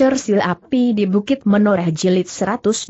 Cersil Api di Bukit Menoreh Jilid 123.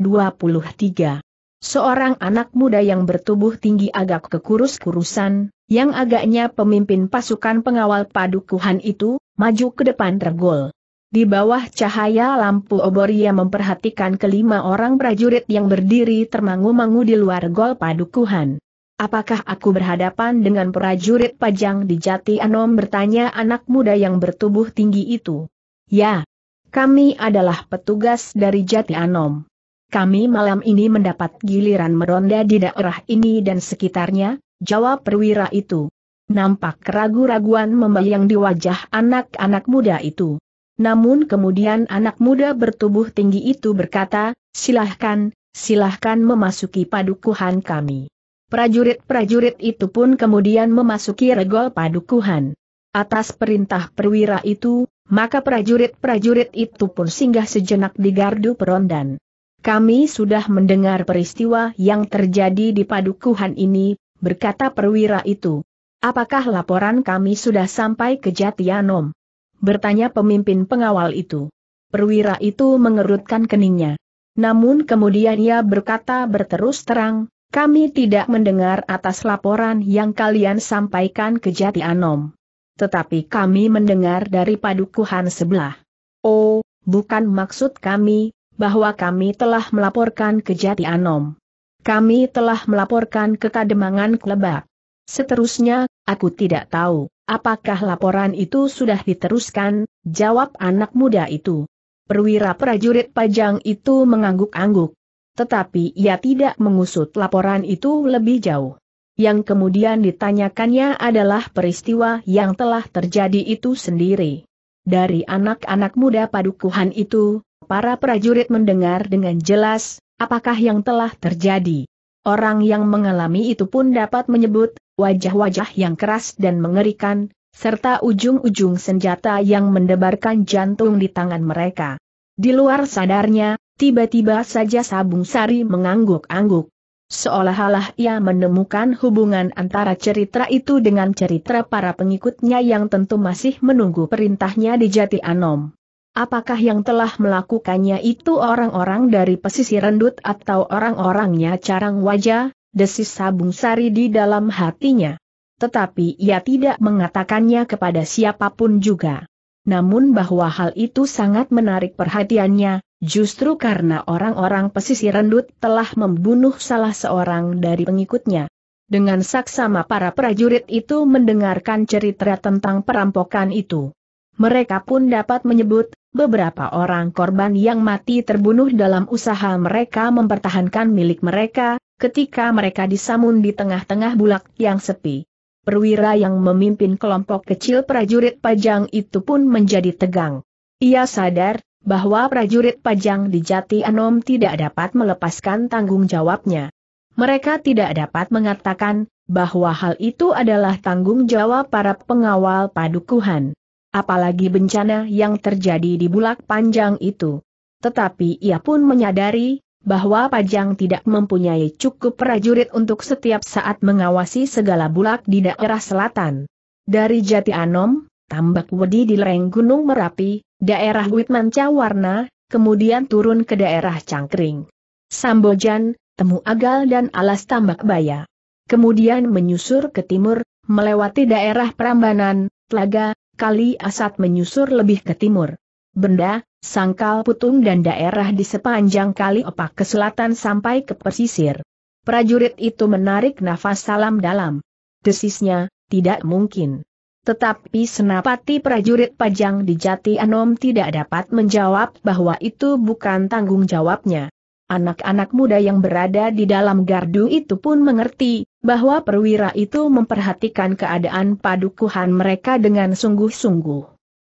Seorang anak muda yang bertubuh tinggi agak kekurus-kurusan, yang agaknya pemimpin pasukan pengawal padukuhan itu, maju ke depan tergol. Di bawah cahaya lampu obor ia memperhatikan kelima orang prajurit yang berdiri termangu-mangu di luar gol padukuhan. Apakah aku berhadapan dengan prajurit pajang di Jati Anom bertanya anak muda yang bertubuh tinggi itu? Ya, kami adalah petugas dari Jati Anom. Kami malam ini mendapat giliran meronda di daerah ini dan sekitarnya, jawab perwira itu. Nampak keragu-raguan membayang di wajah anak-anak muda itu. Namun kemudian anak muda bertubuh tinggi itu berkata, silahkan, silahkan memasuki padukuhan kami. Prajurit-prajurit itu pun kemudian memasuki regol padukuhan. Atas perintah perwira itu, maka prajurit-prajurit itu pun singgah sejenak di gardu perondan. Kami sudah mendengar peristiwa yang terjadi di padukuhan ini, berkata perwira itu. Apakah laporan kami sudah sampai ke Jatianom? Bertanya pemimpin pengawal itu. Perwira itu mengerutkan keningnya. Namun kemudian ia berkata berterus terang, kami tidak mendengar atas laporan yang kalian sampaikan ke Jatianom tetapi kami mendengar dari padukuhan sebelah. Oh, bukan maksud kami, bahwa kami telah melaporkan ke Jati Anom. Kami telah melaporkan kekademangan Kademangan Seterusnya, aku tidak tahu, apakah laporan itu sudah diteruskan, jawab anak muda itu. Perwira prajurit pajang itu mengangguk-angguk. Tetapi ia tidak mengusut laporan itu lebih jauh yang kemudian ditanyakannya adalah peristiwa yang telah terjadi itu sendiri. Dari anak-anak muda padukuhan itu, para prajurit mendengar dengan jelas, apakah yang telah terjadi. Orang yang mengalami itu pun dapat menyebut, wajah-wajah yang keras dan mengerikan, serta ujung-ujung senjata yang mendebarkan jantung di tangan mereka. Di luar sadarnya, tiba-tiba saja Sabung Sari mengangguk-angguk. Seolah-olah ia menemukan hubungan antara cerita itu dengan cerita para pengikutnya yang tentu masih menunggu perintahnya di Jati Anom. Apakah yang telah melakukannya itu orang-orang dari pesisir rendut atau orang-orangnya carang wajah, desis sabung sari di dalam hatinya. Tetapi ia tidak mengatakannya kepada siapapun juga. Namun bahwa hal itu sangat menarik perhatiannya, Justru karena orang-orang pesisir rendut telah membunuh salah seorang dari pengikutnya. Dengan saksama para prajurit itu mendengarkan cerita tentang perampokan itu. Mereka pun dapat menyebut beberapa orang korban yang mati terbunuh dalam usaha mereka mempertahankan milik mereka, ketika mereka disamun di tengah-tengah bulak yang sepi. Perwira yang memimpin kelompok kecil prajurit pajang itu pun menjadi tegang. Ia sadar, bahwa prajurit pajang di Jati Anom tidak dapat melepaskan tanggung jawabnya. Mereka tidak dapat mengatakan bahwa hal itu adalah tanggung jawab para pengawal padukuhan. Apalagi bencana yang terjadi di bulak panjang itu. Tetapi ia pun menyadari bahwa Pajang tidak mempunyai cukup prajurit untuk setiap saat mengawasi segala bulak di daerah selatan. Dari Jati Anom, Tambak Wedi di lereng Gunung Merapi, daerah Witmanca Warna, kemudian turun ke daerah Cangkring. Sambojan, Temu Agal dan Alas Tambak Baya. Kemudian menyusur ke timur, melewati daerah Prambanan, Telaga, Kali Asat menyusur lebih ke timur. Benda, Sangkal Putung dan daerah di sepanjang Kali Opak ke selatan sampai ke pesisir. Prajurit itu menarik nafas salam dalam. Desisnya, tidak mungkin. Tetapi senapati prajurit pajang di Jati Anom tidak dapat menjawab bahwa itu bukan tanggung jawabnya. Anak-anak muda yang berada di dalam gardu itu pun mengerti bahwa perwira itu memperhatikan keadaan padukuhan mereka dengan sungguh-sungguh.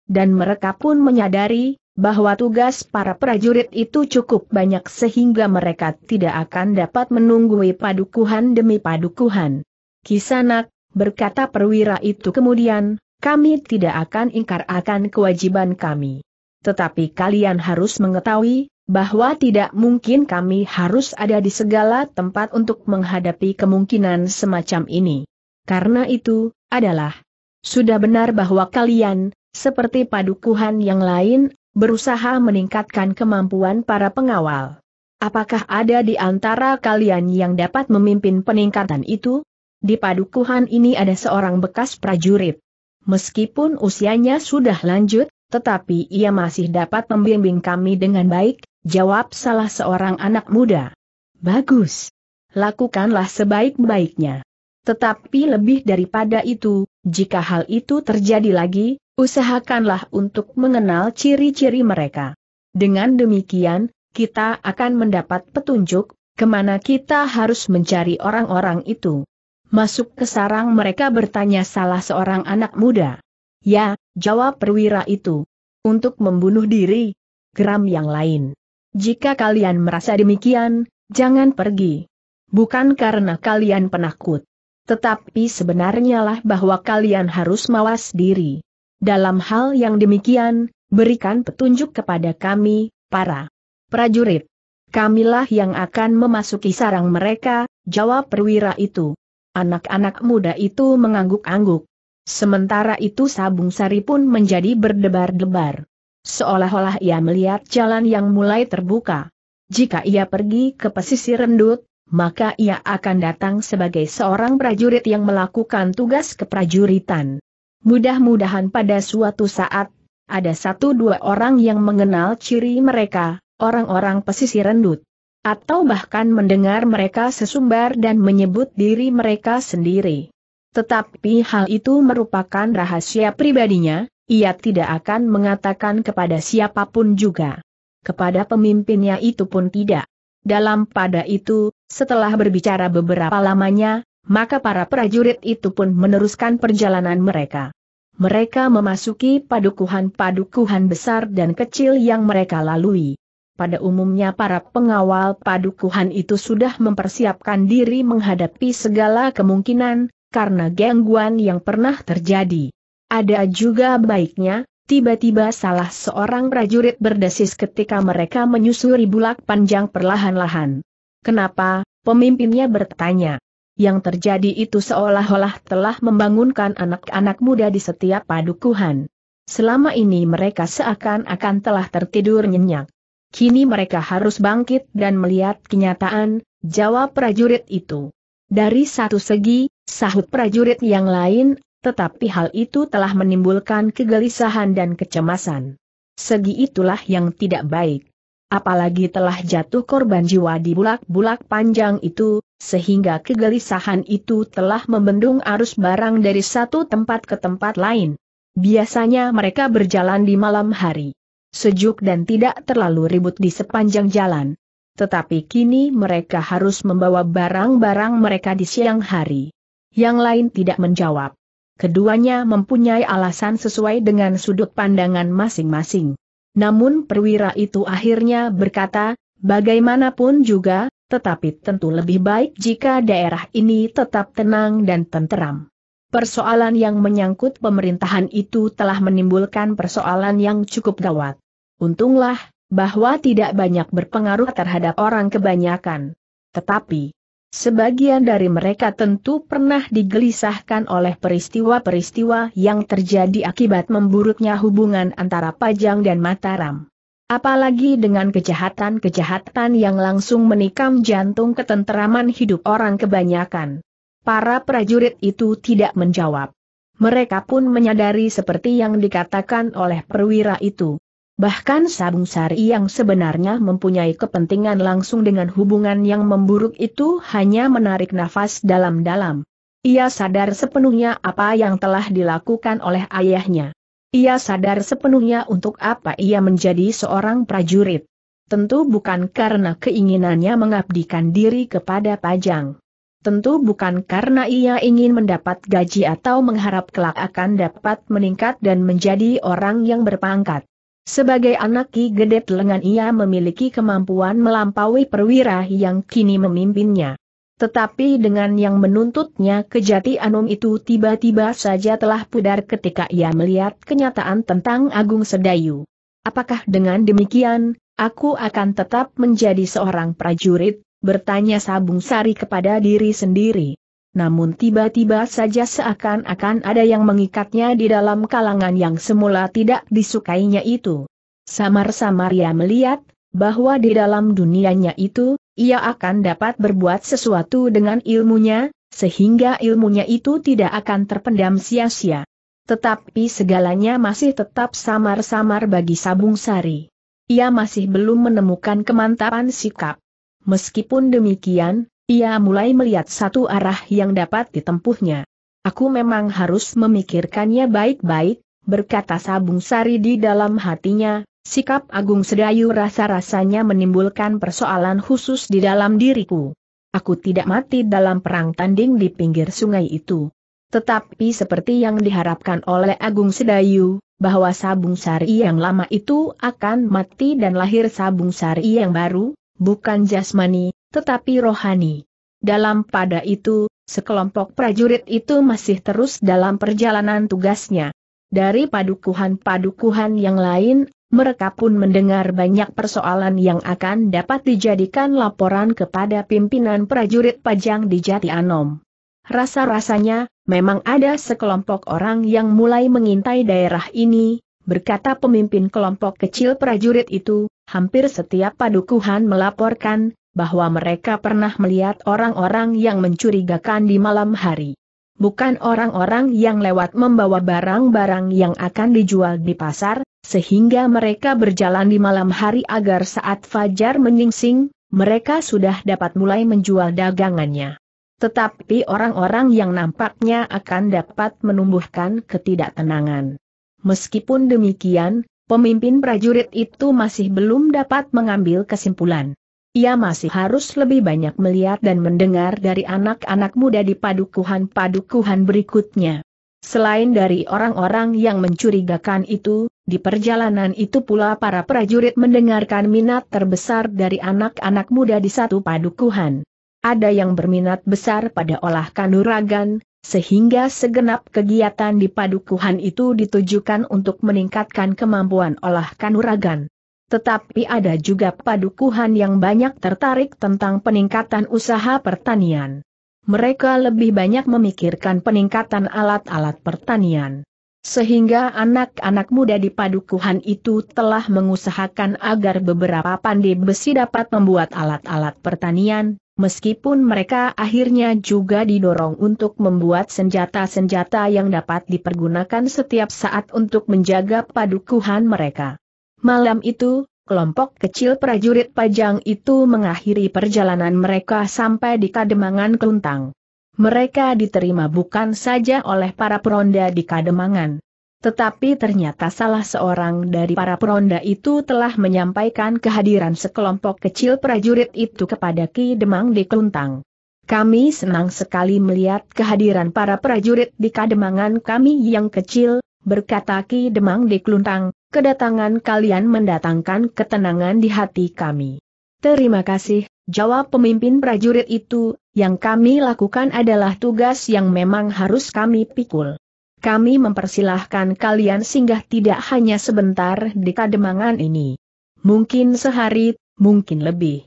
Dan mereka pun menyadari bahwa tugas para prajurit itu cukup banyak sehingga mereka tidak akan dapat menunggui padukuhan demi padukuhan. Kisanak, berkata perwira itu kemudian, kami tidak akan ingkar akan kewajiban kami. Tetapi kalian harus mengetahui, bahwa tidak mungkin kami harus ada di segala tempat untuk menghadapi kemungkinan semacam ini. Karena itu, adalah, sudah benar bahwa kalian, seperti padukuhan yang lain, berusaha meningkatkan kemampuan para pengawal. Apakah ada di antara kalian yang dapat memimpin peningkatan itu? Di padukuhan ini ada seorang bekas prajurit. Meskipun usianya sudah lanjut, tetapi ia masih dapat membimbing kami dengan baik, jawab salah seorang anak muda. Bagus. Lakukanlah sebaik-baiknya. Tetapi lebih daripada itu, jika hal itu terjadi lagi, usahakanlah untuk mengenal ciri-ciri mereka. Dengan demikian, kita akan mendapat petunjuk kemana kita harus mencari orang-orang itu. Masuk ke sarang mereka bertanya salah seorang anak muda. Ya, jawab perwira itu. Untuk membunuh diri. Geram yang lain. Jika kalian merasa demikian, jangan pergi. Bukan karena kalian penakut. Tetapi sebenarnya lah bahwa kalian harus mawas diri. Dalam hal yang demikian, berikan petunjuk kepada kami, para prajurit. Kamilah yang akan memasuki sarang mereka, jawab perwira itu. Anak-anak muda itu mengangguk-angguk. Sementara itu Sabung Sari pun menjadi berdebar-debar. Seolah-olah ia melihat jalan yang mulai terbuka. Jika ia pergi ke pesisir rendut, maka ia akan datang sebagai seorang prajurit yang melakukan tugas keprajuritan. Mudah-mudahan pada suatu saat, ada satu dua orang yang mengenal ciri mereka, orang-orang pesisir rendut atau bahkan mendengar mereka sesumbar dan menyebut diri mereka sendiri. Tetapi hal itu merupakan rahasia pribadinya, ia tidak akan mengatakan kepada siapapun juga. Kepada pemimpinnya itu pun tidak. Dalam pada itu, setelah berbicara beberapa lamanya, maka para prajurit itu pun meneruskan perjalanan mereka. Mereka memasuki padukuhan-padukuhan besar dan kecil yang mereka lalui pada umumnya para pengawal padukuhan itu sudah mempersiapkan diri menghadapi segala kemungkinan, karena gangguan yang pernah terjadi. Ada juga baiknya, tiba-tiba salah seorang prajurit berdesis ketika mereka menyusuri bulak panjang perlahan-lahan. Kenapa? Pemimpinnya bertanya. Yang terjadi itu seolah-olah telah membangunkan anak-anak muda di setiap padukuhan. Selama ini mereka seakan-akan telah tertidur nyenyak kini mereka harus bangkit dan melihat kenyataan, jawab prajurit itu. Dari satu segi, sahut prajurit yang lain, tetapi hal itu telah menimbulkan kegelisahan dan kecemasan. Segi itulah yang tidak baik. Apalagi telah jatuh korban jiwa di bulak-bulak panjang itu, sehingga kegelisahan itu telah membendung arus barang dari satu tempat ke tempat lain. Biasanya mereka berjalan di malam hari sejuk dan tidak terlalu ribut di sepanjang jalan. Tetapi kini mereka harus membawa barang-barang mereka di siang hari. Yang lain tidak menjawab. Keduanya mempunyai alasan sesuai dengan sudut pandangan masing-masing. Namun perwira itu akhirnya berkata, bagaimanapun juga, tetapi tentu lebih baik jika daerah ini tetap tenang dan tenteram. Persoalan yang menyangkut pemerintahan itu telah menimbulkan persoalan yang cukup gawat. Untunglah, bahwa tidak banyak berpengaruh terhadap orang kebanyakan. Tetapi, sebagian dari mereka tentu pernah digelisahkan oleh peristiwa-peristiwa yang terjadi akibat memburuknya hubungan antara Pajang dan Mataram. Apalagi dengan kejahatan-kejahatan yang langsung menikam jantung ketenteraman hidup orang kebanyakan. Para prajurit itu tidak menjawab. Mereka pun menyadari seperti yang dikatakan oleh perwira itu, Bahkan Sabung Sari yang sebenarnya mempunyai kepentingan langsung dengan hubungan yang memburuk itu hanya menarik nafas dalam-dalam. Ia sadar sepenuhnya apa yang telah dilakukan oleh ayahnya. Ia sadar sepenuhnya untuk apa ia menjadi seorang prajurit. Tentu bukan karena keinginannya mengabdikan diri kepada Pajang. Tentu bukan karena ia ingin mendapat gaji atau mengharap kelak akan dapat meningkat dan menjadi orang yang berpangkat. Sebagai anak Ki Gede Telengan ia memiliki kemampuan melampaui perwira yang kini memimpinnya. Tetapi dengan yang menuntutnya kejati Anum itu tiba-tiba saja telah pudar ketika ia melihat kenyataan tentang Agung Sedayu. Apakah dengan demikian, aku akan tetap menjadi seorang prajurit, bertanya Sabung Sari kepada diri sendiri namun tiba-tiba saja seakan-akan ada yang mengikatnya di dalam kalangan yang semula tidak disukainya itu. Samar-samar ia melihat, bahwa di dalam dunianya itu, ia akan dapat berbuat sesuatu dengan ilmunya, sehingga ilmunya itu tidak akan terpendam sia-sia. Tetapi segalanya masih tetap samar-samar bagi Sabung Sari. Ia masih belum menemukan kemantapan sikap. Meskipun demikian, ia mulai melihat satu arah yang dapat ditempuhnya. Aku memang harus memikirkannya baik-baik, berkata Sabung Sari di dalam hatinya, sikap Agung Sedayu rasa-rasanya menimbulkan persoalan khusus di dalam diriku. Aku tidak mati dalam perang tanding di pinggir sungai itu. Tetapi seperti yang diharapkan oleh Agung Sedayu, bahwa Sabung Sari yang lama itu akan mati dan lahir Sabung Sari yang baru, bukan jasmani, tetapi rohani. Dalam pada itu, sekelompok prajurit itu masih terus dalam perjalanan tugasnya. Dari padukuhan-padukuhan yang lain, mereka pun mendengar banyak persoalan yang akan dapat dijadikan laporan kepada pimpinan prajurit pajang di Jati Anom. Rasa-rasanya, memang ada sekelompok orang yang mulai mengintai daerah ini, berkata pemimpin kelompok kecil prajurit itu, hampir setiap padukuhan melaporkan bahwa mereka pernah melihat orang-orang yang mencurigakan di malam hari. Bukan orang-orang yang lewat membawa barang-barang yang akan dijual di pasar, sehingga mereka berjalan di malam hari agar saat fajar menyingsing, mereka sudah dapat mulai menjual dagangannya. Tetapi orang-orang yang nampaknya akan dapat menumbuhkan ketidaktenangan. Meskipun demikian, pemimpin prajurit itu masih belum dapat mengambil kesimpulan. Ia masih harus lebih banyak melihat dan mendengar dari anak-anak muda di padukuhan-padukuhan berikutnya. Selain dari orang-orang yang mencurigakan itu, di perjalanan itu pula para prajurit mendengarkan minat terbesar dari anak-anak muda di satu padukuhan. Ada yang berminat besar pada olah kanuragan, sehingga segenap kegiatan di padukuhan itu ditujukan untuk meningkatkan kemampuan olah kanuragan. Tetapi ada juga padukuhan yang banyak tertarik tentang peningkatan usaha pertanian. Mereka lebih banyak memikirkan peningkatan alat-alat pertanian. Sehingga anak-anak muda di padukuhan itu telah mengusahakan agar beberapa pandai besi dapat membuat alat-alat pertanian, Meskipun mereka akhirnya juga didorong untuk membuat senjata-senjata yang dapat dipergunakan setiap saat untuk menjaga padukuhan mereka. Malam itu, kelompok kecil prajurit pajang itu mengakhiri perjalanan mereka sampai di Kademangan Keluntang. Mereka diterima bukan saja oleh para peronda di Kademangan, tetapi ternyata salah seorang dari para peronda itu telah menyampaikan kehadiran sekelompok kecil prajurit itu kepada Ki Demang di Keluntang. Kami senang sekali melihat kehadiran para prajurit di kademangan kami yang kecil, berkata Ki Demang di Keluntang, kedatangan kalian mendatangkan ketenangan di hati kami. Terima kasih, jawab pemimpin prajurit itu, yang kami lakukan adalah tugas yang memang harus kami pikul kami mempersilahkan kalian singgah tidak hanya sebentar di kademangan ini. Mungkin sehari, mungkin lebih.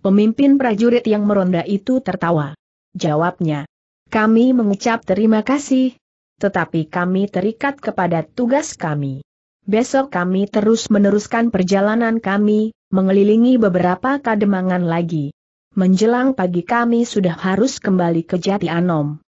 Pemimpin prajurit yang meronda itu tertawa. Jawabnya, kami mengucap terima kasih, tetapi kami terikat kepada tugas kami. Besok kami terus meneruskan perjalanan kami, mengelilingi beberapa kademangan lagi. Menjelang pagi kami sudah harus kembali ke Jati Anom.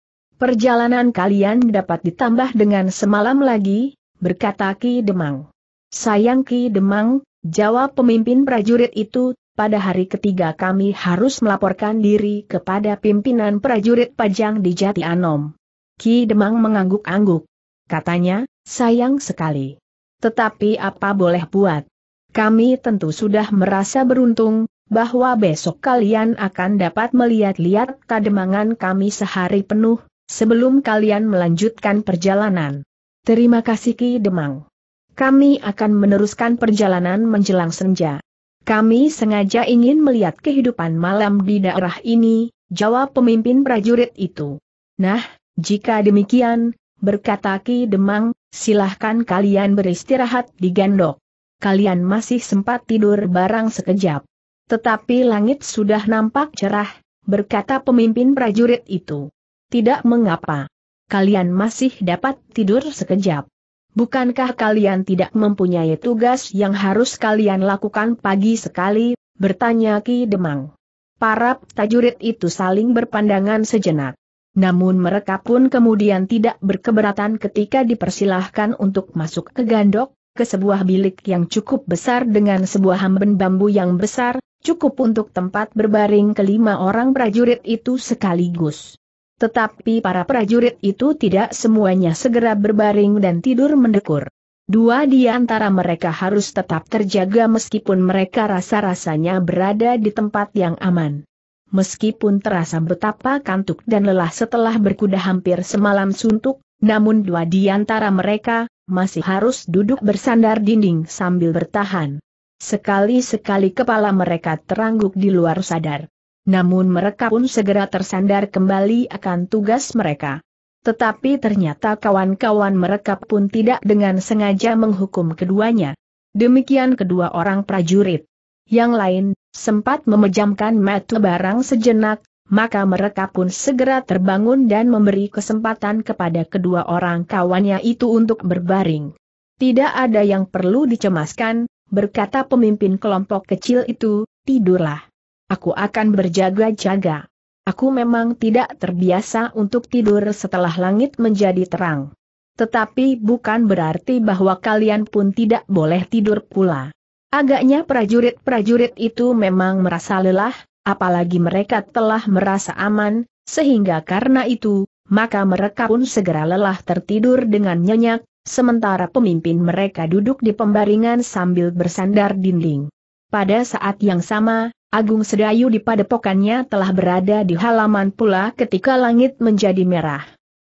Perjalanan kalian dapat ditambah dengan semalam lagi, berkata Ki Demang. Sayang Ki Demang, jawab pemimpin prajurit itu, pada hari ketiga kami harus melaporkan diri kepada pimpinan prajurit pajang di Jati Anom. Ki Demang mengangguk-angguk. Katanya, sayang sekali. Tetapi apa boleh buat? Kami tentu sudah merasa beruntung, bahwa besok kalian akan dapat melihat-lihat kademangan kami sehari penuh, sebelum kalian melanjutkan perjalanan. Terima kasih Ki Demang. Kami akan meneruskan perjalanan menjelang senja. Kami sengaja ingin melihat kehidupan malam di daerah ini, jawab pemimpin prajurit itu. Nah, jika demikian, berkata Ki Demang, silahkan kalian beristirahat di Gandok. Kalian masih sempat tidur barang sekejap. Tetapi langit sudah nampak cerah, berkata pemimpin prajurit itu. Tidak mengapa. Kalian masih dapat tidur sekejap. Bukankah kalian tidak mempunyai tugas yang harus kalian lakukan pagi sekali, bertanya Ki Demang. Para tajurit itu saling berpandangan sejenak. Namun mereka pun kemudian tidak berkeberatan ketika dipersilahkan untuk masuk ke gandok, ke sebuah bilik yang cukup besar dengan sebuah hamben bambu yang besar, cukup untuk tempat berbaring kelima orang prajurit itu sekaligus. Tetapi para prajurit itu tidak semuanya segera berbaring dan tidur mendekur. Dua di antara mereka harus tetap terjaga meskipun mereka rasa-rasanya berada di tempat yang aman. Meskipun terasa betapa kantuk dan lelah setelah berkuda hampir semalam suntuk, namun dua di antara mereka, masih harus duduk bersandar dinding sambil bertahan. Sekali-sekali kepala mereka terangguk di luar sadar namun mereka pun segera tersandar kembali akan tugas mereka. Tetapi ternyata kawan-kawan mereka pun tidak dengan sengaja menghukum keduanya. Demikian kedua orang prajurit. Yang lain, sempat memejamkan mata barang sejenak, maka mereka pun segera terbangun dan memberi kesempatan kepada kedua orang kawannya itu untuk berbaring. Tidak ada yang perlu dicemaskan, berkata pemimpin kelompok kecil itu, tidurlah. Aku akan berjaga-jaga. Aku memang tidak terbiasa untuk tidur setelah langit menjadi terang. Tetapi bukan berarti bahwa kalian pun tidak boleh tidur pula. Agaknya prajurit-prajurit itu memang merasa lelah, apalagi mereka telah merasa aman, sehingga karena itu, maka mereka pun segera lelah tertidur dengan nyenyak, sementara pemimpin mereka duduk di pembaringan sambil bersandar dinding. Pada saat yang sama, Agung Sedayu di padepokannya telah berada di halaman pula ketika langit menjadi merah.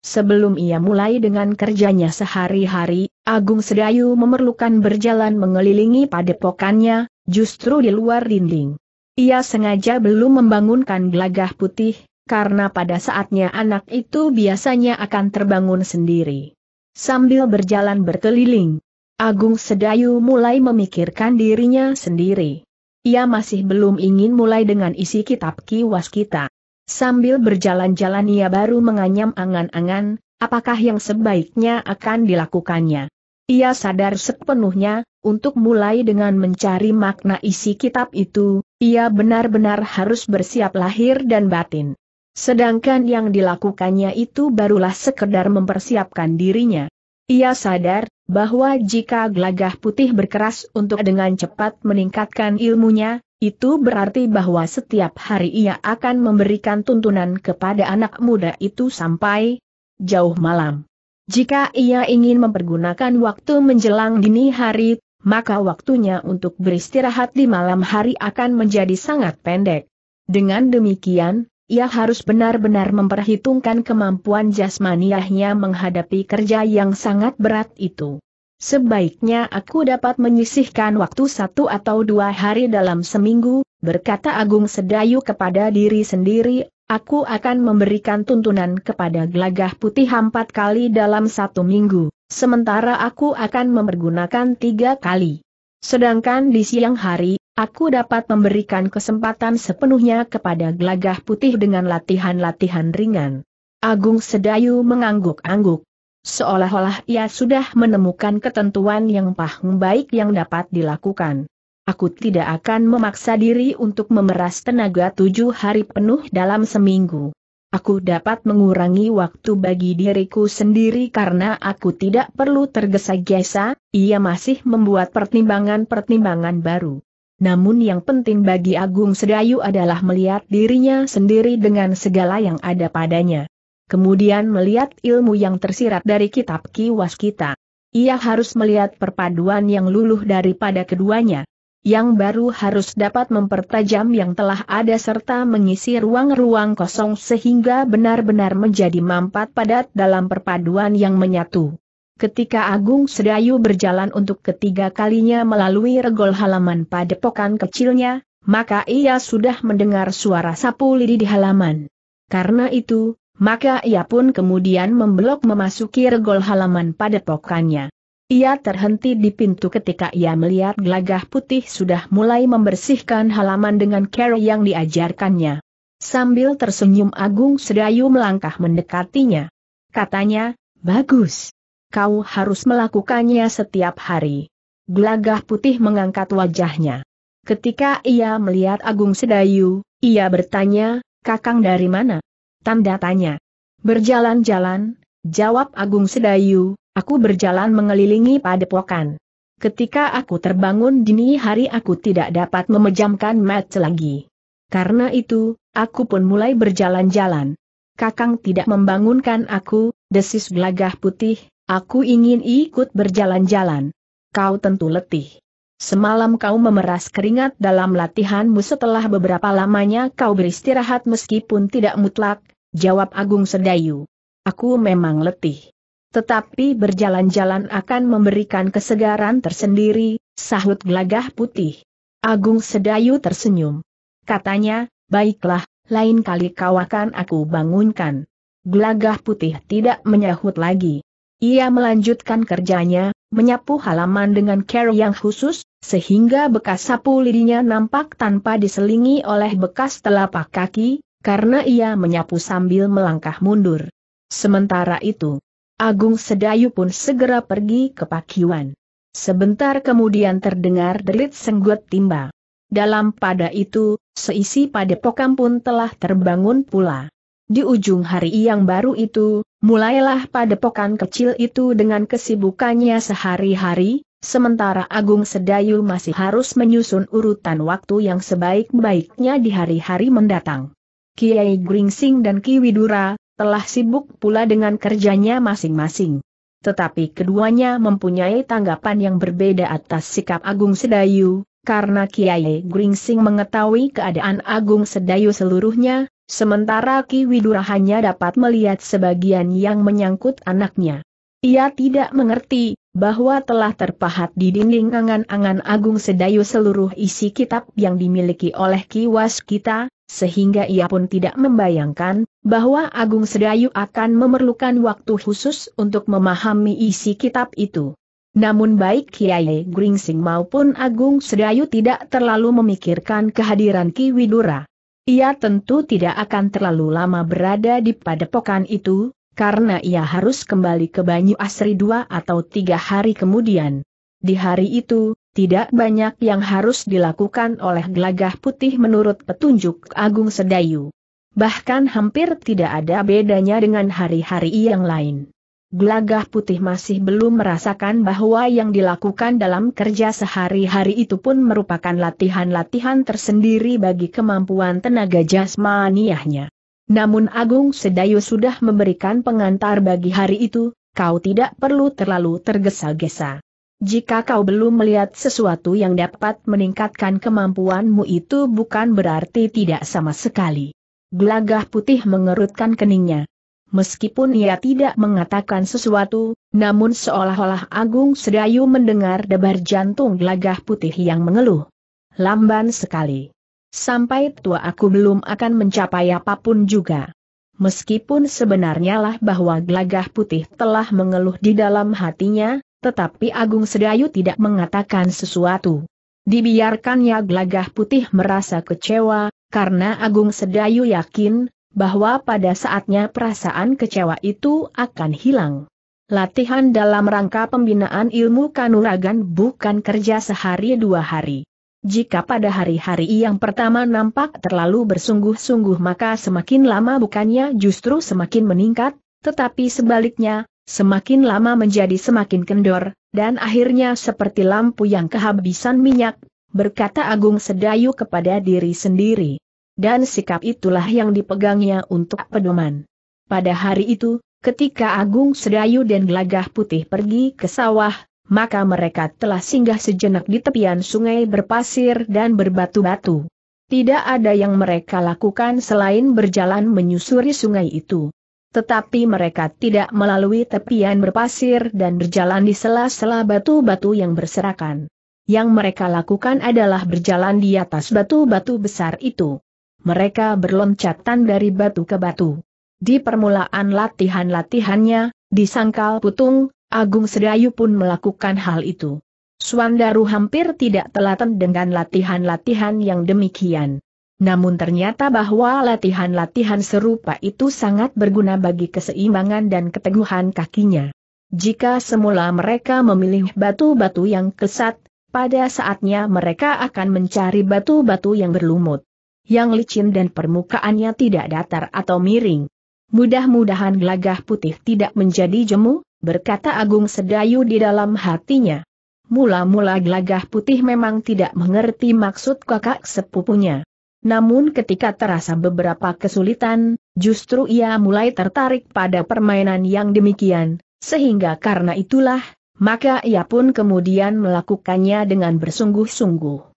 Sebelum ia mulai dengan kerjanya sehari-hari, Agung Sedayu memerlukan berjalan mengelilingi padepokannya, justru di luar dinding. Ia sengaja belum membangunkan gelagah putih, karena pada saatnya anak itu biasanya akan terbangun sendiri. Sambil berjalan berkeliling, Agung Sedayu mulai memikirkan dirinya sendiri. Ia masih belum ingin mulai dengan isi kitab kiwas kita. Sambil berjalan-jalan ia baru menganyam angan-angan, apakah yang sebaiknya akan dilakukannya. Ia sadar sepenuhnya, untuk mulai dengan mencari makna isi kitab itu, ia benar-benar harus bersiap lahir dan batin. Sedangkan yang dilakukannya itu barulah sekedar mempersiapkan dirinya. Ia sadar, bahwa jika gelagah putih berkeras untuk dengan cepat meningkatkan ilmunya, itu berarti bahwa setiap hari ia akan memberikan tuntunan kepada anak muda itu sampai jauh malam. Jika ia ingin mempergunakan waktu menjelang dini hari, maka waktunya untuk beristirahat di malam hari akan menjadi sangat pendek. Dengan demikian, ia harus benar-benar memperhitungkan kemampuan jasmaniahnya menghadapi kerja yang sangat berat itu. Sebaiknya aku dapat menyisihkan waktu satu atau dua hari dalam seminggu, berkata Agung Sedayu kepada diri sendiri, aku akan memberikan tuntunan kepada gelagah putih empat kali dalam satu minggu, sementara aku akan mempergunakan tiga kali. Sedangkan di siang hari, Aku dapat memberikan kesempatan sepenuhnya kepada gelagah putih dengan latihan-latihan ringan. Agung Sedayu mengangguk-angguk. Seolah-olah ia sudah menemukan ketentuan yang paham baik yang dapat dilakukan. Aku tidak akan memaksa diri untuk memeras tenaga tujuh hari penuh dalam seminggu. Aku dapat mengurangi waktu bagi diriku sendiri karena aku tidak perlu tergesa-gesa, ia masih membuat pertimbangan-pertimbangan baru namun yang penting bagi Agung Sedayu adalah melihat dirinya sendiri dengan segala yang ada padanya. Kemudian melihat ilmu yang tersirat dari kitab kiwas kita. Ia harus melihat perpaduan yang luluh daripada keduanya. Yang baru harus dapat mempertajam yang telah ada serta mengisi ruang-ruang kosong sehingga benar-benar menjadi mampat padat dalam perpaduan yang menyatu. Ketika Agung Sedayu berjalan untuk ketiga kalinya melalui regol halaman padepokan kecilnya, maka ia sudah mendengar suara sapu lidi di halaman. Karena itu, maka ia pun kemudian memblok memasuki regol halaman padepokannya. Ia terhenti di pintu ketika ia melihat gelagah putih sudah mulai membersihkan halaman dengan care yang diajarkannya. Sambil tersenyum Agung Sedayu melangkah mendekatinya. Katanya, bagus kau harus melakukannya setiap hari. Gelagah putih mengangkat wajahnya. Ketika ia melihat Agung Sedayu, ia bertanya, kakang dari mana? Tanda tanya. Berjalan-jalan, jawab Agung Sedayu, aku berjalan mengelilingi padepokan. Ketika aku terbangun dini hari aku tidak dapat memejamkan mata lagi. Karena itu, aku pun mulai berjalan-jalan. Kakang tidak membangunkan aku, desis gelagah putih, Aku ingin ikut berjalan-jalan. Kau tentu letih. Semalam kau memeras keringat dalam latihanmu setelah beberapa lamanya kau beristirahat meskipun tidak mutlak, jawab Agung Sedayu. Aku memang letih. Tetapi berjalan-jalan akan memberikan kesegaran tersendiri, sahut gelagah putih. Agung Sedayu tersenyum. Katanya, baiklah, lain kali kau akan aku bangunkan. Gelagah putih tidak menyahut lagi. Ia melanjutkan kerjanya, menyapu halaman dengan care yang khusus, sehingga bekas sapu lidinya nampak tanpa diselingi oleh bekas telapak kaki, karena ia menyapu sambil melangkah mundur. Sementara itu, Agung Sedayu pun segera pergi ke pakiwan. Sebentar kemudian terdengar derit senggut timba. Dalam pada itu, seisi padepokan pun telah terbangun pula. Di ujung hari yang baru itu, Mulailah padepokan kecil itu dengan kesibukannya sehari-hari, sementara Agung Sedayu masih harus menyusun urutan waktu yang sebaik-baiknya di hari-hari mendatang. Kiai Gringsing dan Ki Widura telah sibuk pula dengan kerjanya masing-masing. Tetapi keduanya mempunyai tanggapan yang berbeda atas sikap Agung Sedayu, karena Kiai Gringsing mengetahui keadaan Agung Sedayu seluruhnya, Sementara Ki Widura hanya dapat melihat sebagian yang menyangkut anaknya. Ia tidak mengerti, bahwa telah terpahat di dinding angan-angan Agung Sedayu seluruh isi kitab yang dimiliki oleh Ki Waskita, sehingga ia pun tidak membayangkan bahwa Agung Sedayu akan memerlukan waktu khusus untuk memahami isi kitab itu. Namun baik Kiai Gringsing maupun Agung Sedayu tidak terlalu memikirkan kehadiran Ki Widura. Ia tentu tidak akan terlalu lama berada di padepokan itu, karena ia harus kembali ke Banyu Asri dua atau tiga hari kemudian. Di hari itu, tidak banyak yang harus dilakukan oleh gelagah putih menurut petunjuk Agung Sedayu. Bahkan hampir tidak ada bedanya dengan hari-hari yang lain. Gelagah putih masih belum merasakan bahwa yang dilakukan dalam kerja sehari-hari itu pun merupakan latihan-latihan tersendiri bagi kemampuan tenaga jasmaniahnya. Namun Agung Sedayu sudah memberikan pengantar bagi hari itu, kau tidak perlu terlalu tergesa-gesa. Jika kau belum melihat sesuatu yang dapat meningkatkan kemampuanmu itu bukan berarti tidak sama sekali. Gelagah putih mengerutkan keningnya, Meskipun ia tidak mengatakan sesuatu, namun seolah-olah Agung Sedayu mendengar debar jantung gelagah putih yang mengeluh. Lamban sekali. Sampai tua aku belum akan mencapai apapun juga. Meskipun sebenarnya lah bahwa gelagah putih telah mengeluh di dalam hatinya, tetapi Agung Sedayu tidak mengatakan sesuatu. Dibiarkannya gelagah putih merasa kecewa, karena Agung Sedayu yakin, bahwa pada saatnya perasaan kecewa itu akan hilang. Latihan dalam rangka pembinaan ilmu kanuragan bukan kerja sehari dua hari. Jika pada hari-hari yang pertama nampak terlalu bersungguh-sungguh maka semakin lama bukannya justru semakin meningkat, tetapi sebaliknya, semakin lama menjadi semakin kendor, dan akhirnya seperti lampu yang kehabisan minyak, berkata Agung Sedayu kepada diri sendiri dan sikap itulah yang dipegangnya untuk pedoman. Pada hari itu, ketika Agung Sedayu dan Gelagah Putih pergi ke sawah, maka mereka telah singgah sejenak di tepian sungai berpasir dan berbatu-batu. Tidak ada yang mereka lakukan selain berjalan menyusuri sungai itu. Tetapi mereka tidak melalui tepian berpasir dan berjalan di sela-sela batu-batu yang berserakan. Yang mereka lakukan adalah berjalan di atas batu-batu besar itu mereka berloncatan dari batu ke batu. Di permulaan latihan-latihannya, di sangkal putung, Agung Sedayu pun melakukan hal itu. Swandaru hampir tidak telaten dengan latihan-latihan yang demikian. Namun ternyata bahwa latihan-latihan serupa itu sangat berguna bagi keseimbangan dan keteguhan kakinya. Jika semula mereka memilih batu-batu yang kesat, pada saatnya mereka akan mencari batu-batu yang berlumut yang licin dan permukaannya tidak datar atau miring. Mudah-mudahan gelagah putih tidak menjadi jemu, berkata Agung Sedayu di dalam hatinya. Mula-mula gelagah putih memang tidak mengerti maksud kakak sepupunya. Namun ketika terasa beberapa kesulitan, justru ia mulai tertarik pada permainan yang demikian, sehingga karena itulah, maka ia pun kemudian melakukannya dengan bersungguh-sungguh.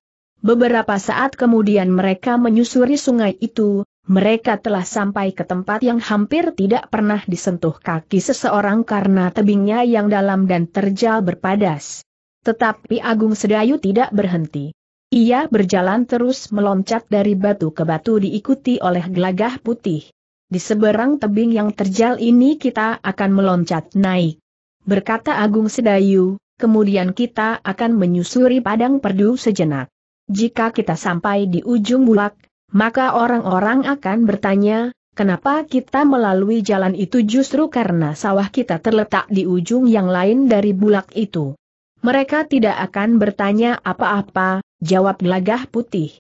Beberapa saat kemudian mereka menyusuri sungai itu, mereka telah sampai ke tempat yang hampir tidak pernah disentuh kaki seseorang karena tebingnya yang dalam dan terjal berpadas. Tetapi Agung Sedayu tidak berhenti. Ia berjalan terus meloncat dari batu ke batu diikuti oleh gelagah putih. Di seberang tebing yang terjal ini kita akan meloncat naik. Berkata Agung Sedayu, kemudian kita akan menyusuri padang perdu sejenak. Jika kita sampai di ujung bulak, maka orang-orang akan bertanya, kenapa kita melalui jalan itu justru karena sawah kita terletak di ujung yang lain dari bulak itu. Mereka tidak akan bertanya apa-apa, jawab gelagah putih.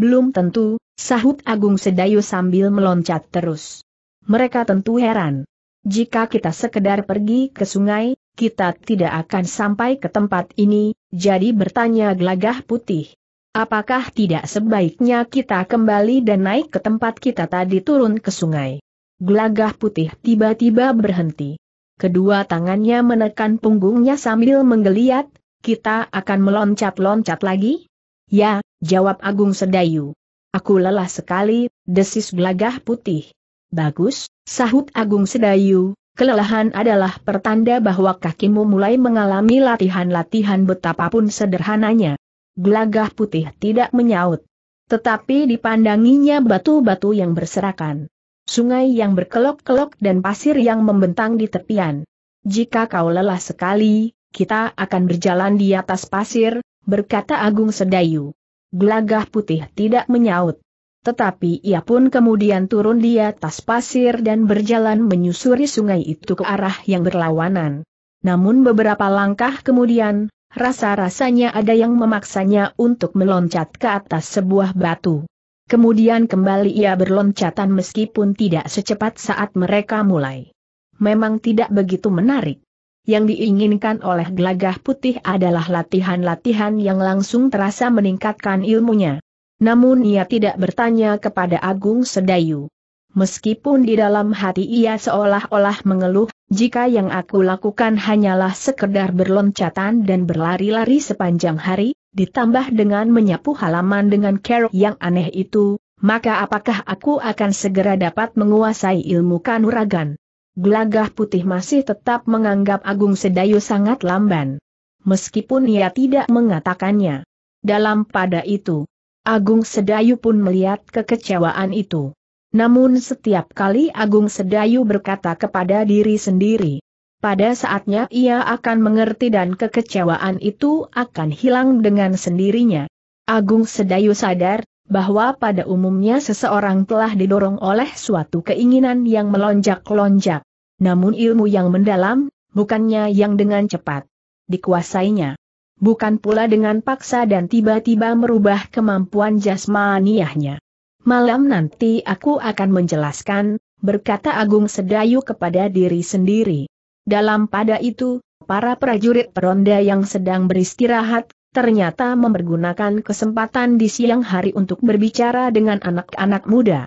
Belum tentu, sahut Agung Sedayu sambil meloncat terus. Mereka tentu heran. Jika kita sekedar pergi ke sungai, kita tidak akan sampai ke tempat ini, jadi bertanya gelagah putih. Apakah tidak sebaiknya kita kembali dan naik ke tempat kita tadi turun ke sungai? Gelagah putih tiba-tiba berhenti. Kedua tangannya menekan punggungnya sambil menggeliat, kita akan meloncat-loncat lagi? Ya, jawab Agung Sedayu. Aku lelah sekali, desis gelagah putih. Bagus, sahut Agung Sedayu, kelelahan adalah pertanda bahwa kakimu mulai mengalami latihan-latihan betapapun sederhananya. Gelagah putih tidak menyaut. Tetapi dipandanginya batu-batu yang berserakan. Sungai yang berkelok-kelok dan pasir yang membentang di tepian. Jika kau lelah sekali, kita akan berjalan di atas pasir, berkata Agung Sedayu. Gelagah putih tidak menyaut. Tetapi ia pun kemudian turun di atas pasir dan berjalan menyusuri sungai itu ke arah yang berlawanan. Namun beberapa langkah kemudian, Rasa-rasanya ada yang memaksanya untuk meloncat ke atas sebuah batu. Kemudian kembali ia berloncatan meskipun tidak secepat saat mereka mulai. Memang tidak begitu menarik. Yang diinginkan oleh gelagah putih adalah latihan-latihan yang langsung terasa meningkatkan ilmunya. Namun ia tidak bertanya kepada Agung Sedayu. Meskipun di dalam hati ia seolah-olah mengeluh, jika yang aku lakukan hanyalah sekedar berloncatan dan berlari-lari sepanjang hari, ditambah dengan menyapu halaman dengan keruk yang aneh itu, maka apakah aku akan segera dapat menguasai ilmu kanuragan? Gelagah putih masih tetap menganggap Agung Sedayu sangat lamban. Meskipun ia tidak mengatakannya. Dalam pada itu, Agung Sedayu pun melihat kekecewaan itu. Namun setiap kali Agung Sedayu berkata kepada diri sendiri, pada saatnya ia akan mengerti dan kekecewaan itu akan hilang dengan sendirinya. Agung Sedayu sadar bahwa pada umumnya seseorang telah didorong oleh suatu keinginan yang melonjak-lonjak. Namun ilmu yang mendalam, bukannya yang dengan cepat dikuasainya. Bukan pula dengan paksa dan tiba-tiba merubah kemampuan jasmaniahnya. Malam nanti aku akan menjelaskan, berkata Agung Sedayu kepada diri sendiri. Dalam pada itu, para prajurit peronda yang sedang beristirahat, ternyata mempergunakan kesempatan di siang hari untuk berbicara dengan anak-anak muda.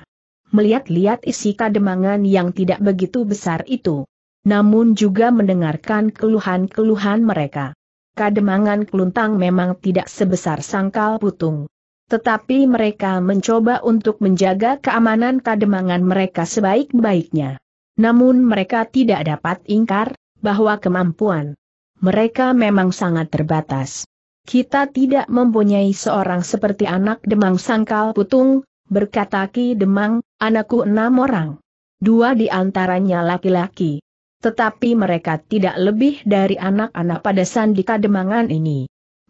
Melihat-lihat isi kademangan yang tidak begitu besar itu. Namun juga mendengarkan keluhan-keluhan mereka. Kademangan keluntang memang tidak sebesar sangkal putung. Tetapi mereka mencoba untuk menjaga keamanan kademangan mereka sebaik-baiknya. Namun mereka tidak dapat ingkar, bahwa kemampuan mereka memang sangat terbatas. Kita tidak mempunyai seorang seperti anak Demang Sangkal Putung, berkata Ki Demang, anakku enam orang. Dua di antaranya laki-laki. Tetapi mereka tidak lebih dari anak-anak pada sandi kademangan ini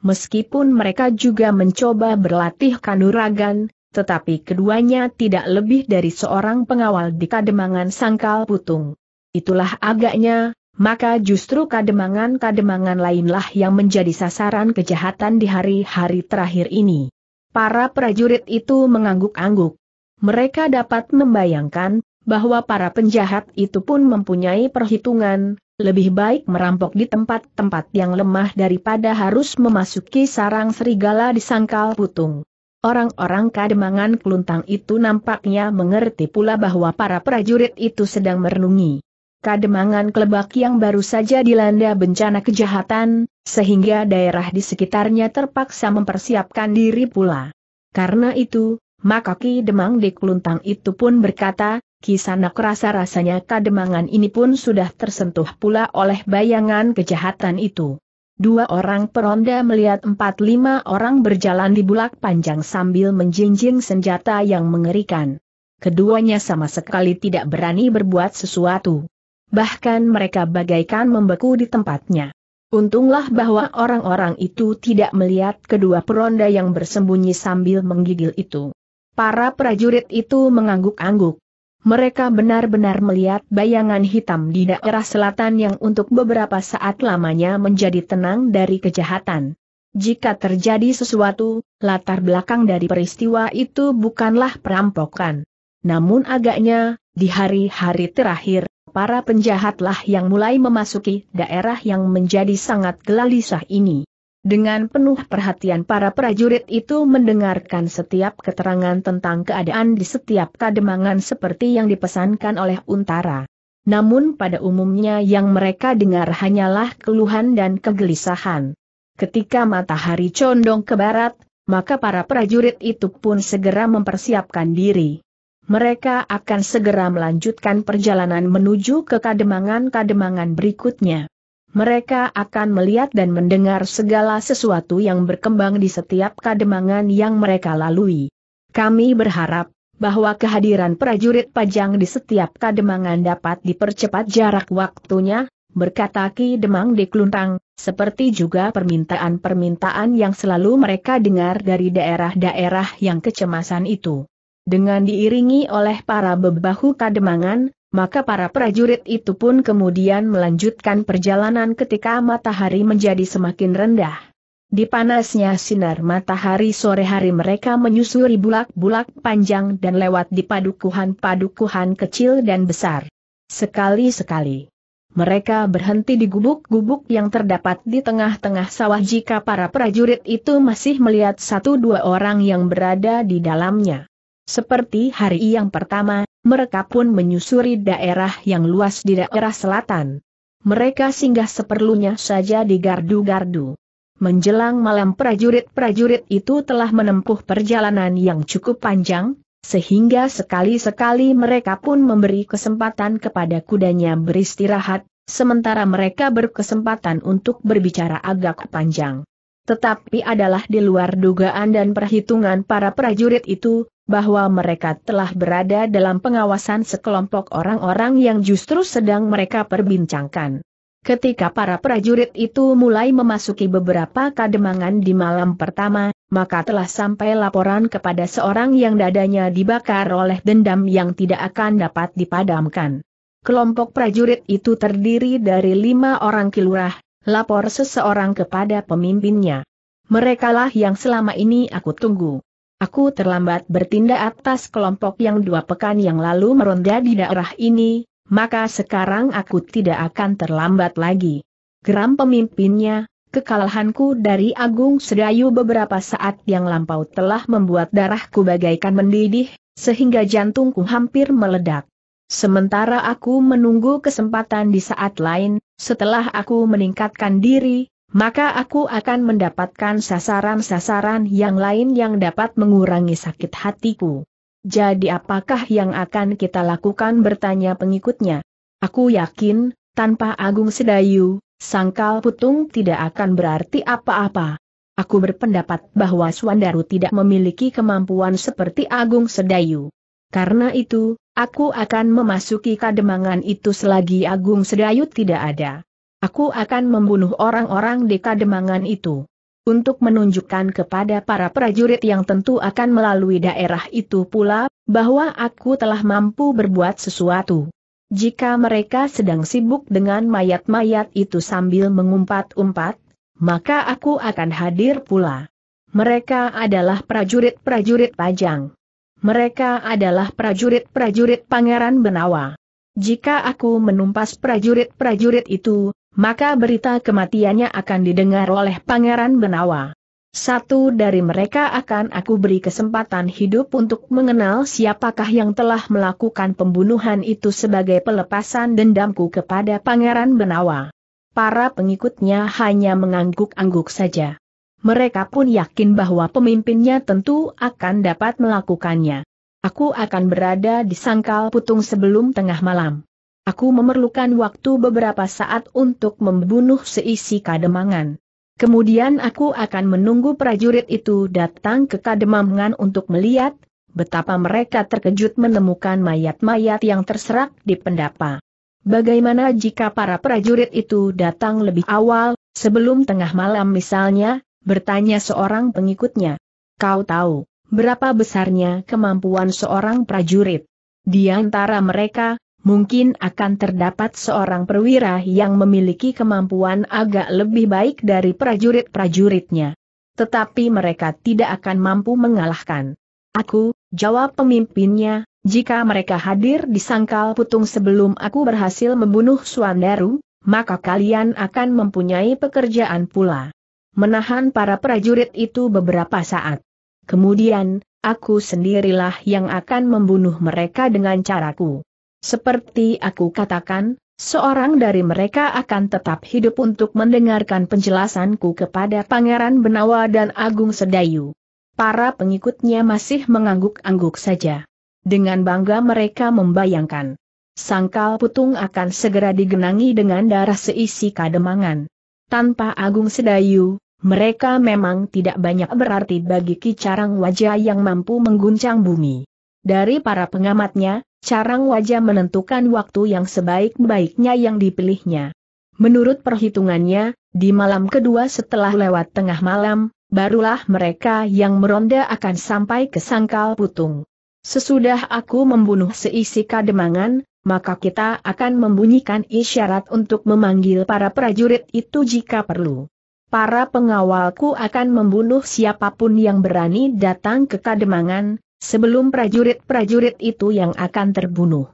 meskipun mereka juga mencoba berlatih kanuragan, tetapi keduanya tidak lebih dari seorang pengawal di kademangan sangkal putung. Itulah agaknya, maka justru kademangan-kademangan lainlah yang menjadi sasaran kejahatan di hari-hari terakhir ini. Para prajurit itu mengangguk-angguk. Mereka dapat membayangkan bahwa para penjahat itu pun mempunyai perhitungan, lebih baik merampok di tempat-tempat yang lemah daripada harus memasuki sarang serigala di sangkal putung. Orang-orang kademangan keluntang itu nampaknya mengerti pula bahwa para prajurit itu sedang merenungi. Kademangan kelebak yang baru saja dilanda bencana kejahatan, sehingga daerah di sekitarnya terpaksa mempersiapkan diri pula. Karena itu, maka Ki Demang di Keluntang itu pun berkata, Kisanak rasa-rasanya kademangan ini pun sudah tersentuh pula oleh bayangan kejahatan itu. Dua orang peronda melihat empat lima orang berjalan di bulak panjang sambil menjinjing senjata yang mengerikan. Keduanya sama sekali tidak berani berbuat sesuatu. Bahkan mereka bagaikan membeku di tempatnya. Untunglah bahwa orang-orang itu tidak melihat kedua peronda yang bersembunyi sambil menggigil itu. Para prajurit itu mengangguk-angguk mereka benar-benar melihat bayangan hitam di daerah selatan yang untuk beberapa saat lamanya menjadi tenang dari kejahatan. Jika terjadi sesuatu, latar belakang dari peristiwa itu bukanlah perampokan. Namun agaknya, di hari-hari terakhir, para penjahatlah yang mulai memasuki daerah yang menjadi sangat gelisah ini. Dengan penuh perhatian para prajurit itu mendengarkan setiap keterangan tentang keadaan di setiap kademangan seperti yang dipesankan oleh Untara. Namun pada umumnya yang mereka dengar hanyalah keluhan dan kegelisahan. Ketika matahari condong ke barat, maka para prajurit itu pun segera mempersiapkan diri. Mereka akan segera melanjutkan perjalanan menuju ke kademangan-kademangan berikutnya mereka akan melihat dan mendengar segala sesuatu yang berkembang di setiap kademangan yang mereka lalui. Kami berharap bahwa kehadiran prajurit pajang di setiap kademangan dapat dipercepat jarak waktunya, berkata Ki Demang di Kluntang, seperti juga permintaan-permintaan yang selalu mereka dengar dari daerah-daerah yang kecemasan itu. Dengan diiringi oleh para bebahu kademangan, maka para prajurit itu pun kemudian melanjutkan perjalanan ketika matahari menjadi semakin rendah. Di panasnya sinar matahari sore hari mereka menyusuri bulak-bulak panjang dan lewat di padukuhan-padukuhan kecil dan besar. Sekali-sekali. Mereka berhenti di gubuk-gubuk yang terdapat di tengah-tengah sawah jika para prajurit itu masih melihat satu dua orang yang berada di dalamnya. Seperti hari yang pertama, mereka pun menyusuri daerah yang luas di daerah selatan. Mereka singgah seperlunya saja di gardu-gardu. Menjelang malam prajurit-prajurit itu telah menempuh perjalanan yang cukup panjang, sehingga sekali-sekali mereka pun memberi kesempatan kepada kudanya beristirahat, sementara mereka berkesempatan untuk berbicara agak panjang. Tetapi adalah di luar dugaan dan perhitungan para prajurit itu, bahwa mereka telah berada dalam pengawasan sekelompok orang-orang yang justru sedang mereka perbincangkan. Ketika para prajurit itu mulai memasuki beberapa kademangan di malam pertama, maka telah sampai laporan kepada seorang yang dadanya dibakar oleh dendam yang tidak akan dapat dipadamkan. Kelompok prajurit itu terdiri dari lima orang kilurah, lapor seseorang kepada pemimpinnya. Merekalah yang selama ini aku tunggu. Aku terlambat bertindak atas kelompok yang dua pekan yang lalu meronda di daerah ini, maka sekarang aku tidak akan terlambat lagi. Geram pemimpinnya, kekalahanku dari Agung Sedayu beberapa saat yang lampau telah membuat darahku bagaikan mendidih, sehingga jantungku hampir meledak. Sementara aku menunggu kesempatan di saat lain, setelah aku meningkatkan diri, maka aku akan mendapatkan sasaran-sasaran yang lain yang dapat mengurangi sakit hatiku. Jadi apakah yang akan kita lakukan bertanya pengikutnya? Aku yakin, tanpa Agung Sedayu, sangkal putung tidak akan berarti apa-apa. Aku berpendapat bahwa Swandaru tidak memiliki kemampuan seperti Agung Sedayu. Karena itu, aku akan memasuki kademangan itu selagi Agung Sedayu tidak ada. Aku akan membunuh orang-orang di kademangan itu. Untuk menunjukkan kepada para prajurit yang tentu akan melalui daerah itu pula, bahwa aku telah mampu berbuat sesuatu. Jika mereka sedang sibuk dengan mayat-mayat itu sambil mengumpat-umpat, maka aku akan hadir pula. Mereka adalah prajurit-prajurit pajang. Mereka adalah prajurit-prajurit Pangeran Benawa. Jika aku menumpas prajurit-prajurit itu, maka berita kematiannya akan didengar oleh Pangeran Benawa. Satu dari mereka akan aku beri kesempatan hidup untuk mengenal siapakah yang telah melakukan pembunuhan itu sebagai pelepasan dendamku kepada Pangeran Benawa. Para pengikutnya hanya mengangguk-angguk saja. Mereka pun yakin bahwa pemimpinnya tentu akan dapat melakukannya. Aku akan berada di sangkal putung sebelum tengah malam. Aku memerlukan waktu beberapa saat untuk membunuh seisi kademangan. Kemudian aku akan menunggu prajurit itu datang ke kademangan untuk melihat betapa mereka terkejut menemukan mayat-mayat yang terserak di pendapa. Bagaimana jika para prajurit itu datang lebih awal, sebelum tengah malam misalnya, bertanya seorang pengikutnya. Kau tahu, berapa besarnya kemampuan seorang prajurit? Di antara mereka, mungkin akan terdapat seorang perwira yang memiliki kemampuan agak lebih baik dari prajurit-prajuritnya. Tetapi mereka tidak akan mampu mengalahkan. Aku, jawab pemimpinnya, jika mereka hadir di sangkal putung sebelum aku berhasil membunuh Suandaru, maka kalian akan mempunyai pekerjaan pula. Menahan para prajurit itu beberapa saat. Kemudian, aku sendirilah yang akan membunuh mereka dengan caraku. Seperti aku katakan, seorang dari mereka akan tetap hidup untuk mendengarkan penjelasanku kepada Pangeran Benawa dan Agung Sedayu. Para pengikutnya masih mengangguk-angguk saja. Dengan bangga mereka membayangkan. Sangkal putung akan segera digenangi dengan darah seisi kademangan. Tanpa Agung Sedayu, mereka memang tidak banyak berarti bagi kicarang wajah yang mampu mengguncang bumi. Dari para pengamatnya, Carang wajah menentukan waktu yang sebaik-baiknya yang dipilihnya. Menurut perhitungannya, di malam kedua setelah lewat tengah malam, barulah mereka yang meronda akan sampai ke sangkal putung. Sesudah aku membunuh seisi kademangan, maka kita akan membunyikan isyarat untuk memanggil para prajurit itu jika perlu. Para pengawalku akan membunuh siapapun yang berani datang ke kademangan, sebelum prajurit-prajurit itu yang akan terbunuh.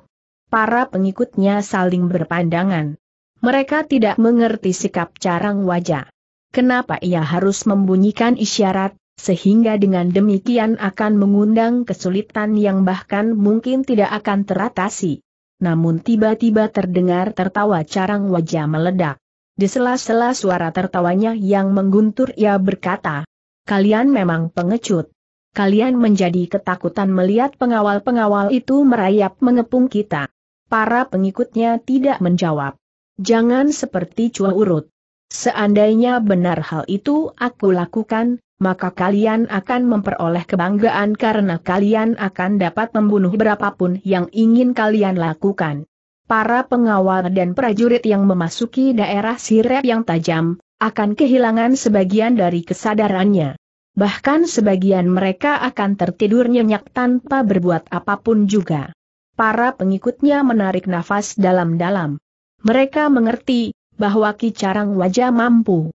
Para pengikutnya saling berpandangan. Mereka tidak mengerti sikap carang wajah. Kenapa ia harus membunyikan isyarat, sehingga dengan demikian akan mengundang kesulitan yang bahkan mungkin tidak akan teratasi. Namun tiba-tiba terdengar tertawa carang wajah meledak. Di sela-sela suara tertawanya yang mengguntur ia berkata, Kalian memang pengecut kalian menjadi ketakutan melihat pengawal-pengawal itu merayap mengepung kita. Para pengikutnya tidak menjawab. Jangan seperti cua urut. Seandainya benar hal itu aku lakukan, maka kalian akan memperoleh kebanggaan karena kalian akan dapat membunuh berapapun yang ingin kalian lakukan. Para pengawal dan prajurit yang memasuki daerah sirep yang tajam, akan kehilangan sebagian dari kesadarannya bahkan sebagian mereka akan tertidur nyenyak tanpa berbuat apapun juga. Para pengikutnya menarik nafas dalam-dalam. Mereka mengerti bahwa Kicarang wajah mampu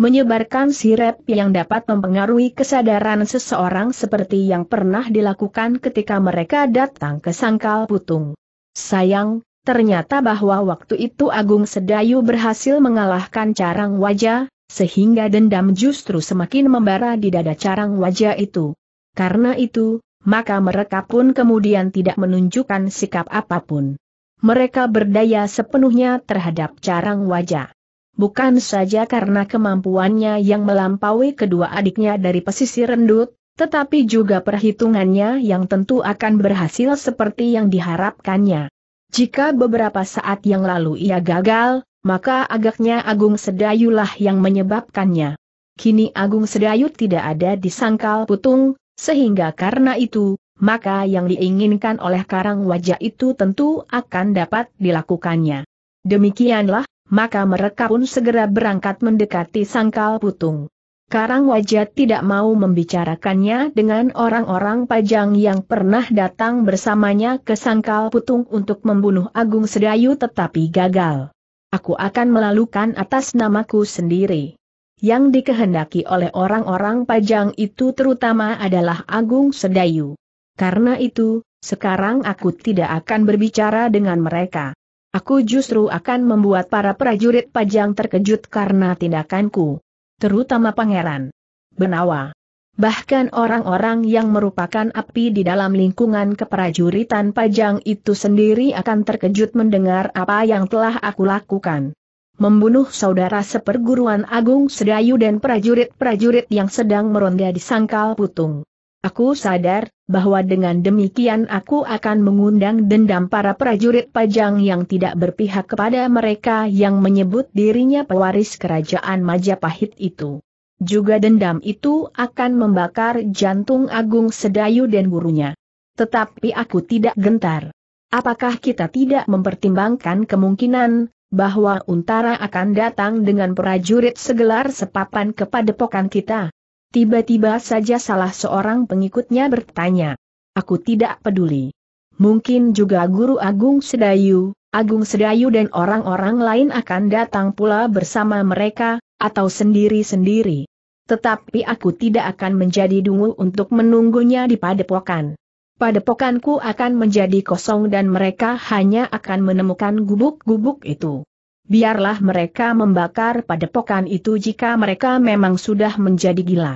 menyebarkan sirep yang dapat mempengaruhi kesadaran seseorang seperti yang pernah dilakukan ketika mereka datang ke Sangkal Putung. Sayang, ternyata bahwa waktu itu Agung Sedayu berhasil mengalahkan Carang Wajah, sehingga dendam justru semakin membara di dada carang wajah itu. Karena itu, maka mereka pun kemudian tidak menunjukkan sikap apapun. Mereka berdaya sepenuhnya terhadap carang wajah. Bukan saja karena kemampuannya yang melampaui kedua adiknya dari pesisir rendut, tetapi juga perhitungannya yang tentu akan berhasil seperti yang diharapkannya. Jika beberapa saat yang lalu ia gagal, maka agaknya Agung Sedayulah yang menyebabkannya. Kini Agung Sedayu tidak ada di sangkal putung, sehingga karena itu, maka yang diinginkan oleh karang wajah itu tentu akan dapat dilakukannya. Demikianlah, maka mereka pun segera berangkat mendekati sangkal putung. Karang wajah tidak mau membicarakannya dengan orang-orang pajang yang pernah datang bersamanya ke sangkal putung untuk membunuh Agung Sedayu tetapi gagal aku akan melalukan atas namaku sendiri. Yang dikehendaki oleh orang-orang Pajang itu terutama adalah Agung Sedayu. Karena itu, sekarang aku tidak akan berbicara dengan mereka. Aku justru akan membuat para prajurit Pajang terkejut karena tindakanku. Terutama pangeran. Benawa. Bahkan orang-orang yang merupakan api di dalam lingkungan keprajuritan Pajang itu sendiri akan terkejut mendengar apa yang telah aku lakukan. Membunuh saudara seperguruan Agung Sedayu dan prajurit-prajurit yang sedang meronda di Sangkal Putung. Aku sadar, bahwa dengan demikian aku akan mengundang dendam para prajurit Pajang yang tidak berpihak kepada mereka yang menyebut dirinya pewaris kerajaan Majapahit itu juga dendam itu akan membakar jantung Agung Sedayu dan gurunya. Tetapi aku tidak gentar. Apakah kita tidak mempertimbangkan kemungkinan bahwa Untara akan datang dengan prajurit segelar sepapan kepada pokan kita? Tiba-tiba saja salah seorang pengikutnya bertanya. Aku tidak peduli. Mungkin juga Guru Agung Sedayu, Agung Sedayu dan orang-orang lain akan datang pula bersama mereka, atau sendiri-sendiri tetapi aku tidak akan menjadi dungu untuk menunggunya di padepokan. Padepokanku akan menjadi kosong dan mereka hanya akan menemukan gubuk-gubuk itu. Biarlah mereka membakar padepokan itu jika mereka memang sudah menjadi gila.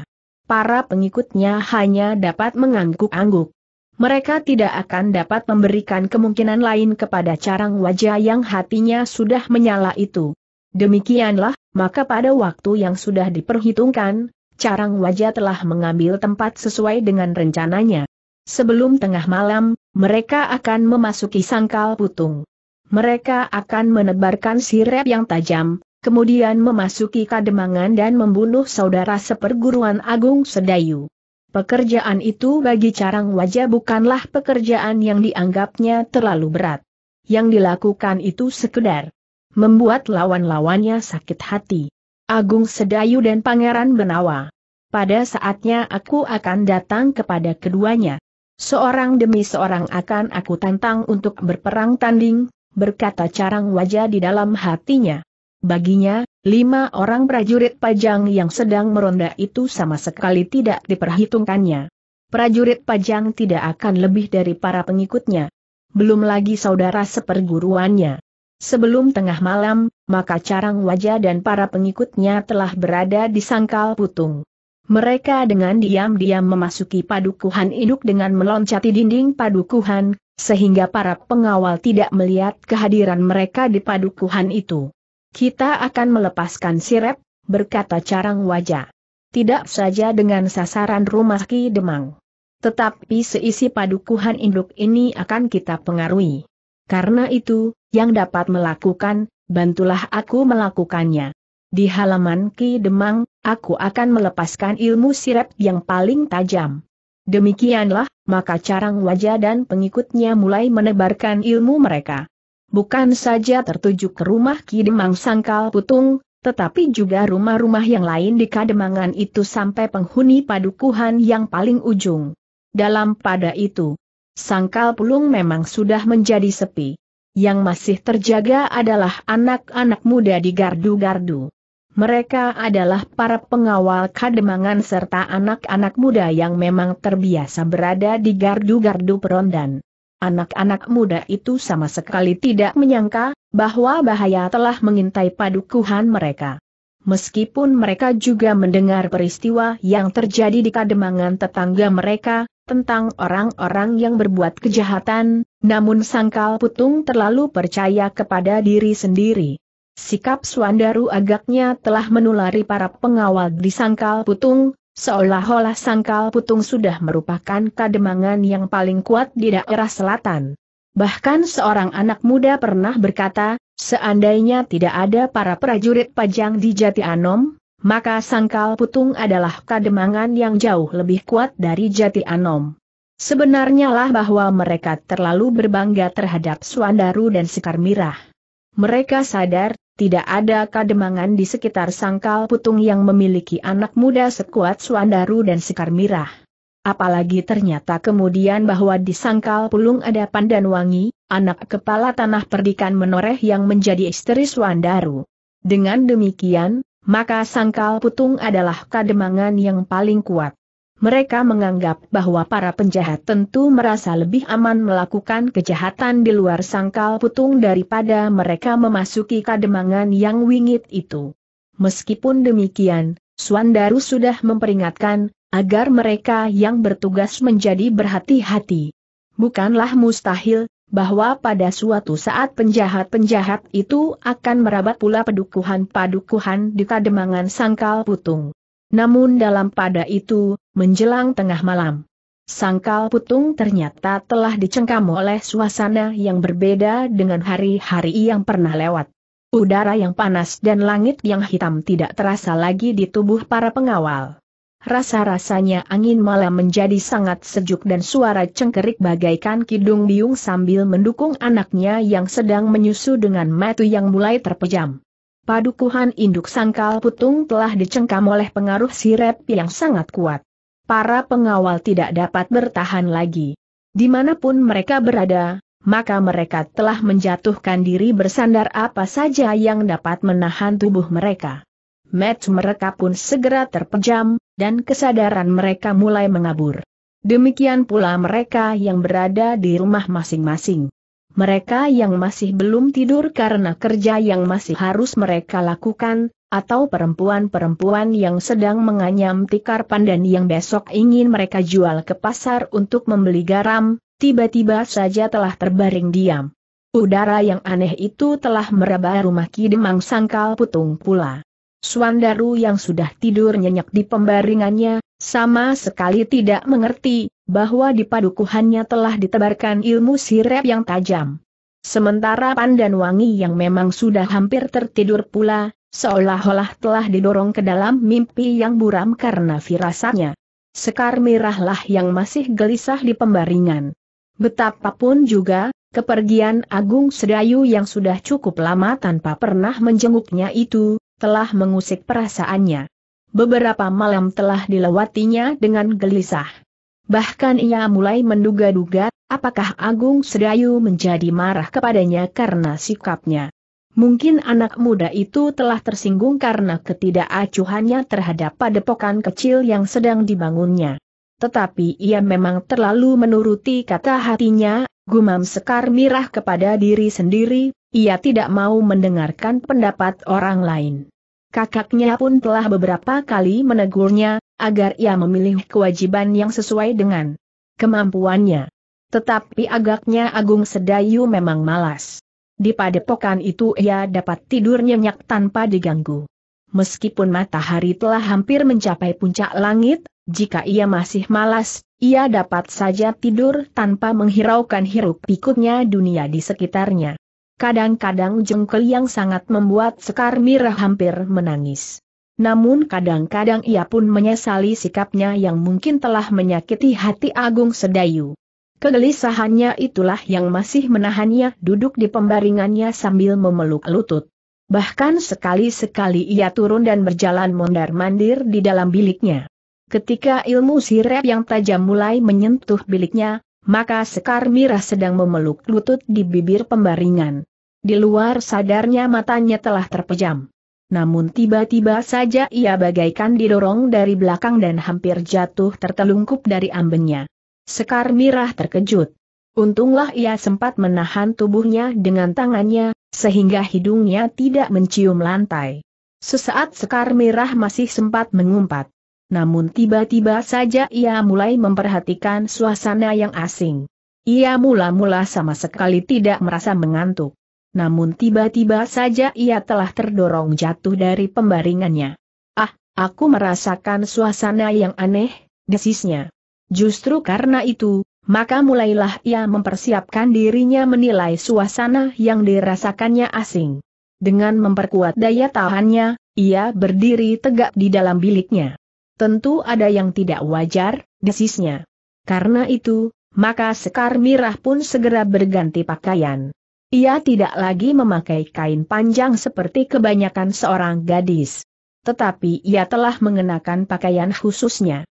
Para pengikutnya hanya dapat mengangguk-angguk. Mereka tidak akan dapat memberikan kemungkinan lain kepada carang wajah yang hatinya sudah menyala itu. Demikianlah, maka pada waktu yang sudah diperhitungkan, Carang Wajah telah mengambil tempat sesuai dengan rencananya. Sebelum tengah malam, mereka akan memasuki sangkal putung. Mereka akan menebarkan sirep yang tajam, kemudian memasuki kademangan dan membunuh saudara seperguruan agung Sedayu. Pekerjaan itu bagi Carang Wajah bukanlah pekerjaan yang dianggapnya terlalu berat. Yang dilakukan itu sekedar membuat lawan-lawannya sakit hati. Agung Sedayu dan Pangeran Benawa. Pada saatnya aku akan datang kepada keduanya. Seorang demi seorang akan aku tantang untuk berperang tanding, berkata carang wajah di dalam hatinya. Baginya, lima orang prajurit pajang yang sedang meronda itu sama sekali tidak diperhitungkannya. Prajurit pajang tidak akan lebih dari para pengikutnya. Belum lagi saudara seperguruannya. Sebelum tengah malam, maka Carang Wajah dan para pengikutnya telah berada di sangkal putung. Mereka dengan diam-diam memasuki padukuhan induk dengan meloncati dinding padukuhan, sehingga para pengawal tidak melihat kehadiran mereka di padukuhan itu. Kita akan melepaskan sirep, berkata Carang Wajah. Tidak saja dengan sasaran rumah Ki Demang. Tetapi seisi padukuhan induk ini akan kita pengaruhi. Karena itu, yang dapat melakukan, bantulah aku melakukannya. Di halaman Ki Demang, aku akan melepaskan ilmu sirap yang paling tajam. Demikianlah, maka carang wajah dan pengikutnya mulai menebarkan ilmu mereka. Bukan saja tertuju ke rumah Ki Demang Sangkal Putung, tetapi juga rumah-rumah yang lain di Kademangan itu sampai penghuni padukuhan yang paling ujung. Dalam pada itu, sangkal pulung memang sudah menjadi sepi. Yang masih terjaga adalah anak-anak muda di gardu-gardu. Mereka adalah para pengawal kademangan serta anak-anak muda yang memang terbiasa berada di gardu-gardu perondan. Anak-anak muda itu sama sekali tidak menyangka bahwa bahaya telah mengintai padukuhan mereka meskipun mereka juga mendengar peristiwa yang terjadi di kademangan tetangga mereka, tentang orang-orang yang berbuat kejahatan, namun sangkal putung terlalu percaya kepada diri sendiri. Sikap Swandaru agaknya telah menulari para pengawal di sangkal putung, seolah-olah sangkal putung sudah merupakan kademangan yang paling kuat di daerah selatan. Bahkan seorang anak muda pernah berkata, Seandainya tidak ada para prajurit pajang di Jati Anom, maka Sangkal Putung adalah kademangan yang jauh lebih kuat dari Jati Anom. Sebenarnya lah bahwa mereka terlalu berbangga terhadap Suandaru dan Sekar Mirah. Mereka sadar, tidak ada kademangan di sekitar Sangkal Putung yang memiliki anak muda sekuat Suandaru dan Sekar Mirah. Apalagi ternyata kemudian bahwa di Sangkal Pulung ada Pandan Wangi, anak kepala tanah perdikan menoreh yang menjadi istri Swandaru. Dengan demikian, maka sangkal putung adalah kademangan yang paling kuat. Mereka menganggap bahwa para penjahat tentu merasa lebih aman melakukan kejahatan di luar sangkal putung daripada mereka memasuki kademangan yang wingit itu. Meskipun demikian, Swandaru sudah memperingatkan, agar mereka yang bertugas menjadi berhati-hati. Bukanlah mustahil, bahwa pada suatu saat penjahat-penjahat itu akan merabat pula pedukuhan-padukuhan di kademangan sangkal putung. Namun dalam pada itu, menjelang tengah malam, sangkal putung ternyata telah dicengkam oleh suasana yang berbeda dengan hari-hari yang pernah lewat. Udara yang panas dan langit yang hitam tidak terasa lagi di tubuh para pengawal. Rasa-rasanya angin malam menjadi sangat sejuk dan suara cengkerik bagaikan kidung biung sambil mendukung anaknya yang sedang menyusu dengan mata yang mulai terpejam. Padukuhan induk sangkal putung telah dicengkam oleh pengaruh sirep yang sangat kuat. Para pengawal tidak dapat bertahan lagi. Dimanapun mereka berada, maka mereka telah menjatuhkan diri bersandar apa saja yang dapat menahan tubuh mereka. Match mereka pun segera terpejam, dan kesadaran mereka mulai mengabur. Demikian pula mereka yang berada di rumah masing-masing. Mereka yang masih belum tidur karena kerja yang masih harus mereka lakukan, atau perempuan-perempuan yang sedang menganyam tikar pandan yang besok ingin mereka jual ke pasar untuk membeli garam, tiba-tiba saja telah terbaring diam. Udara yang aneh itu telah meraba rumah Kidemang Sangkal Putung pula. Suandaru yang sudah tidur nyenyak di pembaringannya, sama sekali tidak mengerti, bahwa di padukuhannya telah ditebarkan ilmu sirep yang tajam. Sementara Pandan Wangi yang memang sudah hampir tertidur pula, seolah-olah telah didorong ke dalam mimpi yang buram karena firasatnya. Sekar mirahlah yang masih gelisah di pembaringan. Betapapun juga, kepergian Agung Sedayu yang sudah cukup lama tanpa pernah menjenguknya itu, telah mengusik perasaannya. Beberapa malam telah dilewatinya dengan gelisah. Bahkan ia mulai menduga-duga, apakah Agung Sedayu menjadi marah kepadanya karena sikapnya. Mungkin anak muda itu telah tersinggung karena ketidakacuhannya terhadap padepokan kecil yang sedang dibangunnya. Tetapi ia memang terlalu menuruti kata hatinya, gumam Sekar Mirah kepada diri sendiri, ia tidak mau mendengarkan pendapat orang lain. Kakaknya pun telah beberapa kali menegurnya, agar ia memilih kewajiban yang sesuai dengan kemampuannya. Tetapi agaknya Agung Sedayu memang malas. Di padepokan itu ia dapat tidur nyenyak tanpa diganggu. Meskipun matahari telah hampir mencapai puncak langit, jika ia masih malas, ia dapat saja tidur tanpa menghiraukan hiruk pikuknya dunia di sekitarnya. Kadang-kadang jengkel yang sangat membuat Sekar Mira hampir menangis. Namun kadang-kadang ia pun menyesali sikapnya yang mungkin telah menyakiti hati Agung Sedayu. Kegelisahannya itulah yang masih menahannya duduk di pembaringannya sambil memeluk lutut. Bahkan sekali-sekali ia turun dan berjalan mondar-mandir di dalam biliknya. Ketika ilmu sirep yang tajam mulai menyentuh biliknya, maka Sekar Mirah sedang memeluk lutut di bibir pembaringan. Di luar sadarnya matanya telah terpejam. Namun tiba-tiba saja ia bagaikan didorong dari belakang dan hampir jatuh tertelungkup dari ambennya. Sekar Mirah terkejut. Untunglah ia sempat menahan tubuhnya dengan tangannya, sehingga hidungnya tidak mencium lantai. Sesaat Sekar Mirah masih sempat mengumpat. Namun tiba-tiba saja ia mulai memperhatikan suasana yang asing. Ia mula-mula sama sekali tidak merasa mengantuk. Namun tiba-tiba saja ia telah terdorong jatuh dari pembaringannya. Ah, aku merasakan suasana yang aneh, desisnya. Justru karena itu, maka mulailah ia mempersiapkan dirinya menilai suasana yang dirasakannya asing. Dengan memperkuat daya tahannya, ia berdiri tegak di dalam biliknya tentu ada yang tidak wajar, desisnya. Karena itu, maka Sekar Mirah pun segera berganti pakaian. Ia tidak lagi memakai kain panjang seperti kebanyakan seorang gadis. Tetapi ia telah mengenakan pakaian khususnya.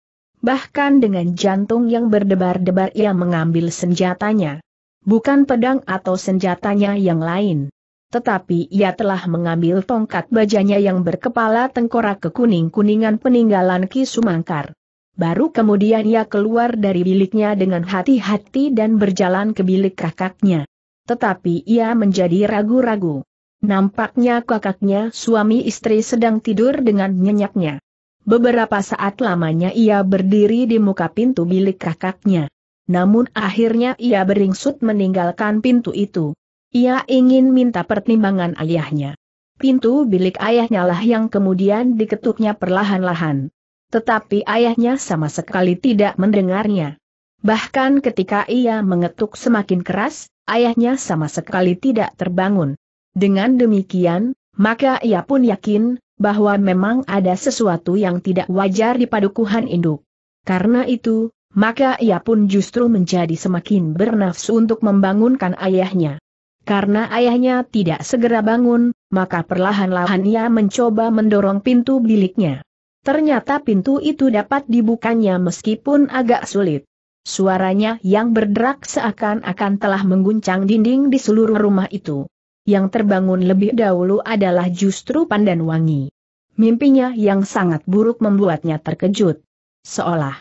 Bahkan dengan jantung yang berdebar-debar ia mengambil senjatanya. Bukan pedang atau senjatanya yang lain tetapi ia telah mengambil tongkat bajanya yang berkepala tengkorak kekuning-kuningan peninggalan Ki Sumangkar. Baru kemudian ia keluar dari biliknya dengan hati-hati dan berjalan ke bilik kakaknya. Tetapi ia menjadi ragu-ragu. Nampaknya kakaknya suami istri sedang tidur dengan nyenyaknya. Beberapa saat lamanya ia berdiri di muka pintu bilik kakaknya. Namun akhirnya ia beringsut meninggalkan pintu itu. Ia ingin minta pertimbangan ayahnya. Pintu bilik ayahnya lah yang kemudian diketuknya perlahan-lahan. Tetapi ayahnya sama sekali tidak mendengarnya. Bahkan ketika ia mengetuk semakin keras, ayahnya sama sekali tidak terbangun. Dengan demikian, maka ia pun yakin bahwa memang ada sesuatu yang tidak wajar di padukuhan induk. Karena itu, maka ia pun justru menjadi semakin bernafsu untuk membangunkan ayahnya. Karena ayahnya tidak segera bangun, maka perlahan-lahan ia mencoba mendorong pintu biliknya. Ternyata pintu itu dapat dibukanya meskipun agak sulit. Suaranya yang berderak seakan-akan telah mengguncang dinding di seluruh rumah itu. Yang terbangun lebih dahulu adalah justru Pandan Wangi. Mimpinya yang sangat buruk membuatnya terkejut. Seolah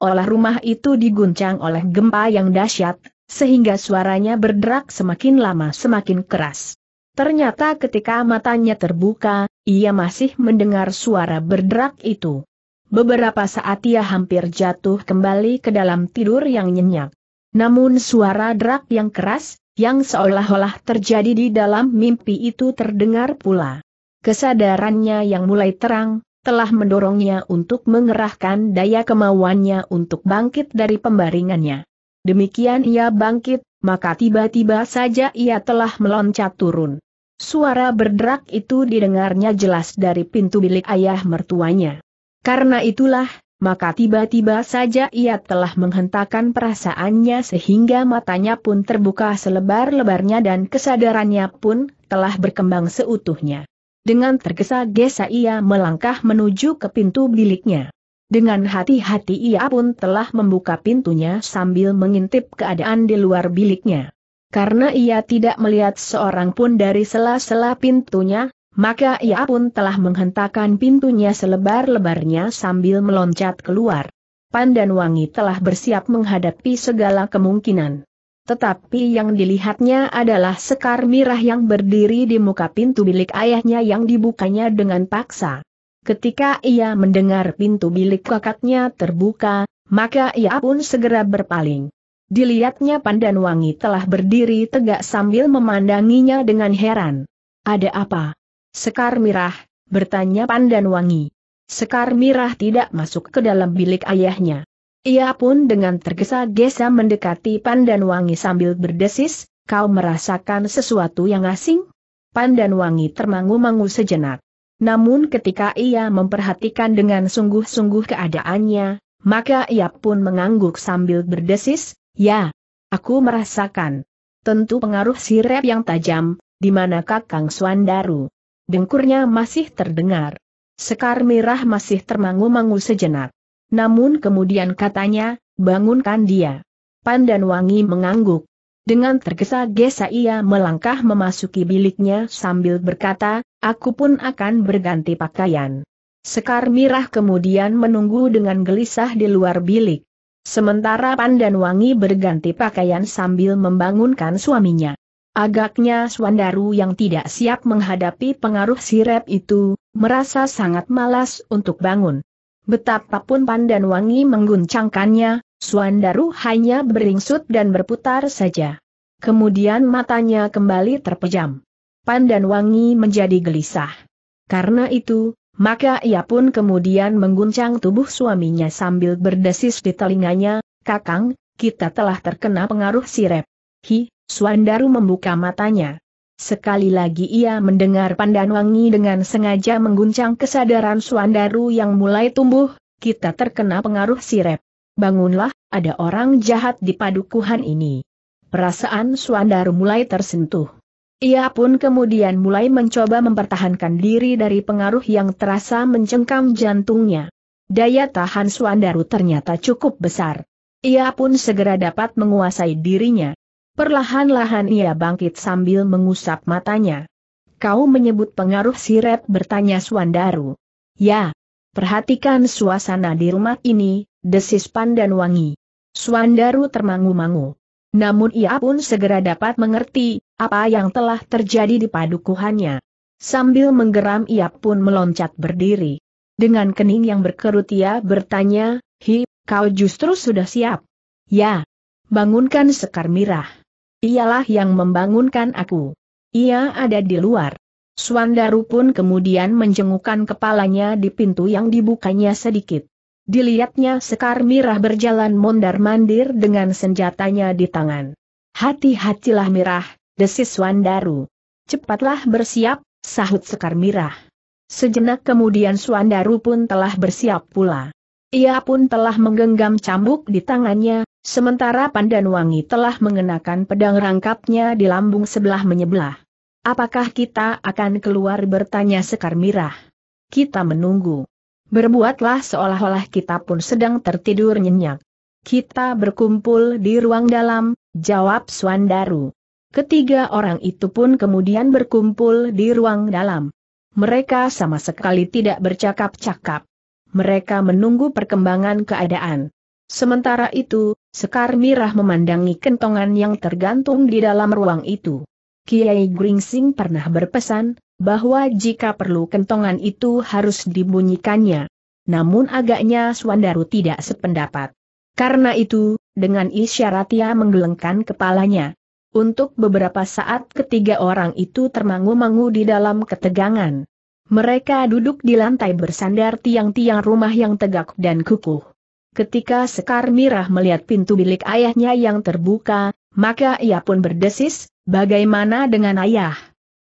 olah rumah itu diguncang oleh gempa yang dahsyat, sehingga suaranya berderak semakin lama semakin keras. Ternyata ketika matanya terbuka, ia masih mendengar suara berderak itu. Beberapa saat ia hampir jatuh kembali ke dalam tidur yang nyenyak. Namun suara derak yang keras, yang seolah-olah terjadi di dalam mimpi itu terdengar pula. Kesadarannya yang mulai terang, telah mendorongnya untuk mengerahkan daya kemauannya untuk bangkit dari pembaringannya. Demikian ia bangkit, maka tiba-tiba saja ia telah meloncat turun. Suara berderak itu didengarnya jelas dari pintu bilik ayah mertuanya. Karena itulah, maka tiba-tiba saja ia telah menghentakkan perasaannya sehingga matanya pun terbuka selebar-lebarnya dan kesadarannya pun telah berkembang seutuhnya. Dengan tergesa-gesa ia melangkah menuju ke pintu biliknya. Dengan hati-hati ia pun telah membuka pintunya sambil mengintip keadaan di luar biliknya. Karena ia tidak melihat seorang pun dari sela-sela pintunya, maka ia pun telah menghentakkan pintunya selebar-lebarnya sambil meloncat keluar. Pandan Wangi telah bersiap menghadapi segala kemungkinan. Tetapi yang dilihatnya adalah sekar mirah yang berdiri di muka pintu bilik ayahnya yang dibukanya dengan paksa. Ketika ia mendengar pintu bilik kakaknya terbuka, maka ia pun segera berpaling. Dilihatnya Pandan Wangi telah berdiri tegak sambil memandanginya dengan heran. Ada apa? Sekar Mirah, bertanya Pandan Wangi. Sekar Mirah tidak masuk ke dalam bilik ayahnya. Ia pun dengan tergesa-gesa mendekati Pandan Wangi sambil berdesis, kau merasakan sesuatu yang asing? Pandan Wangi termangu-mangu sejenak. Namun ketika ia memperhatikan dengan sungguh-sungguh keadaannya, maka ia pun mengangguk sambil berdesis, ya, aku merasakan. Tentu pengaruh sirep yang tajam, di mana kakang Swandaru, Dengkurnya masih terdengar. Sekar merah masih termangu-mangu sejenak. Namun kemudian katanya, bangunkan dia. Pandan Wangi mengangguk. Dengan tergesa-gesa ia melangkah memasuki biliknya sambil berkata, aku pun akan berganti pakaian. Sekar Mirah kemudian menunggu dengan gelisah di luar bilik. Sementara Pandan Wangi berganti pakaian sambil membangunkan suaminya. Agaknya Swandaru yang tidak siap menghadapi pengaruh sirep itu, merasa sangat malas untuk bangun. Betapapun Pandan Wangi mengguncangkannya, Swandaru hanya beringsut dan berputar saja. Kemudian matanya kembali terpejam pandan wangi menjadi gelisah. Karena itu, maka ia pun kemudian mengguncang tubuh suaminya sambil berdesis di telinganya, Kakang, kita telah terkena pengaruh sirep. Hi, Suandaru membuka matanya. Sekali lagi ia mendengar pandan wangi dengan sengaja mengguncang kesadaran Suandaru yang mulai tumbuh, kita terkena pengaruh sirep. Bangunlah, ada orang jahat di padukuhan ini. Perasaan Suandaru mulai tersentuh. Ia pun kemudian mulai mencoba mempertahankan diri dari pengaruh yang terasa mencengkam jantungnya. Daya tahan Suandaru ternyata cukup besar. Ia pun segera dapat menguasai dirinya. Perlahan-lahan ia bangkit sambil mengusap matanya. Kau menyebut pengaruh sirep bertanya Suandaru. Ya. Perhatikan suasana di rumah ini, desis pandan wangi. Suandaru termangu-mangu. Namun ia pun segera dapat mengerti, apa yang telah terjadi di padukuhannya. Sambil menggeram ia pun meloncat berdiri. Dengan kening yang berkerut ia bertanya, Hi, kau justru sudah siap? Ya. Bangunkan Sekar Mirah. Ialah yang membangunkan aku. Ia ada di luar. Swandaru pun kemudian menjengukkan kepalanya di pintu yang dibukanya sedikit. Dilihatnya Sekar Mirah berjalan mondar-mandir dengan senjatanya di tangan. Hati-hatilah Mirah, desis Wandaru. Cepatlah bersiap, sahut Sekar Mirah. Sejenak kemudian Suandaru pun telah bersiap pula. Ia pun telah menggenggam cambuk di tangannya, sementara Pandanwangi telah mengenakan pedang rangkapnya di lambung sebelah menyebelah. Apakah kita akan keluar bertanya Sekar Mirah? Kita menunggu. Berbuatlah seolah-olah kita pun sedang tertidur nyenyak. Kita berkumpul di ruang dalam, jawab Swandaru. Ketiga orang itu pun kemudian berkumpul di ruang dalam. Mereka sama sekali tidak bercakap-cakap. Mereka menunggu perkembangan keadaan. Sementara itu, Sekar Mirah memandangi kentongan yang tergantung di dalam ruang itu. Kiai Gringsing pernah berpesan, bahwa jika perlu kentongan itu harus dibunyikannya. Namun agaknya Swandaru tidak sependapat. Karena itu, dengan isyarat ia menggelengkan kepalanya. Untuk beberapa saat ketiga orang itu termangu-mangu di dalam ketegangan. Mereka duduk di lantai bersandar tiang-tiang rumah yang tegak dan kukuh. Ketika Sekar Mirah melihat pintu bilik ayahnya yang terbuka, maka ia pun berdesis, Bagaimana dengan ayah?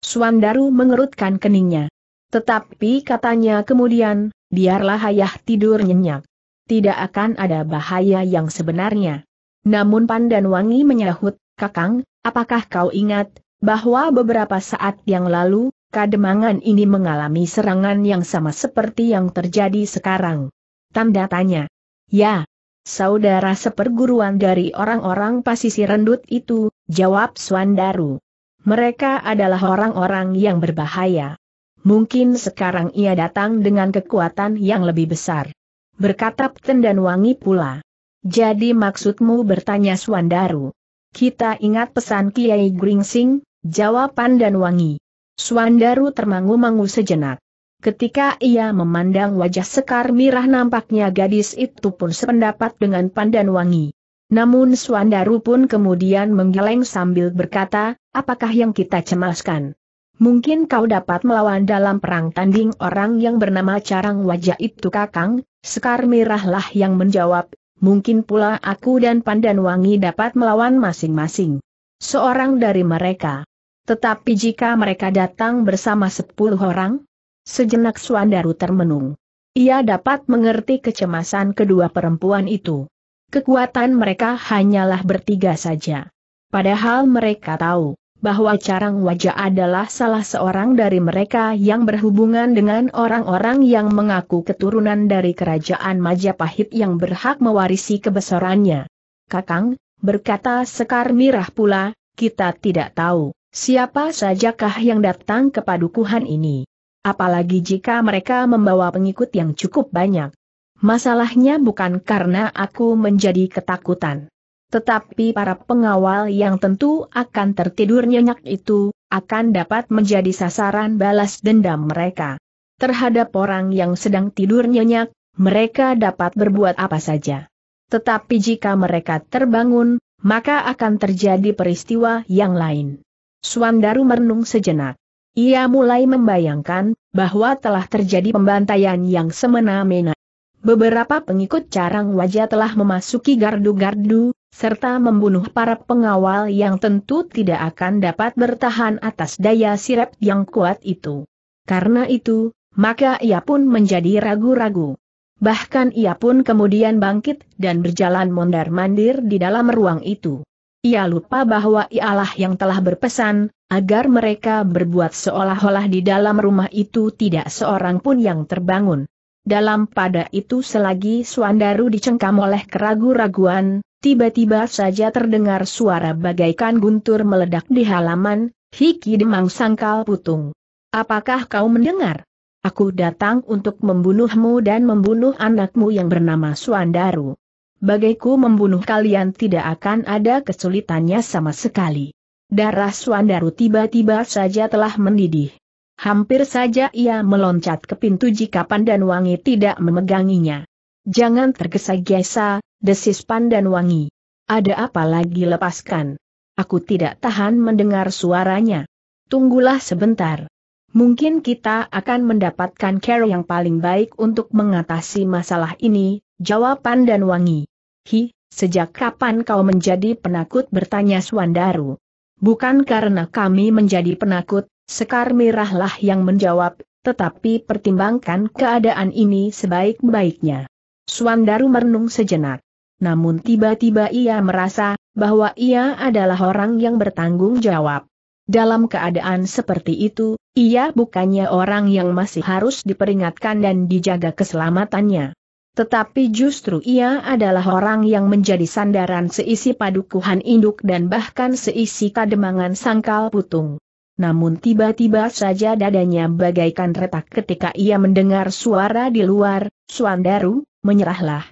Suandaru mengerutkan keningnya. Tetapi katanya kemudian, biarlah ayah tidur nyenyak. Tidak akan ada bahaya yang sebenarnya. Namun Pandan Wangi menyahut, Kakang, apakah kau ingat, bahwa beberapa saat yang lalu, Kademangan ini mengalami serangan yang sama seperti yang terjadi sekarang. Tanda tanya. Ya, Saudara seperguruan dari orang-orang pasisi rendut itu, jawab Swandaru. Mereka adalah orang-orang yang berbahaya. Mungkin sekarang ia datang dengan kekuatan yang lebih besar. Berkata Pten dan Wangi pula. Jadi maksudmu bertanya Swandaru. Kita ingat pesan Kiai Gringsing, jawaban dan Wangi. Swandaru termangu-mangu sejenak. Ketika ia memandang wajah Sekar Mirah nampaknya gadis itu pun sependapat dengan Pandan Wangi. Namun Suandaru pun kemudian menggeleng sambil berkata, apakah yang kita cemaskan? Mungkin kau dapat melawan dalam perang tanding orang yang bernama Carang Wajah itu kakang, Sekar Mirahlah yang menjawab, mungkin pula aku dan Pandan Wangi dapat melawan masing-masing. Seorang dari mereka. Tetapi jika mereka datang bersama sepuluh orang, Sejenak Suandaru termenung. Ia dapat mengerti kecemasan kedua perempuan itu. Kekuatan mereka hanyalah bertiga saja. Padahal mereka tahu bahwa Carang Wajah adalah salah seorang dari mereka yang berhubungan dengan orang-orang yang mengaku keturunan dari kerajaan Majapahit yang berhak mewarisi kebesarannya. Kakang, berkata Sekar Mirah pula, kita tidak tahu siapa sajakah yang datang ke padukuhan ini apalagi jika mereka membawa pengikut yang cukup banyak. Masalahnya bukan karena aku menjadi ketakutan. Tetapi para pengawal yang tentu akan tertidur nyenyak itu, akan dapat menjadi sasaran balas dendam mereka. Terhadap orang yang sedang tidur nyenyak, mereka dapat berbuat apa saja. Tetapi jika mereka terbangun, maka akan terjadi peristiwa yang lain. Suandaru merenung sejenak. Ia mulai membayangkan bahwa telah terjadi pembantaian yang semena-mena. Beberapa pengikut carang wajah telah memasuki gardu-gardu, serta membunuh para pengawal yang tentu tidak akan dapat bertahan atas daya sirep yang kuat itu. Karena itu, maka ia pun menjadi ragu-ragu. Bahkan ia pun kemudian bangkit dan berjalan mondar-mandir di dalam ruang itu. Ia lupa bahwa ialah yang telah berpesan, agar mereka berbuat seolah-olah di dalam rumah itu tidak seorang pun yang terbangun. Dalam pada itu selagi Suandaru dicengkam oleh keragu-raguan, tiba-tiba saja terdengar suara bagaikan guntur meledak di halaman, Hiki Demang Sangkal Putung. Apakah kau mendengar? Aku datang untuk membunuhmu dan membunuh anakmu yang bernama Suandaru. Bagaiku membunuh kalian tidak akan ada kesulitannya sama sekali. Darah Suandaru tiba-tiba saja telah mendidih. Hampir saja ia meloncat ke pintu jika Pandan Wangi tidak memeganginya. Jangan tergesa-gesa, desis Pandan Wangi. Ada apa lagi lepaskan? Aku tidak tahan mendengar suaranya. Tunggulah sebentar. Mungkin kita akan mendapatkan care yang paling baik untuk mengatasi masalah ini, jawab Pandan Wangi. Hi, sejak kapan kau menjadi penakut bertanya Suandaru? bukan karena kami menjadi penakut, Sekar Mirahlah yang menjawab, tetapi pertimbangkan keadaan ini sebaik-baiknya. Suandaru merenung sejenak. Namun tiba-tiba ia merasa, bahwa ia adalah orang yang bertanggung jawab. Dalam keadaan seperti itu, ia bukannya orang yang masih harus diperingatkan dan dijaga keselamatannya. Tetapi justru ia adalah orang yang menjadi sandaran seisi padukuhan induk dan bahkan seisi kademangan sangkal putung. Namun tiba-tiba saja dadanya bagaikan retak ketika ia mendengar suara di luar, Suandaru, menyerahlah.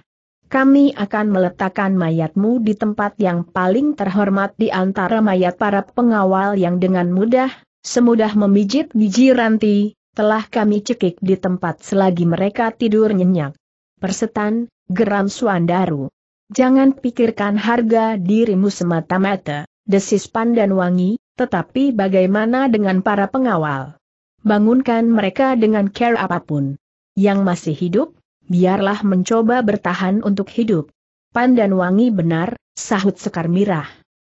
Kami akan meletakkan mayatmu di tempat yang paling terhormat di antara mayat para pengawal yang dengan mudah, semudah memijit biji ranti, telah kami cekik di tempat selagi mereka tidur nyenyak persetan, geram Suandaru. Jangan pikirkan harga dirimu semata-mata, desis pandan wangi, tetapi bagaimana dengan para pengawal? Bangunkan mereka dengan care apapun. Yang masih hidup, biarlah mencoba bertahan untuk hidup. Pandan wangi benar, sahut Sekar Mirah.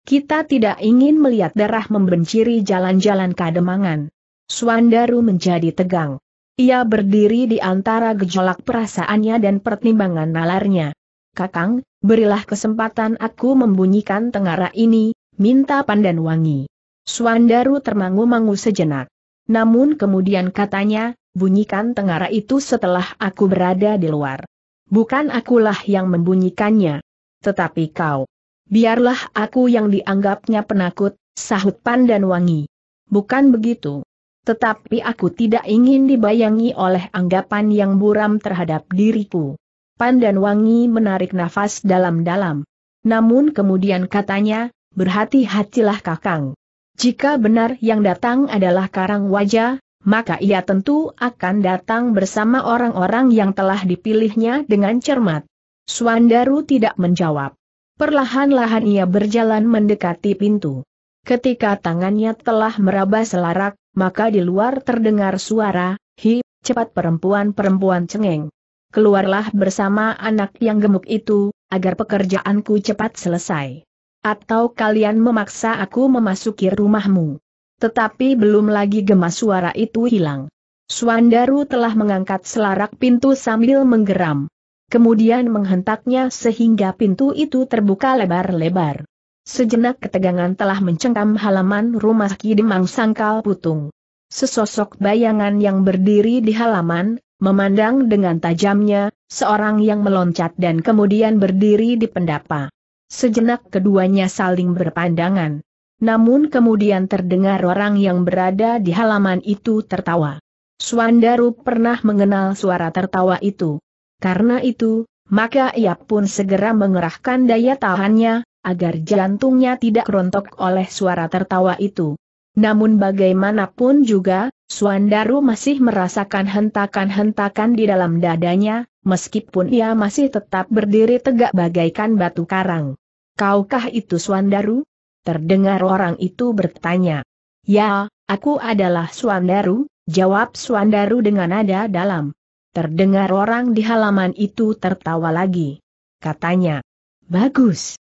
Kita tidak ingin melihat darah membenciri jalan-jalan kademangan. Suandaru menjadi tegang. Ia berdiri di antara gejolak perasaannya dan pertimbangan nalarnya. Kakang, berilah kesempatan aku membunyikan tengara ini, minta pandan wangi. Suandaru termangu-mangu sejenak. Namun kemudian katanya, bunyikan tengara itu setelah aku berada di luar. Bukan akulah yang membunyikannya. Tetapi kau. Biarlah aku yang dianggapnya penakut, sahut pandan wangi. Bukan begitu. Tetapi aku tidak ingin dibayangi oleh anggapan yang buram terhadap diriku. Pandan Wangi menarik nafas dalam-dalam. Namun kemudian katanya, berhati-hatilah kakang. Jika benar yang datang adalah karang wajah, maka ia tentu akan datang bersama orang-orang yang telah dipilihnya dengan cermat. Suandaru tidak menjawab. Perlahan-lahan ia berjalan mendekati pintu. Ketika tangannya telah meraba selarak, maka di luar terdengar suara, hi, cepat perempuan-perempuan cengeng. Keluarlah bersama anak yang gemuk itu, agar pekerjaanku cepat selesai. Atau kalian memaksa aku memasuki rumahmu. Tetapi belum lagi gemas suara itu hilang. Suandaru telah mengangkat selarak pintu sambil menggeram. Kemudian menghentaknya sehingga pintu itu terbuka lebar-lebar. Sejenak ketegangan telah mencengkam halaman rumah Ki Demang Sangkal Putung. Sesosok bayangan yang berdiri di halaman, memandang dengan tajamnya, seorang yang meloncat dan kemudian berdiri di pendapa. Sejenak keduanya saling berpandangan. Namun kemudian terdengar orang yang berada di halaman itu tertawa. Suandaru pernah mengenal suara tertawa itu. Karena itu, maka ia pun segera mengerahkan daya tahannya, agar jantungnya tidak rontok oleh suara tertawa itu. Namun bagaimanapun juga, Suandaru masih merasakan hentakan-hentakan di dalam dadanya, meskipun ia masih tetap berdiri tegak bagaikan batu karang. Kaukah itu Suandaru? Terdengar orang itu bertanya. Ya, aku adalah Suandaru, jawab Suandaru dengan nada dalam. Terdengar orang di halaman itu tertawa lagi. Katanya, bagus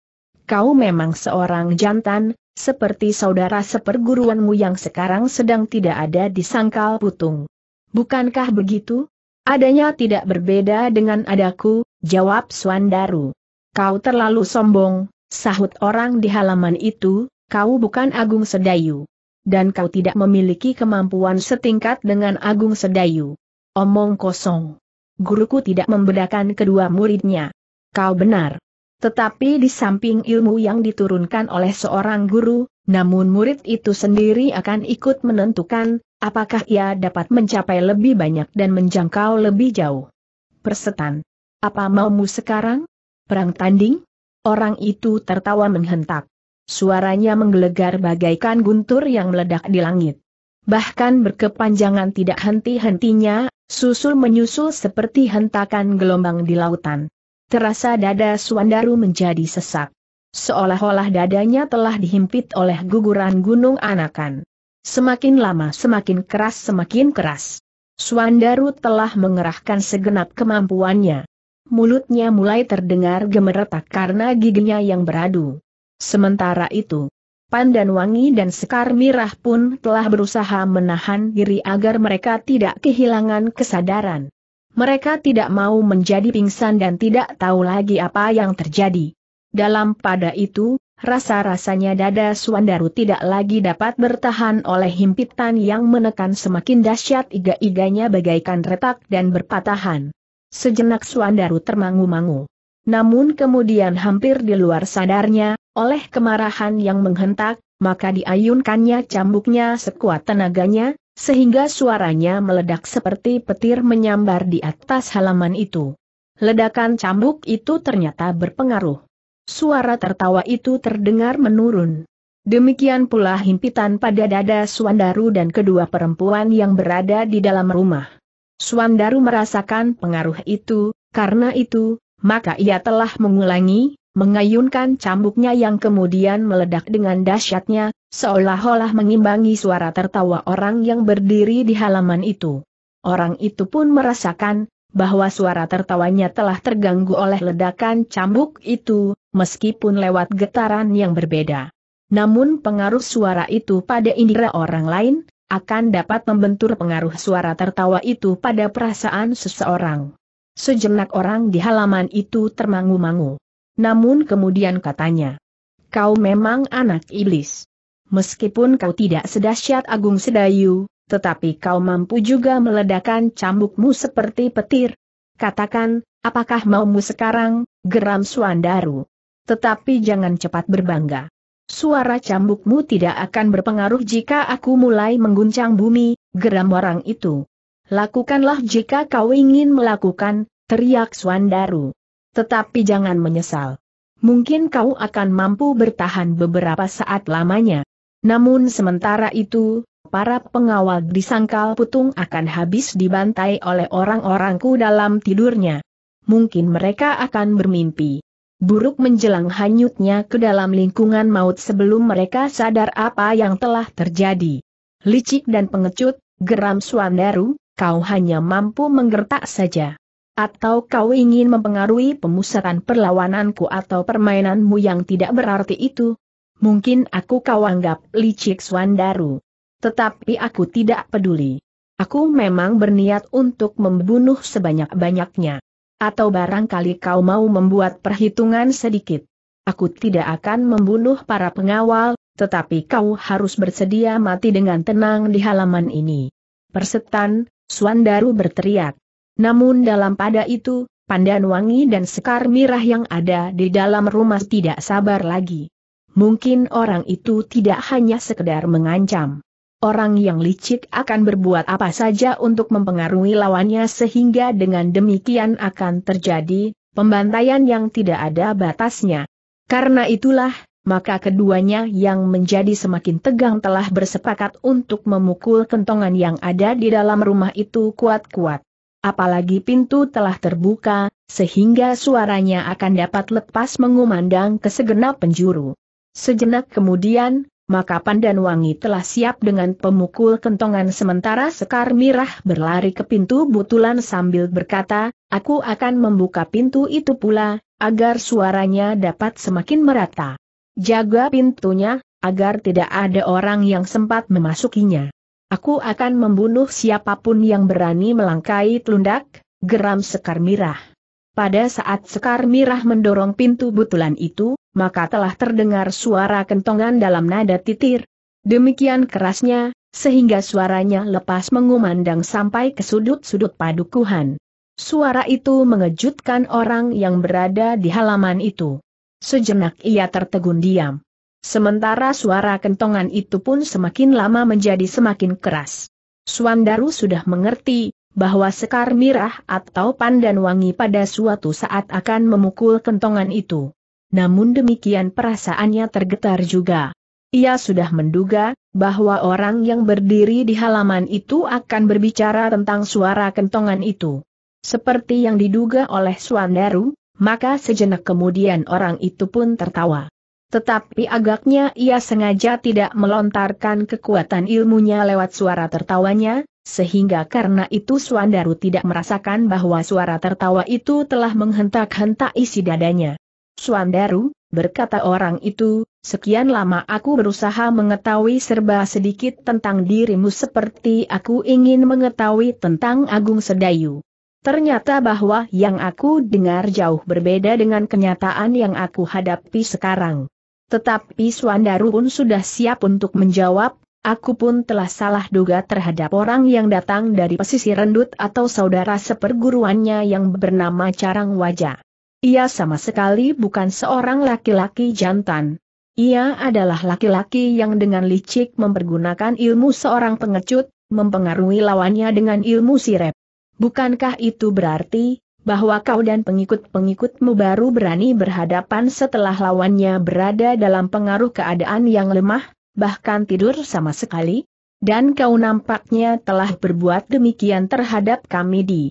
kau memang seorang jantan, seperti saudara seperguruanmu yang sekarang sedang tidak ada di sangkal putung. Bukankah begitu? Adanya tidak berbeda dengan adaku, jawab Suandaru. Kau terlalu sombong, sahut orang di halaman itu, kau bukan Agung Sedayu. Dan kau tidak memiliki kemampuan setingkat dengan Agung Sedayu. Omong kosong. Guruku tidak membedakan kedua muridnya. Kau benar. Tetapi di samping ilmu yang diturunkan oleh seorang guru, namun murid itu sendiri akan ikut menentukan, apakah ia dapat mencapai lebih banyak dan menjangkau lebih jauh. Persetan. Apa maumu sekarang? Perang tanding? Orang itu tertawa menghentak. Suaranya menggelegar bagaikan guntur yang meledak di langit. Bahkan berkepanjangan tidak henti-hentinya, susul menyusul seperti hentakan gelombang di lautan. Terasa dada Suandaru menjadi sesak. Seolah-olah dadanya telah dihimpit oleh guguran gunung anakan. Semakin lama semakin keras semakin keras. Suandaru telah mengerahkan segenap kemampuannya. Mulutnya mulai terdengar gemeretak karena giginya yang beradu. Sementara itu, Pandan Wangi dan Sekar Mirah pun telah berusaha menahan diri agar mereka tidak kehilangan kesadaran. Mereka tidak mau menjadi pingsan dan tidak tahu lagi apa yang terjadi. Dalam pada itu, rasa-rasanya dada Suandaru tidak lagi dapat bertahan oleh himpitan yang menekan semakin dahsyat iga-iganya bagaikan retak dan berpatahan. Sejenak Suandaru termangu-mangu. Namun kemudian hampir di luar sadarnya, oleh kemarahan yang menghentak, maka diayunkannya cambuknya sekuat tenaganya, sehingga suaranya meledak seperti petir menyambar di atas halaman itu. Ledakan cambuk itu ternyata berpengaruh. Suara tertawa itu terdengar menurun. Demikian pula himpitan pada dada Suandaru dan kedua perempuan yang berada di dalam rumah. Suandaru merasakan pengaruh itu, karena itu, maka ia telah mengulangi, mengayunkan cambuknya yang kemudian meledak dengan dahsyatnya, seolah-olah mengimbangi suara tertawa orang yang berdiri di halaman itu. Orang itu pun merasakan bahwa suara tertawanya telah terganggu oleh ledakan cambuk itu, meskipun lewat getaran yang berbeda. Namun pengaruh suara itu pada indera orang lain, akan dapat membentur pengaruh suara tertawa itu pada perasaan seseorang. Sejenak orang di halaman itu termangu-mangu. Namun kemudian katanya, kau memang anak iblis. Meskipun kau tidak sedahsyat Agung Sedayu, tetapi kau mampu juga meledakkan cambukmu seperti petir. Katakan, apakah maumu sekarang, geram Suandaru. Tetapi jangan cepat berbangga. Suara cambukmu tidak akan berpengaruh jika aku mulai mengguncang bumi, geram orang itu. Lakukanlah jika kau ingin melakukan, teriak Suandaru. Tetapi jangan menyesal. Mungkin kau akan mampu bertahan beberapa saat lamanya. Namun sementara itu, para pengawal di Sangkal putung akan habis dibantai oleh orang-orangku dalam tidurnya. Mungkin mereka akan bermimpi buruk menjelang hanyutnya ke dalam lingkungan maut sebelum mereka sadar apa yang telah terjadi. Licik dan pengecut, geram Suandaru, kau hanya mampu menggertak saja. Atau kau ingin mempengaruhi pemusatan perlawananku atau permainanmu yang tidak berarti itu? Mungkin aku kau anggap licik Swandaru. Tetapi aku tidak peduli. Aku memang berniat untuk membunuh sebanyak-banyaknya. Atau barangkali kau mau membuat perhitungan sedikit. Aku tidak akan membunuh para pengawal, tetapi kau harus bersedia mati dengan tenang di halaman ini. Persetan, Swandaru berteriak. Namun dalam pada itu, pandan wangi dan sekar mirah yang ada di dalam rumah tidak sabar lagi. Mungkin orang itu tidak hanya sekedar mengancam. Orang yang licik akan berbuat apa saja untuk mempengaruhi lawannya sehingga dengan demikian akan terjadi pembantaian yang tidak ada batasnya. Karena itulah, maka keduanya yang menjadi semakin tegang telah bersepakat untuk memukul kentongan yang ada di dalam rumah itu kuat-kuat apalagi pintu telah terbuka, sehingga suaranya akan dapat lepas mengumandang ke segenap penjuru. Sejenak kemudian, maka Pandan Wangi telah siap dengan pemukul kentongan sementara Sekar Mirah berlari ke pintu butulan sambil berkata, aku akan membuka pintu itu pula, agar suaranya dapat semakin merata. Jaga pintunya, agar tidak ada orang yang sempat memasukinya. Aku akan membunuh siapapun yang berani melangkai telundak, geram Sekar Mirah. Pada saat Sekar Mirah mendorong pintu butulan itu, maka telah terdengar suara kentongan dalam nada titir. Demikian kerasnya, sehingga suaranya lepas mengumandang sampai ke sudut-sudut padukuhan. Suara itu mengejutkan orang yang berada di halaman itu. Sejenak ia tertegun diam. Sementara suara kentongan itu pun semakin lama menjadi semakin keras. Suandaru sudah mengerti, bahwa sekar mirah atau pandan wangi pada suatu saat akan memukul kentongan itu. Namun demikian perasaannya tergetar juga. Ia sudah menduga, bahwa orang yang berdiri di halaman itu akan berbicara tentang suara kentongan itu. Seperti yang diduga oleh Suandaru, maka sejenak kemudian orang itu pun tertawa. Tetapi agaknya ia sengaja tidak melontarkan kekuatan ilmunya lewat suara tertawanya, sehingga karena itu Suandaru tidak merasakan bahwa suara tertawa itu telah menghentak-hentak isi dadanya. Suandaru, berkata orang itu, sekian lama aku berusaha mengetahui serba sedikit tentang dirimu seperti aku ingin mengetahui tentang Agung Sedayu. Ternyata bahwa yang aku dengar jauh berbeda dengan kenyataan yang aku hadapi sekarang. Tetapi Suandaru pun sudah siap untuk menjawab, aku pun telah salah duga terhadap orang yang datang dari pesisir rendut atau saudara seperguruannya yang bernama Carang Wajah. Ia sama sekali bukan seorang laki-laki jantan. Ia adalah laki-laki yang dengan licik mempergunakan ilmu seorang pengecut, mempengaruhi lawannya dengan ilmu sirep. Bukankah itu berarti, bahwa kau dan pengikut-pengikutmu baru berani berhadapan setelah lawannya berada dalam pengaruh keadaan yang lemah, bahkan tidur sama sekali? Dan kau nampaknya telah berbuat demikian terhadap kami di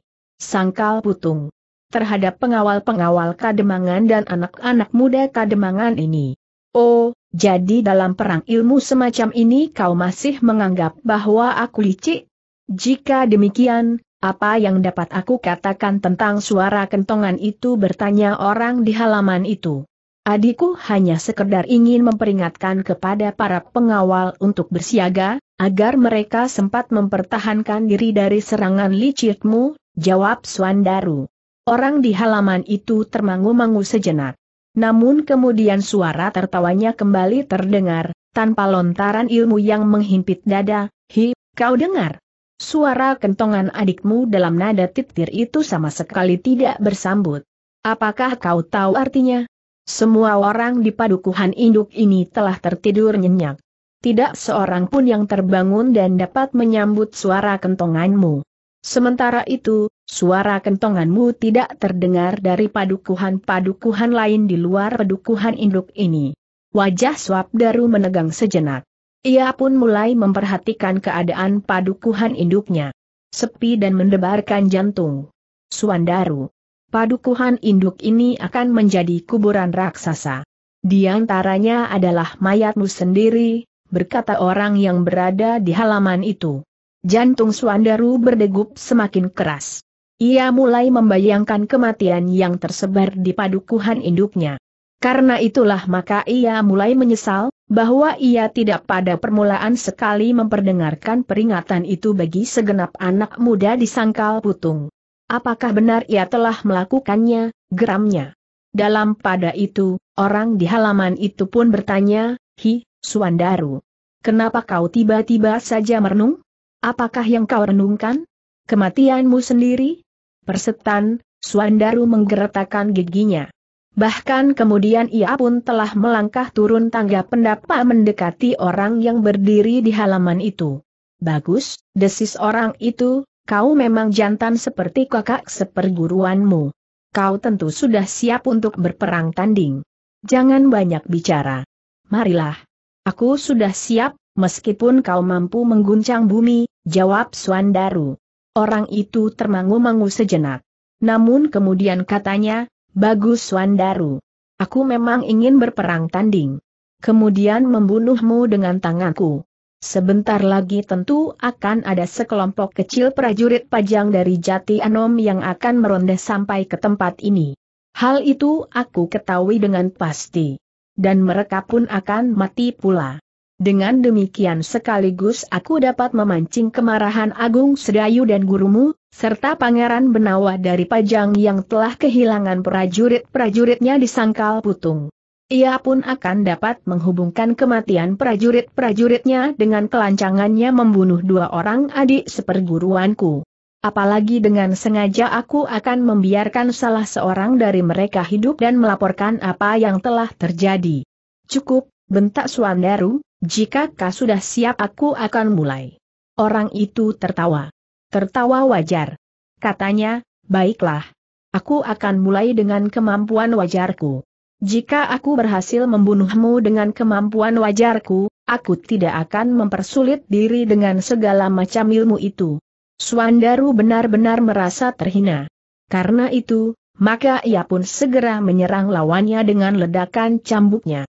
Sangkal Putung. Terhadap pengawal-pengawal kademangan dan anak-anak muda kademangan ini. Oh, jadi dalam perang ilmu semacam ini kau masih menganggap bahwa aku licik? Jika demikian, apa yang dapat aku katakan tentang suara kentongan itu bertanya orang di halaman itu. Adikku hanya sekedar ingin memperingatkan kepada para pengawal untuk bersiaga, agar mereka sempat mempertahankan diri dari serangan licikmu, jawab Suandaru. Orang di halaman itu termangu-mangu sejenak. Namun kemudian suara tertawanya kembali terdengar, tanpa lontaran ilmu yang menghimpit dada, hi, kau dengar. Suara kentongan adikmu dalam nada titir itu sama sekali tidak bersambut. Apakah kau tahu artinya? Semua orang di padukuhan induk ini telah tertidur nyenyak. Tidak seorang pun yang terbangun dan dapat menyambut suara kentonganmu. Sementara itu, suara kentonganmu tidak terdengar dari padukuhan-padukuhan lain di luar padukuhan induk ini. Wajah Daru menegang sejenak. Ia pun mulai memperhatikan keadaan padukuhan induknya. Sepi dan mendebarkan jantung. Suandaru. Padukuhan induk ini akan menjadi kuburan raksasa. Di antaranya adalah mayatmu sendiri, berkata orang yang berada di halaman itu. Jantung Suandaru berdegup semakin keras. Ia mulai membayangkan kematian yang tersebar di padukuhan induknya. Karena itulah maka ia mulai menyesal, bahwa ia tidak pada permulaan sekali memperdengarkan peringatan itu bagi segenap anak muda di sangkal putung. Apakah benar ia telah melakukannya, geramnya? Dalam pada itu, orang di halaman itu pun bertanya, Hi, Suandaru. Kenapa kau tiba-tiba saja merenung? Apakah yang kau renungkan? Kematianmu sendiri? Persetan, Suandaru menggeretakan giginya. Bahkan kemudian ia pun telah melangkah turun tangga pendapa mendekati orang yang berdiri di halaman itu. Bagus, desis orang itu, kau memang jantan seperti kakak seperguruanmu. Kau tentu sudah siap untuk berperang tanding. Jangan banyak bicara. Marilah. Aku sudah siap, meskipun kau mampu mengguncang bumi, jawab Suandaru. Orang itu termangu-mangu sejenak. Namun kemudian katanya, Bagus Wandaru. Aku memang ingin berperang tanding. Kemudian membunuhmu dengan tanganku. Sebentar lagi tentu akan ada sekelompok kecil prajurit pajang dari Jati Anom yang akan meronda sampai ke tempat ini. Hal itu aku ketahui dengan pasti. Dan mereka pun akan mati pula. Dengan demikian sekaligus aku dapat memancing kemarahan Agung Sedayu dan gurumu, serta Pangeran Benawa dari Pajang yang telah kehilangan prajurit-prajuritnya di Sangkal Putung. Ia pun akan dapat menghubungkan kematian prajurit-prajuritnya dengan kelancangannya membunuh dua orang adik seperguruanku. Apalagi dengan sengaja aku akan membiarkan salah seorang dari mereka hidup dan melaporkan apa yang telah terjadi. Cukup, bentak Suandaru, jika kau sudah siap aku akan mulai. Orang itu tertawa. Tertawa wajar. Katanya, baiklah. Aku akan mulai dengan kemampuan wajarku. Jika aku berhasil membunuhmu dengan kemampuan wajarku, aku tidak akan mempersulit diri dengan segala macam ilmu itu. Suandaru benar-benar merasa terhina. Karena itu, maka ia pun segera menyerang lawannya dengan ledakan cambuknya.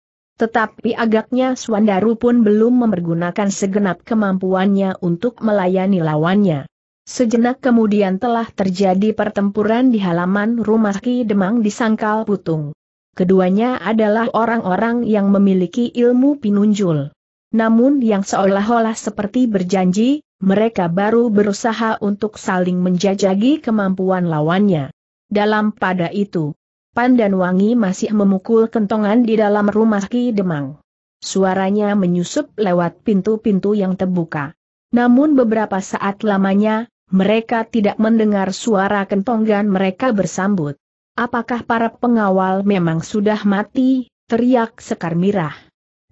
Tetapi agaknya Swandaru pun belum mempergunakan segenap kemampuannya untuk melayani lawannya. Sejenak kemudian telah terjadi pertempuran di halaman rumah Ki Demang di Sangkal Putung. Keduanya adalah orang-orang yang memiliki ilmu pinunjul. Namun yang seolah-olah seperti berjanji, mereka baru berusaha untuk saling menjajagi kemampuan lawannya. Dalam pada itu, dan wangi masih memukul kentongan di dalam rumah Ki Demang. Suaranya menyusup lewat pintu-pintu yang terbuka. Namun beberapa saat lamanya, mereka tidak mendengar suara kentongan mereka bersambut. Apakah para pengawal memang sudah mati? teriak Sekar Mirah.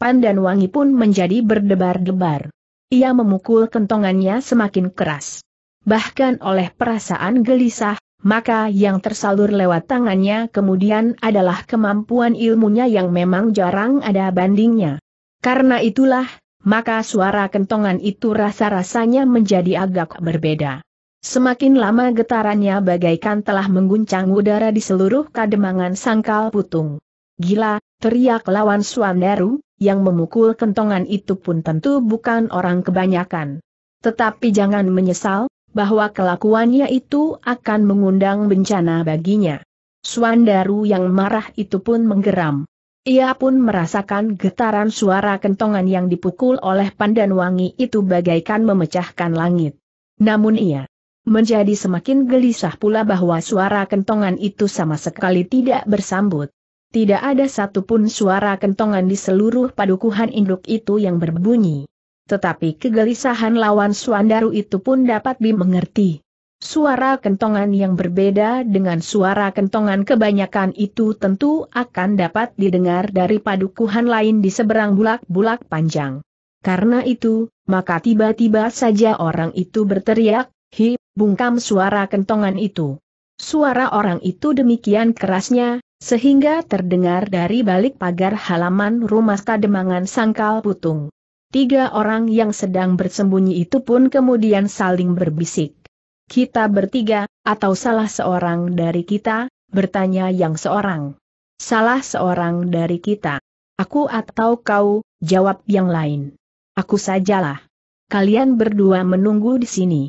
Pan dan wangi pun menjadi berdebar-debar. Ia memukul kentongannya semakin keras. Bahkan oleh perasaan gelisah, maka yang tersalur lewat tangannya kemudian adalah kemampuan ilmunya yang memang jarang ada bandingnya. Karena itulah, maka suara kentongan itu rasa-rasanya menjadi agak berbeda. Semakin lama getarannya bagaikan telah mengguncang udara di seluruh kademangan sangkal putung. Gila, teriak lawan Suandaru, yang memukul kentongan itu pun tentu bukan orang kebanyakan. Tetapi jangan menyesal, bahwa kelakuannya itu akan mengundang bencana baginya. Suandaru yang marah itu pun menggeram. Ia pun merasakan getaran suara kentongan yang dipukul oleh pandan wangi itu bagaikan memecahkan langit. Namun ia menjadi semakin gelisah pula bahwa suara kentongan itu sama sekali tidak bersambut. Tidak ada satupun suara kentongan di seluruh padukuhan induk itu yang berbunyi. Tetapi kegelisahan lawan Suandaru itu pun dapat dimengerti. Suara kentongan yang berbeda dengan suara kentongan kebanyakan itu tentu akan dapat didengar dari padukuhan lain di seberang bulak-bulak panjang. Karena itu, maka tiba-tiba saja orang itu berteriak, Hi, bungkam suara kentongan itu. Suara orang itu demikian kerasnya, sehingga terdengar dari balik pagar halaman rumah kademangan sangkal putung. Tiga orang yang sedang bersembunyi itu pun kemudian saling berbisik. Kita bertiga, atau salah seorang dari kita, bertanya yang seorang. Salah seorang dari kita. Aku atau kau, jawab yang lain. Aku sajalah. Kalian berdua menunggu di sini.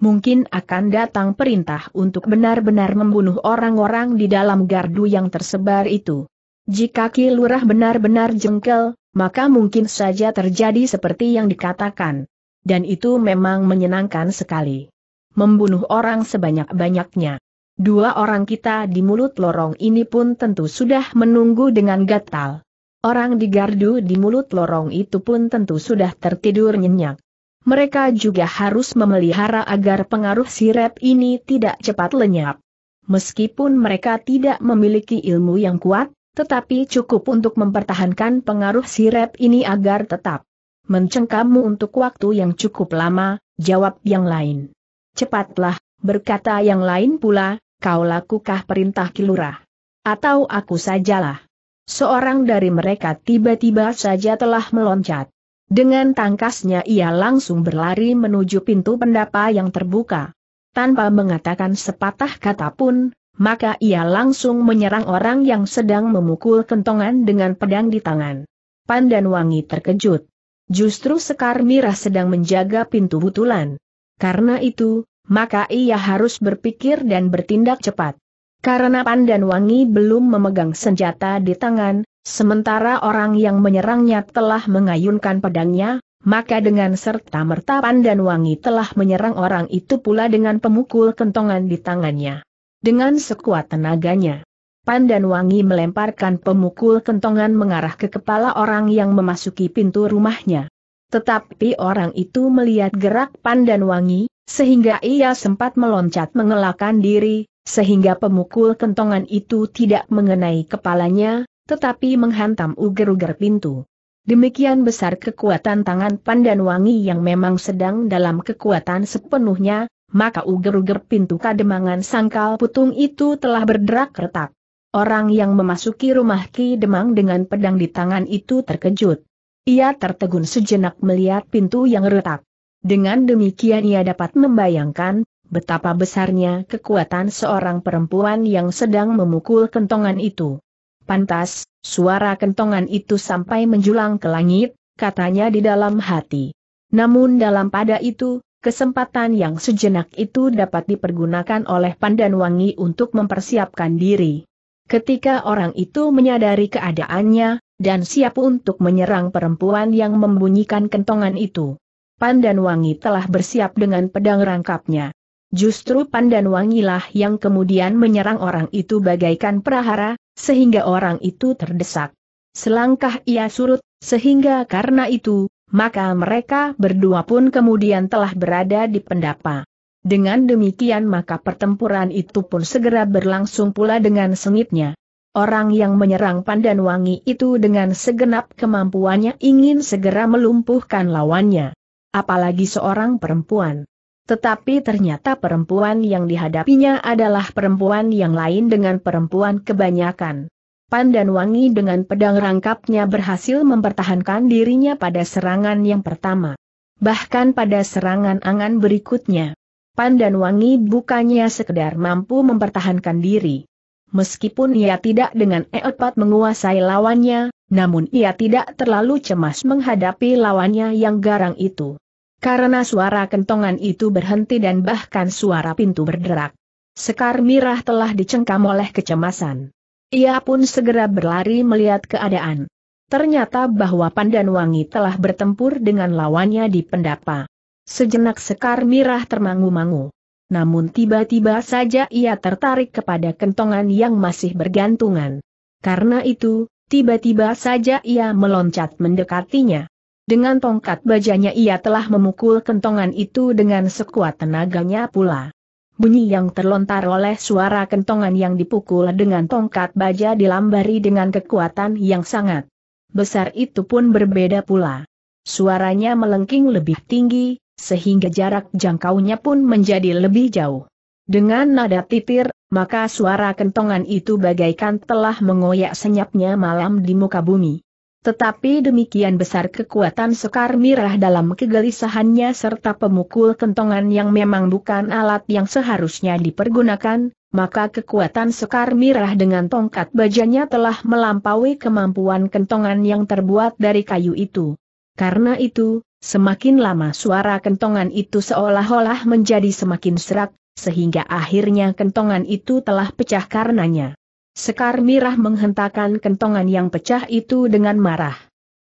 Mungkin akan datang perintah untuk benar-benar membunuh orang-orang di dalam gardu yang tersebar itu. Jika lurah benar-benar jengkel, maka mungkin saja terjadi seperti yang dikatakan. Dan itu memang menyenangkan sekali. Membunuh orang sebanyak-banyaknya. Dua orang kita di mulut lorong ini pun tentu sudah menunggu dengan gatal. Orang di gardu di mulut lorong itu pun tentu sudah tertidur nyenyak. Mereka juga harus memelihara agar pengaruh sirep ini tidak cepat lenyap. Meskipun mereka tidak memiliki ilmu yang kuat, tetapi cukup untuk mempertahankan pengaruh sirep ini agar tetap Mencengkamu untuk waktu yang cukup lama, jawab yang lain. Cepatlah, berkata yang lain pula, kau lakukah perintah kilurah? Atau aku sajalah? Seorang dari mereka tiba-tiba saja telah meloncat. Dengan tangkasnya ia langsung berlari menuju pintu pendapa yang terbuka. Tanpa mengatakan sepatah kata pun, maka ia langsung menyerang orang yang sedang memukul kentongan dengan pedang di tangan. Pandan Wangi terkejut. Justru Sekar Mira sedang menjaga pintu butulan. Karena itu, maka ia harus berpikir dan bertindak cepat. Karena Pandan Wangi belum memegang senjata di tangan, sementara orang yang menyerangnya telah mengayunkan pedangnya, maka dengan serta merta Pandan Wangi telah menyerang orang itu pula dengan pemukul kentongan di tangannya dengan sekuat tenaganya. Pandan Wangi melemparkan pemukul kentongan mengarah ke kepala orang yang memasuki pintu rumahnya. Tetapi orang itu melihat gerak Pandan Wangi, sehingga ia sempat meloncat mengelakkan diri, sehingga pemukul kentongan itu tidak mengenai kepalanya, tetapi menghantam uger-uger pintu. Demikian besar kekuatan tangan Pandan Wangi yang memang sedang dalam kekuatan sepenuhnya, maka uger-uger pintu kademangan sangkal putung itu telah berderak retak. Orang yang memasuki rumah Ki Demang dengan pedang di tangan itu terkejut. Ia tertegun sejenak melihat pintu yang retak. Dengan demikian ia dapat membayangkan, betapa besarnya kekuatan seorang perempuan yang sedang memukul kentongan itu. Pantas, suara kentongan itu sampai menjulang ke langit, katanya di dalam hati. Namun dalam pada itu, Kesempatan yang sejenak itu dapat dipergunakan oleh Pandan Wangi untuk mempersiapkan diri. Ketika orang itu menyadari keadaannya, dan siap untuk menyerang perempuan yang membunyikan kentongan itu. Pandan Wangi telah bersiap dengan pedang rangkapnya. Justru Pandan Pandanwangilah yang kemudian menyerang orang itu bagaikan prahara, sehingga orang itu terdesak. Selangkah ia surut, sehingga karena itu, maka mereka berdua pun kemudian telah berada di pendapa. Dengan demikian maka pertempuran itu pun segera berlangsung pula dengan sengitnya. Orang yang menyerang pandan wangi itu dengan segenap kemampuannya ingin segera melumpuhkan lawannya. Apalagi seorang perempuan. Tetapi ternyata perempuan yang dihadapinya adalah perempuan yang lain dengan perempuan kebanyakan. Pandan Wangi dengan pedang rangkapnya berhasil mempertahankan dirinya pada serangan yang pertama. Bahkan pada serangan angan berikutnya, Pandan Wangi bukannya sekedar mampu mempertahankan diri. Meskipun ia tidak dengan eotpat menguasai lawannya, namun ia tidak terlalu cemas menghadapi lawannya yang garang itu. Karena suara kentongan itu berhenti dan bahkan suara pintu berderak. Sekar Mirah telah dicengkam oleh kecemasan. Ia pun segera berlari melihat keadaan. Ternyata bahwa Pandan Wangi telah bertempur dengan lawannya di pendapa. Sejenak Sekar Mirah termangu-mangu. Namun tiba-tiba saja ia tertarik kepada kentongan yang masih bergantungan. Karena itu, tiba-tiba saja ia meloncat mendekatinya. Dengan tongkat bajanya ia telah memukul kentongan itu dengan sekuat tenaganya pula. Bunyi yang terlontar oleh suara kentongan yang dipukul dengan tongkat baja dilambari dengan kekuatan yang sangat besar itu pun berbeda pula. Suaranya melengking lebih tinggi, sehingga jarak jangkaunya pun menjadi lebih jauh. Dengan nada titir, maka suara kentongan itu bagaikan telah mengoyak senyapnya malam di muka bumi. Tetapi demikian besar kekuatan Sekar Mirah dalam kegelisahannya serta pemukul kentongan yang memang bukan alat yang seharusnya dipergunakan, maka kekuatan Sekar Mirah dengan tongkat bajanya telah melampaui kemampuan kentongan yang terbuat dari kayu itu. Karena itu, semakin lama suara kentongan itu seolah-olah menjadi semakin serak, sehingga akhirnya kentongan itu telah pecah karenanya. Sekar Mirah menghentakkan kentongan yang pecah itu dengan marah.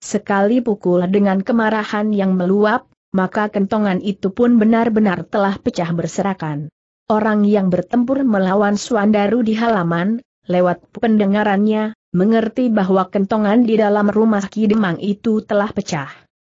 Sekali pukul dengan kemarahan yang meluap, maka kentongan itu pun benar-benar telah pecah berserakan. Orang yang bertempur melawan Suandaru di halaman, lewat pendengarannya, mengerti bahwa kentongan di dalam rumah Demang itu telah pecah.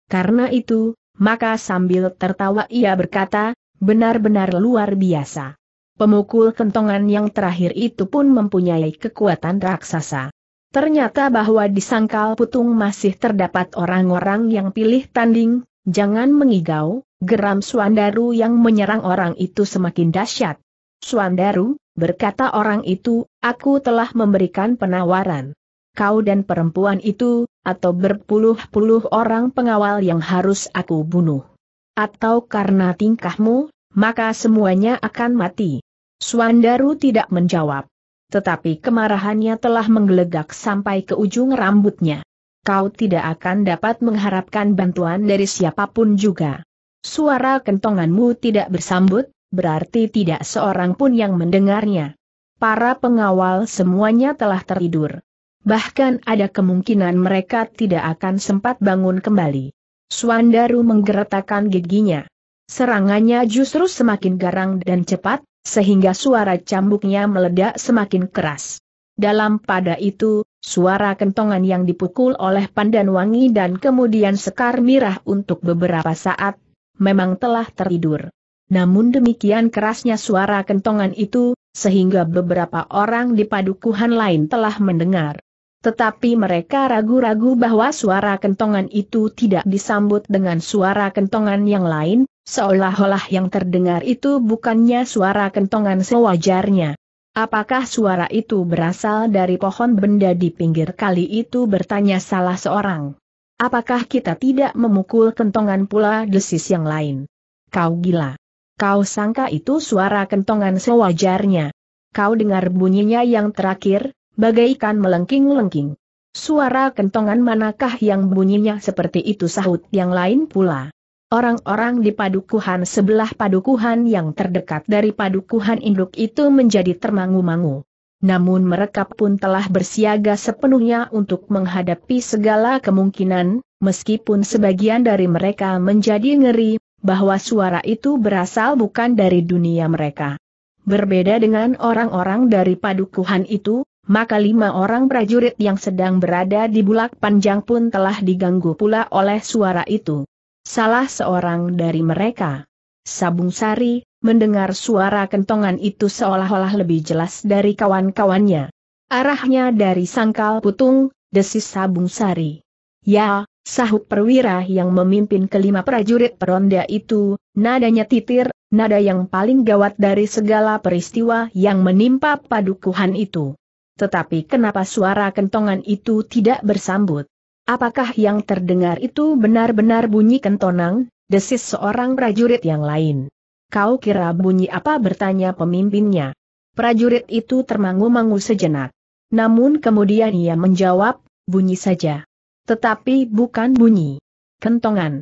Karena itu, maka sambil tertawa ia berkata, benar-benar luar biasa. Pemukul kentongan yang terakhir itu pun mempunyai kekuatan raksasa. Ternyata bahwa di sangkal putung masih terdapat orang-orang yang pilih tanding, jangan mengigau, geram Suandaru yang menyerang orang itu semakin dahsyat. Suandaru, berkata orang itu, aku telah memberikan penawaran. Kau dan perempuan itu, atau berpuluh-puluh orang pengawal yang harus aku bunuh. Atau karena tingkahmu, maka semuanya akan mati. Suandaru tidak menjawab. Tetapi kemarahannya telah menggelegak sampai ke ujung rambutnya. Kau tidak akan dapat mengharapkan bantuan dari siapapun juga. Suara kentonganmu tidak bersambut, berarti tidak seorang pun yang mendengarnya. Para pengawal semuanya telah tertidur. Bahkan ada kemungkinan mereka tidak akan sempat bangun kembali. Suandaru menggeretakkan giginya. Serangannya justru semakin garang dan cepat, sehingga suara cambuknya meledak semakin keras. Dalam pada itu, suara kentongan yang dipukul oleh Pandan Wangi dan kemudian Sekar Mirah untuk beberapa saat, memang telah tertidur. Namun demikian kerasnya suara kentongan itu, sehingga beberapa orang di padukuhan lain telah mendengar. Tetapi mereka ragu-ragu bahwa suara kentongan itu tidak disambut dengan suara kentongan yang lain, Seolah-olah yang terdengar itu bukannya suara kentongan sewajarnya. Apakah suara itu berasal dari pohon benda di pinggir kali itu bertanya salah seorang. Apakah kita tidak memukul kentongan pula desis yang lain? Kau gila. Kau sangka itu suara kentongan sewajarnya. Kau dengar bunyinya yang terakhir, bagaikan melengking-lengking. Suara kentongan manakah yang bunyinya seperti itu sahut yang lain pula. Orang-orang di padukuhan sebelah padukuhan yang terdekat dari padukuhan induk itu menjadi termangu-mangu. Namun mereka pun telah bersiaga sepenuhnya untuk menghadapi segala kemungkinan, meskipun sebagian dari mereka menjadi ngeri, bahwa suara itu berasal bukan dari dunia mereka. Berbeda dengan orang-orang dari padukuhan itu, maka lima orang prajurit yang sedang berada di bulak panjang pun telah diganggu pula oleh suara itu salah seorang dari mereka. Sabung Sari, mendengar suara kentongan itu seolah-olah lebih jelas dari kawan-kawannya. Arahnya dari sangkal putung, desis Sabung Sari. Ya, sahut perwira yang memimpin kelima prajurit peronda itu, nadanya titir, nada yang paling gawat dari segala peristiwa yang menimpa padukuhan itu. Tetapi kenapa suara kentongan itu tidak bersambut? Apakah yang terdengar itu benar-benar bunyi kentonang, desis seorang prajurit yang lain. Kau kira bunyi apa bertanya pemimpinnya. Prajurit itu termangu-mangu sejenak. Namun kemudian ia menjawab, bunyi saja. Tetapi bukan bunyi. Kentongan.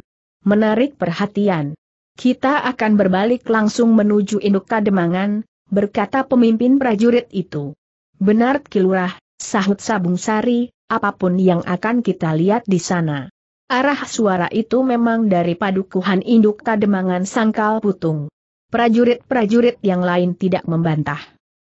Menarik perhatian. Kita akan berbalik langsung menuju induk kademangan, berkata pemimpin prajurit itu. Benar Kilurah, sahut Sabung Sari, apapun yang akan kita lihat di sana. Arah suara itu memang dari padukuhan induk kademangan sangkal putung. Prajurit-prajurit yang lain tidak membantah.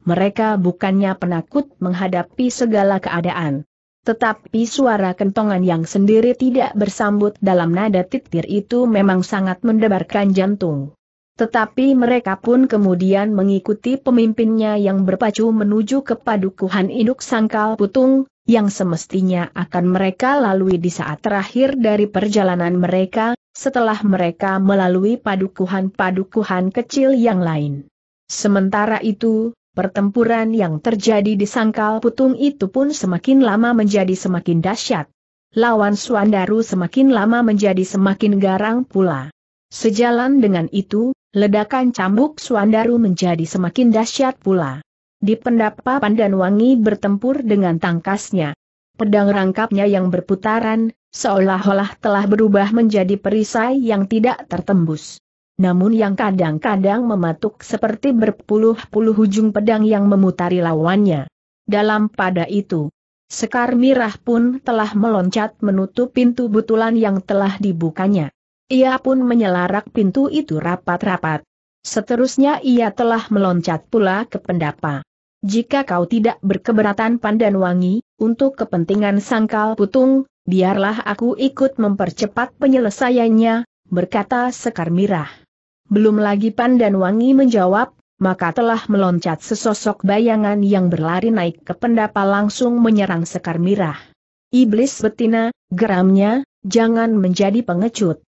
Mereka bukannya penakut menghadapi segala keadaan. Tetapi suara kentongan yang sendiri tidak bersambut dalam nada titir itu memang sangat mendebarkan jantung. Tetapi mereka pun kemudian mengikuti pemimpinnya yang berpacu menuju ke padukuhan induk sangkal putung, yang semestinya akan mereka lalui di saat terakhir dari perjalanan mereka, setelah mereka melalui padukuhan-padukuhan kecil yang lain. Sementara itu, pertempuran yang terjadi di sangkal putung itu pun semakin lama menjadi semakin dahsyat. Lawan Suandaru semakin lama menjadi semakin garang pula. Sejalan dengan itu, Ledakan cambuk Suandaru menjadi semakin dahsyat pula. Di pendapa wangi bertempur dengan tangkasnya. Pedang rangkapnya yang berputaran, seolah-olah telah berubah menjadi perisai yang tidak tertembus. Namun yang kadang-kadang mematuk seperti berpuluh-puluh ujung pedang yang memutari lawannya. Dalam pada itu, Sekar Mirah pun telah meloncat menutup pintu butulan yang telah dibukanya. Ia pun menyelarak pintu itu rapat-rapat. Seterusnya ia telah meloncat pula ke pendapa. Jika kau tidak berkeberatan pandan wangi, untuk kepentingan sangkal putung, biarlah aku ikut mempercepat penyelesaiannya, berkata Sekar Mirah. Belum lagi pandan wangi menjawab, maka telah meloncat sesosok bayangan yang berlari naik ke pendapa langsung menyerang Sekar Mirah. Iblis betina, geramnya, jangan menjadi pengecut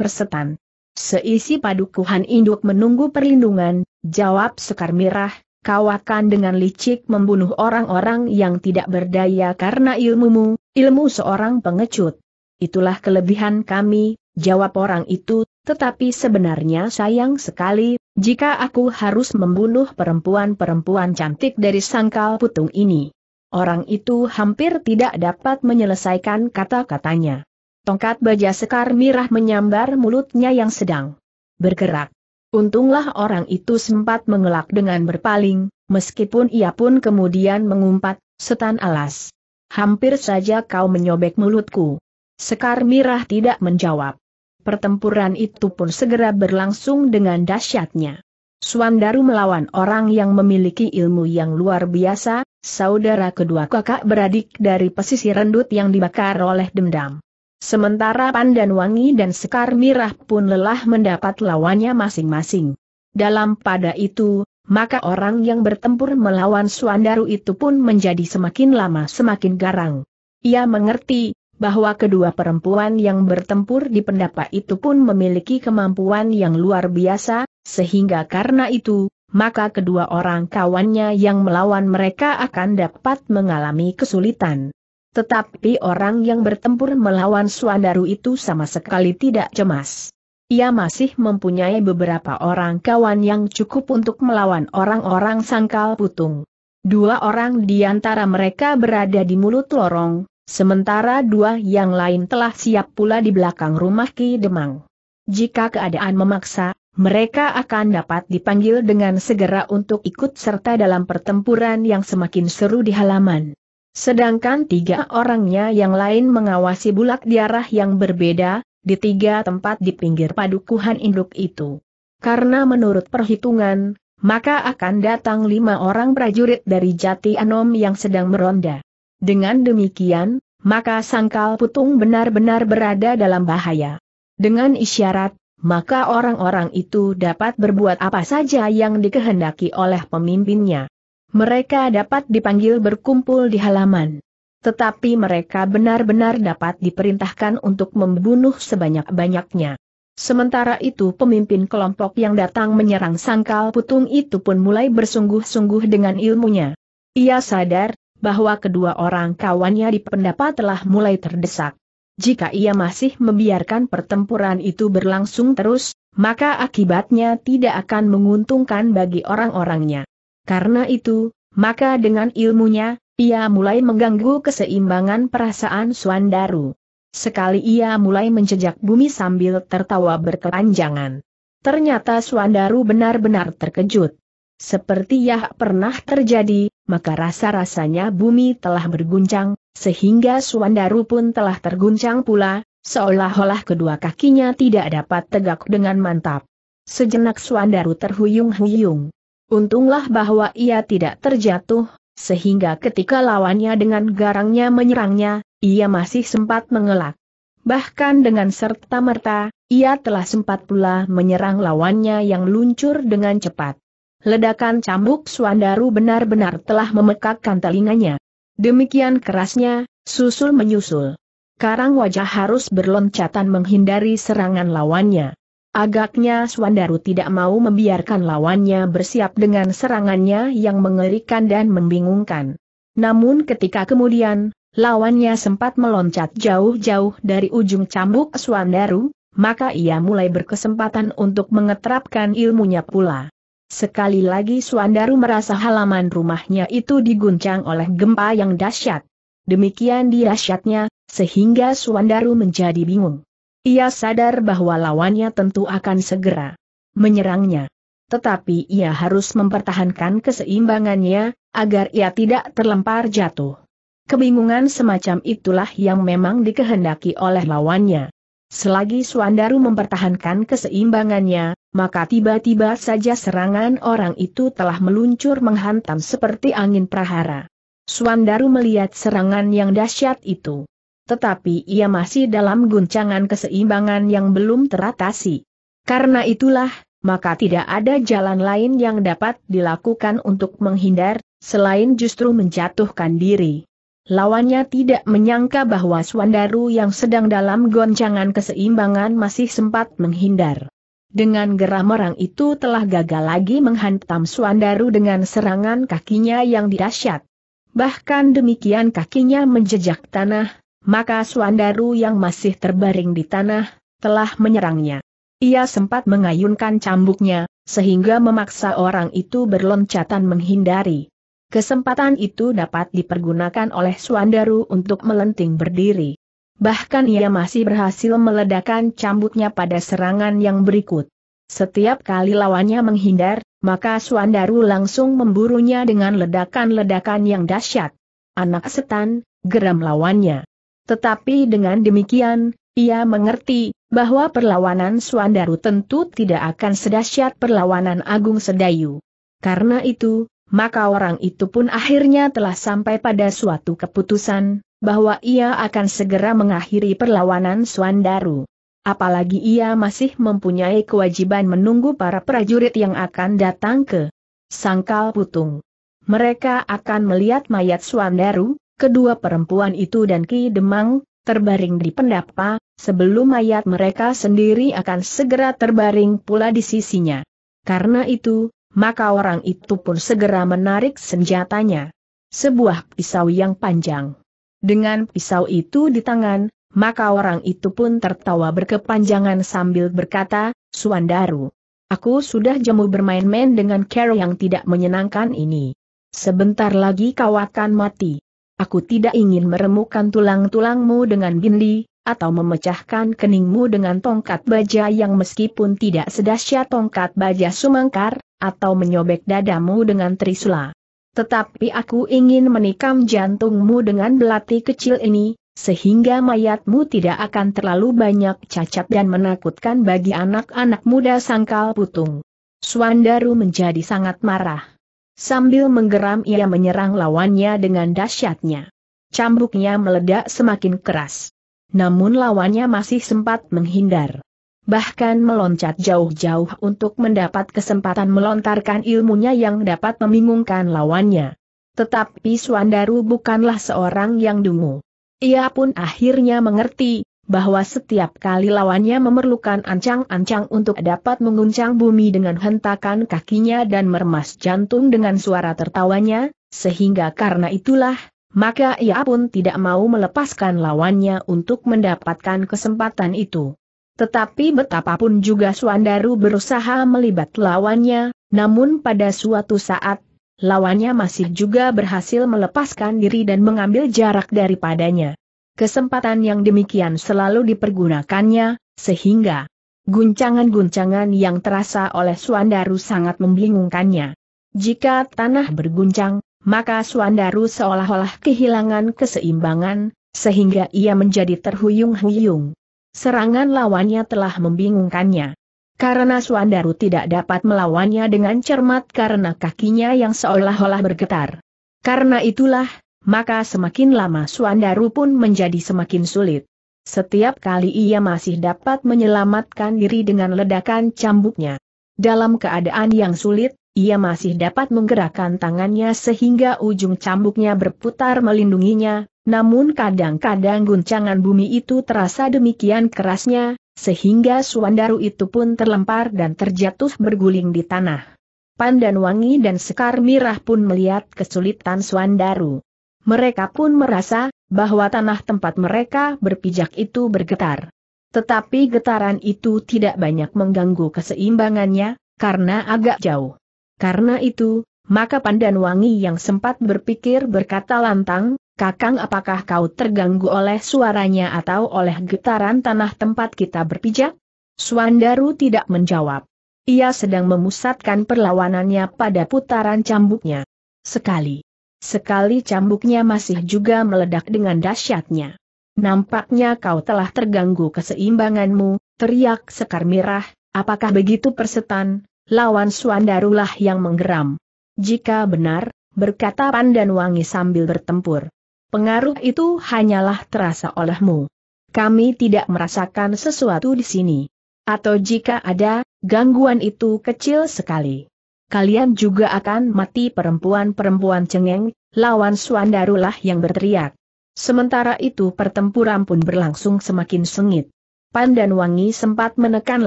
persetan. Seisi padukuhan induk menunggu perlindungan, jawab Sekar Mirah, kau akan dengan licik membunuh orang-orang yang tidak berdaya karena ilmumu, ilmu seorang pengecut. Itulah kelebihan kami, jawab orang itu, tetapi sebenarnya sayang sekali, jika aku harus membunuh perempuan-perempuan cantik dari sangkal putung ini. Orang itu hampir tidak dapat menyelesaikan kata-katanya. Tongkat baja sekar mirah menyambar mulutnya yang sedang bergerak. Untunglah orang itu sempat mengelak dengan berpaling, meskipun ia pun kemudian mengumpat, setan alas. Hampir saja kau menyobek mulutku. Sekar Mirah tidak menjawab. Pertempuran itu pun segera berlangsung dengan dahsyatnya. Suandaru melawan orang yang memiliki ilmu yang luar biasa, saudara kedua kakak beradik dari pesisir rendut yang dibakar oleh dendam. Sementara Pandan Wangi dan Sekar Mirah pun lelah mendapat lawannya masing-masing. Dalam pada itu, maka orang yang bertempur melawan Suandaru itu pun menjadi semakin lama semakin garang. Ia mengerti, bahwa kedua perempuan yang bertempur di pendapa itu pun memiliki kemampuan yang luar biasa, sehingga karena itu, maka kedua orang kawannya yang melawan mereka akan dapat mengalami kesulitan. Tetapi orang yang bertempur melawan Suandaru itu sama sekali tidak cemas. Ia masih mempunyai beberapa orang kawan yang cukup untuk melawan orang-orang sangkal putung. Dua orang di antara mereka berada di mulut lorong, sementara dua yang lain telah siap pula di belakang rumah Ki Demang. Jika keadaan memaksa, mereka akan dapat dipanggil dengan segera untuk ikut serta dalam pertempuran yang semakin seru di halaman. Sedangkan tiga orangnya yang lain mengawasi bulak di yang berbeda, di tiga tempat di pinggir padukuhan induk itu. Karena menurut perhitungan, maka akan datang lima orang prajurit dari Jati Anom yang sedang meronda. Dengan demikian, maka sangkal putung benar-benar berada dalam bahaya. Dengan isyarat, maka orang-orang itu dapat berbuat apa saja yang dikehendaki oleh pemimpinnya. Mereka dapat dipanggil berkumpul di halaman. Tetapi mereka benar-benar dapat diperintahkan untuk membunuh sebanyak-banyaknya. Sementara itu pemimpin kelompok yang datang menyerang sangkal putung itu pun mulai bersungguh-sungguh dengan ilmunya. Ia sadar, bahwa kedua orang kawannya di pendapat telah mulai terdesak. Jika ia masih membiarkan pertempuran itu berlangsung terus, maka akibatnya tidak akan menguntungkan bagi orang-orangnya. Karena itu, maka dengan ilmunya, ia mulai mengganggu keseimbangan perasaan Suandaru. Sekali ia mulai menjejak bumi sambil tertawa berkepanjangan. Ternyata Suandaru benar-benar terkejut. Seperti yang pernah terjadi, maka rasa-rasanya bumi telah berguncang, sehingga Suandaru pun telah terguncang pula, seolah-olah kedua kakinya tidak dapat tegak dengan mantap. Sejenak Suandaru terhuyung-huyung. Untunglah bahwa ia tidak terjatuh, sehingga ketika lawannya dengan garangnya menyerangnya, ia masih sempat mengelak. Bahkan dengan serta-merta, ia telah sempat pula menyerang lawannya yang luncur dengan cepat. Ledakan cambuk Suandaru benar-benar telah memekakkan telinganya. Demikian kerasnya, susul menyusul. Karang wajah harus berloncatan menghindari serangan lawannya. Agaknya Swandaru tidak mau membiarkan lawannya bersiap dengan serangannya yang mengerikan dan membingungkan. Namun ketika kemudian, lawannya sempat meloncat jauh-jauh dari ujung cambuk Swandaru, maka ia mulai berkesempatan untuk mengeterapkan ilmunya pula. Sekali lagi Swandaru merasa halaman rumahnya itu diguncang oleh gempa yang dahsyat. Demikian dahsyatnya, sehingga Swandaru menjadi bingung. Ia sadar bahwa lawannya tentu akan segera menyerangnya. Tetapi ia harus mempertahankan keseimbangannya, agar ia tidak terlempar jatuh. Kebingungan semacam itulah yang memang dikehendaki oleh lawannya. Selagi Suandaru mempertahankan keseimbangannya, maka tiba-tiba saja serangan orang itu telah meluncur menghantam seperti angin prahara. Suandaru melihat serangan yang dahsyat itu tetapi ia masih dalam guncangan keseimbangan yang belum teratasi. Karena itulah, maka tidak ada jalan lain yang dapat dilakukan untuk menghindar, selain justru menjatuhkan diri. Lawannya tidak menyangka bahwa Swandaru yang sedang dalam goncangan keseimbangan masih sempat menghindar. Dengan geram orang itu telah gagal lagi menghantam Swandaru dengan serangan kakinya yang dahsyat. Bahkan demikian kakinya menjejak tanah, maka Suandaru yang masih terbaring di tanah, telah menyerangnya. Ia sempat mengayunkan cambuknya, sehingga memaksa orang itu berloncatan menghindari. Kesempatan itu dapat dipergunakan oleh Suandaru untuk melenting berdiri. Bahkan ia masih berhasil meledakkan cambuknya pada serangan yang berikut. Setiap kali lawannya menghindar, maka Suandaru langsung memburunya dengan ledakan-ledakan yang dahsyat. Anak setan, geram lawannya. Tetapi dengan demikian, ia mengerti bahwa perlawanan Suandaru tentu tidak akan sedahsyat perlawanan Agung Sedayu. Karena itu, maka orang itu pun akhirnya telah sampai pada suatu keputusan, bahwa ia akan segera mengakhiri perlawanan Suandaru. Apalagi ia masih mempunyai kewajiban menunggu para prajurit yang akan datang ke Sangkal Putung. Mereka akan melihat mayat Suandaru, Kedua perempuan itu dan Ki Demang, terbaring di pendapa, sebelum mayat mereka sendiri akan segera terbaring pula di sisinya. Karena itu, maka orang itu pun segera menarik senjatanya. Sebuah pisau yang panjang. Dengan pisau itu di tangan, maka orang itu pun tertawa berkepanjangan sambil berkata, Suandaru, aku sudah jemu bermain-main dengan Carol yang tidak menyenangkan ini. Sebentar lagi kau akan mati. Aku tidak ingin meremukkan tulang-tulangmu dengan bindi, atau memecahkan keningmu dengan tongkat baja yang meskipun tidak sedahsyat tongkat baja sumangkar, atau menyobek dadamu dengan trisula. Tetapi aku ingin menikam jantungmu dengan belati kecil ini, sehingga mayatmu tidak akan terlalu banyak cacat dan menakutkan bagi anak-anak muda sangkal putung. Suandaru menjadi sangat marah. Sambil menggeram ia menyerang lawannya dengan dahsyatnya. Cambuknya meledak semakin keras. Namun lawannya masih sempat menghindar. Bahkan meloncat jauh-jauh untuk mendapat kesempatan melontarkan ilmunya yang dapat membingungkan lawannya. Tetapi Suandaru bukanlah seorang yang dungu. Ia pun akhirnya mengerti, bahwa setiap kali lawannya memerlukan ancang-ancang untuk dapat menguncang bumi dengan hentakan kakinya dan meremas jantung dengan suara tertawanya, sehingga karena itulah, maka ia pun tidak mau melepaskan lawannya untuk mendapatkan kesempatan itu. Tetapi betapapun juga Suandaru berusaha melibat lawannya, namun pada suatu saat, lawannya masih juga berhasil melepaskan diri dan mengambil jarak daripadanya. Kesempatan yang demikian selalu dipergunakannya, sehingga guncangan-guncangan yang terasa oleh Suandaru sangat membingungkannya. Jika tanah berguncang, maka Suandaru seolah-olah kehilangan keseimbangan, sehingga ia menjadi terhuyung-huyung. Serangan lawannya telah membingungkannya. Karena Suandaru tidak dapat melawannya dengan cermat karena kakinya yang seolah-olah bergetar. Karena itulah, maka semakin lama Suandaru pun menjadi semakin sulit. Setiap kali ia masih dapat menyelamatkan diri dengan ledakan cambuknya. Dalam keadaan yang sulit, ia masih dapat menggerakkan tangannya sehingga ujung cambuknya berputar melindunginya, namun kadang-kadang guncangan bumi itu terasa demikian kerasnya, sehingga Suandaru itu pun terlempar dan terjatuh berguling di tanah. Pandan Wangi dan Sekar Mirah pun melihat kesulitan Suandaru. Mereka pun merasa bahwa tanah tempat mereka berpijak itu bergetar. Tetapi getaran itu tidak banyak mengganggu keseimbangannya, karena agak jauh. Karena itu, maka Pandan Wangi yang sempat berpikir berkata lantang, Kakang apakah kau terganggu oleh suaranya atau oleh getaran tanah tempat kita berpijak? Suandaru tidak menjawab. Ia sedang memusatkan perlawanannya pada putaran cambuknya. Sekali. Sekali cambuknya masih juga meledak dengan dahsyatnya. Nampaknya kau telah terganggu keseimbanganmu, teriak Sekar Mirah, apakah begitu persetan, lawan Suandarulah yang menggeram. Jika benar, berkata pandan Wangi sambil bertempur. Pengaruh itu hanyalah terasa olehmu. Kami tidak merasakan sesuatu di sini. Atau jika ada, gangguan itu kecil sekali kalian juga akan mati perempuan-perempuan cengeng, lawan Suandarulah yang berteriak. Sementara itu pertempuran pun berlangsung semakin sengit. Pandan Wangi sempat menekan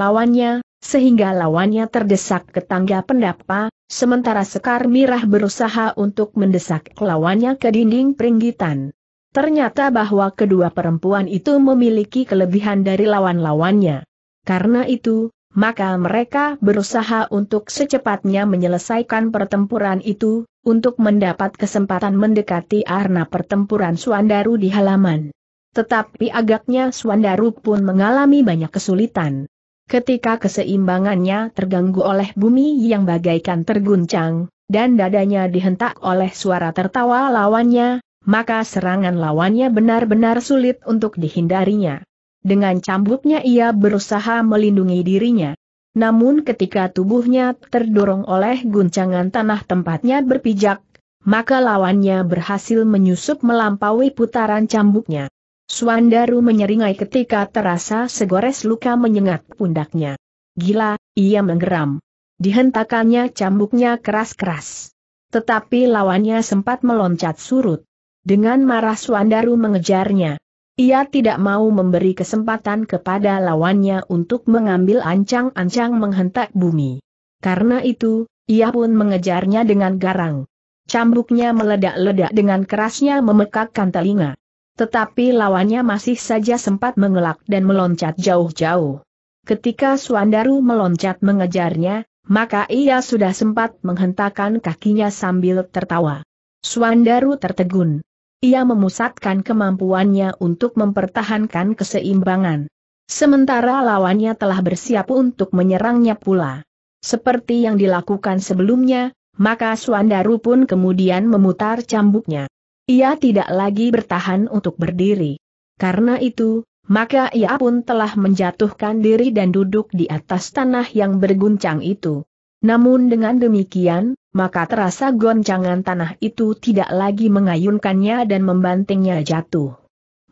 lawannya, sehingga lawannya terdesak ke tangga pendapa, sementara Sekar Mirah berusaha untuk mendesak lawannya ke dinding peringgitan. Ternyata bahwa kedua perempuan itu memiliki kelebihan dari lawan-lawannya. Karena itu, maka mereka berusaha untuk secepatnya menyelesaikan pertempuran itu, untuk mendapat kesempatan mendekati arna pertempuran Suandaru di halaman. Tetapi agaknya Suandaru pun mengalami banyak kesulitan. Ketika keseimbangannya terganggu oleh bumi yang bagaikan terguncang, dan dadanya dihentak oleh suara tertawa lawannya, maka serangan lawannya benar-benar sulit untuk dihindarinya. Dengan cambuknya ia berusaha melindungi dirinya. Namun ketika tubuhnya terdorong oleh guncangan tanah tempatnya berpijak, maka lawannya berhasil menyusup melampaui putaran cambuknya. Suandaru menyeringai ketika terasa segores luka menyengat pundaknya. Gila, ia menggeram. Dihentakannya cambuknya keras-keras. Tetapi lawannya sempat meloncat surut. Dengan marah Suandaru mengejarnya. Ia tidak mau memberi kesempatan kepada lawannya untuk mengambil ancang-ancang menghentak bumi. Karena itu, ia pun mengejarnya dengan garang. Cambuknya meledak-ledak dengan kerasnya memekakkan telinga. Tetapi lawannya masih saja sempat mengelak dan meloncat jauh-jauh. Ketika Suandaru meloncat mengejarnya, maka ia sudah sempat menghentakkan kakinya sambil tertawa. Suandaru tertegun ia memusatkan kemampuannya untuk mempertahankan keseimbangan. Sementara lawannya telah bersiap untuk menyerangnya pula. Seperti yang dilakukan sebelumnya, maka Suandaru pun kemudian memutar cambuknya. Ia tidak lagi bertahan untuk berdiri. Karena itu, maka ia pun telah menjatuhkan diri dan duduk di atas tanah yang berguncang itu. Namun dengan demikian, maka terasa goncangan tanah itu tidak lagi mengayunkannya dan membantingnya jatuh.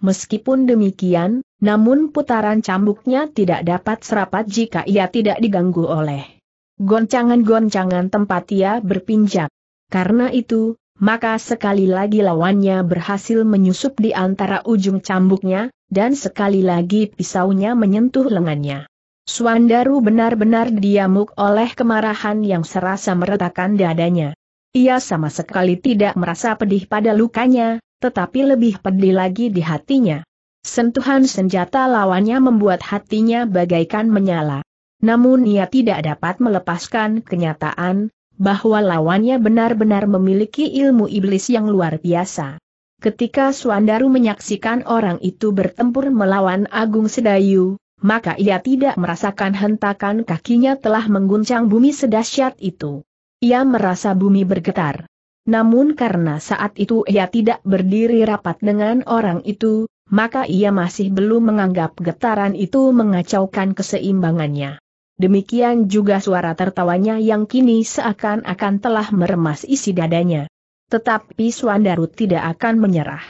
Meskipun demikian, namun putaran cambuknya tidak dapat serapat jika ia tidak diganggu oleh goncangan-goncangan tempat ia berpinjak. Karena itu, maka sekali lagi lawannya berhasil menyusup di antara ujung cambuknya, dan sekali lagi pisaunya menyentuh lengannya. Suandaru benar-benar diamuk oleh kemarahan yang serasa meretakkan dadanya. Ia sama sekali tidak merasa pedih pada lukanya, tetapi lebih pedih lagi di hatinya. Sentuhan senjata lawannya membuat hatinya bagaikan menyala. Namun ia tidak dapat melepaskan kenyataan, bahwa lawannya benar-benar memiliki ilmu iblis yang luar biasa. Ketika Suandaru menyaksikan orang itu bertempur melawan Agung Sedayu, maka ia tidak merasakan hentakan kakinya telah mengguncang bumi sedahsyat itu. Ia merasa bumi bergetar. Namun karena saat itu ia tidak berdiri rapat dengan orang itu, maka ia masih belum menganggap getaran itu mengacaukan keseimbangannya. Demikian juga suara tertawanya yang kini seakan-akan telah meremas isi dadanya. Tetapi Swandaru tidak akan menyerah.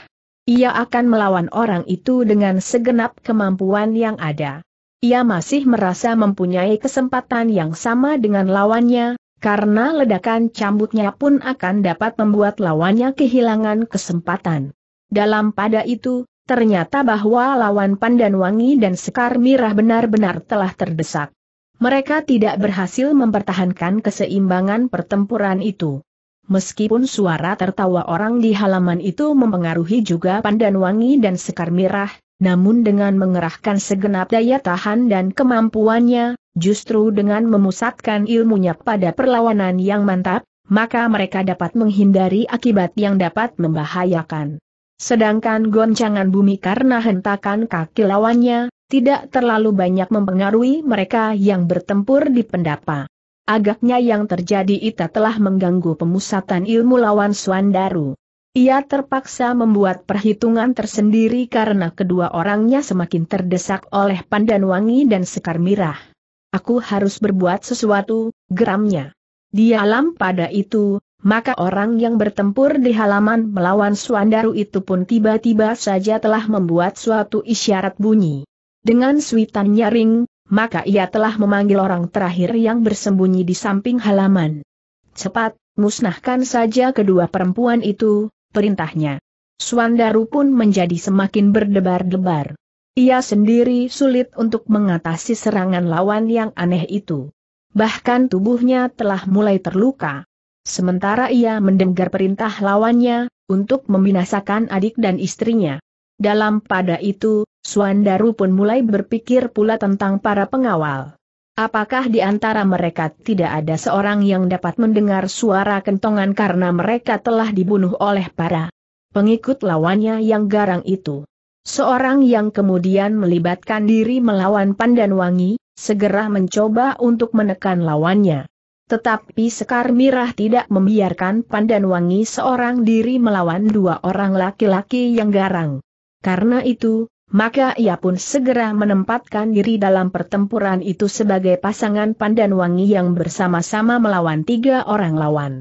Ia akan melawan orang itu dengan segenap kemampuan yang ada. Ia masih merasa mempunyai kesempatan yang sama dengan lawannya, karena ledakan cambuknya pun akan dapat membuat lawannya kehilangan kesempatan. Dalam pada itu, ternyata bahwa lawan Pandan Wangi dan Sekar Mirah benar-benar telah terdesak. Mereka tidak berhasil mempertahankan keseimbangan pertempuran itu. Meskipun suara tertawa orang di halaman itu mempengaruhi juga pandan wangi dan sekar mirah, namun dengan mengerahkan segenap daya tahan dan kemampuannya, justru dengan memusatkan ilmunya pada perlawanan yang mantap, maka mereka dapat menghindari akibat yang dapat membahayakan. Sedangkan goncangan bumi karena hentakan kaki lawannya, tidak terlalu banyak mempengaruhi mereka yang bertempur di pendapa. Agaknya yang terjadi itu telah mengganggu pemusatan ilmu lawan Suandaru. Ia terpaksa membuat perhitungan tersendiri karena kedua orangnya semakin terdesak oleh Pandan Wangi dan Sekar Mirah. Aku harus berbuat sesuatu, geramnya. Di alam pada itu, maka orang yang bertempur di halaman melawan Suandaru itu pun tiba-tiba saja telah membuat suatu isyarat bunyi. Dengan suitan nyaring, maka ia telah memanggil orang terakhir yang bersembunyi di samping halaman. Cepat, musnahkan saja kedua perempuan itu, perintahnya. Suandaru pun menjadi semakin berdebar-debar. Ia sendiri sulit untuk mengatasi serangan lawan yang aneh itu. Bahkan tubuhnya telah mulai terluka. Sementara ia mendengar perintah lawannya, untuk membinasakan adik dan istrinya. Dalam pada itu, Suandaru pun mulai berpikir pula tentang para pengawal. Apakah di antara mereka tidak ada seorang yang dapat mendengar suara kentongan karena mereka telah dibunuh oleh para pengikut lawannya yang garang itu? Seorang yang kemudian melibatkan diri melawan Pandan Wangi, segera mencoba untuk menekan lawannya. Tetapi Sekar Mirah tidak membiarkan Pandan Wangi seorang diri melawan dua orang laki-laki yang garang. Karena itu, maka ia pun segera menempatkan diri dalam pertempuran itu sebagai pasangan pandan wangi yang bersama-sama melawan tiga orang lawan.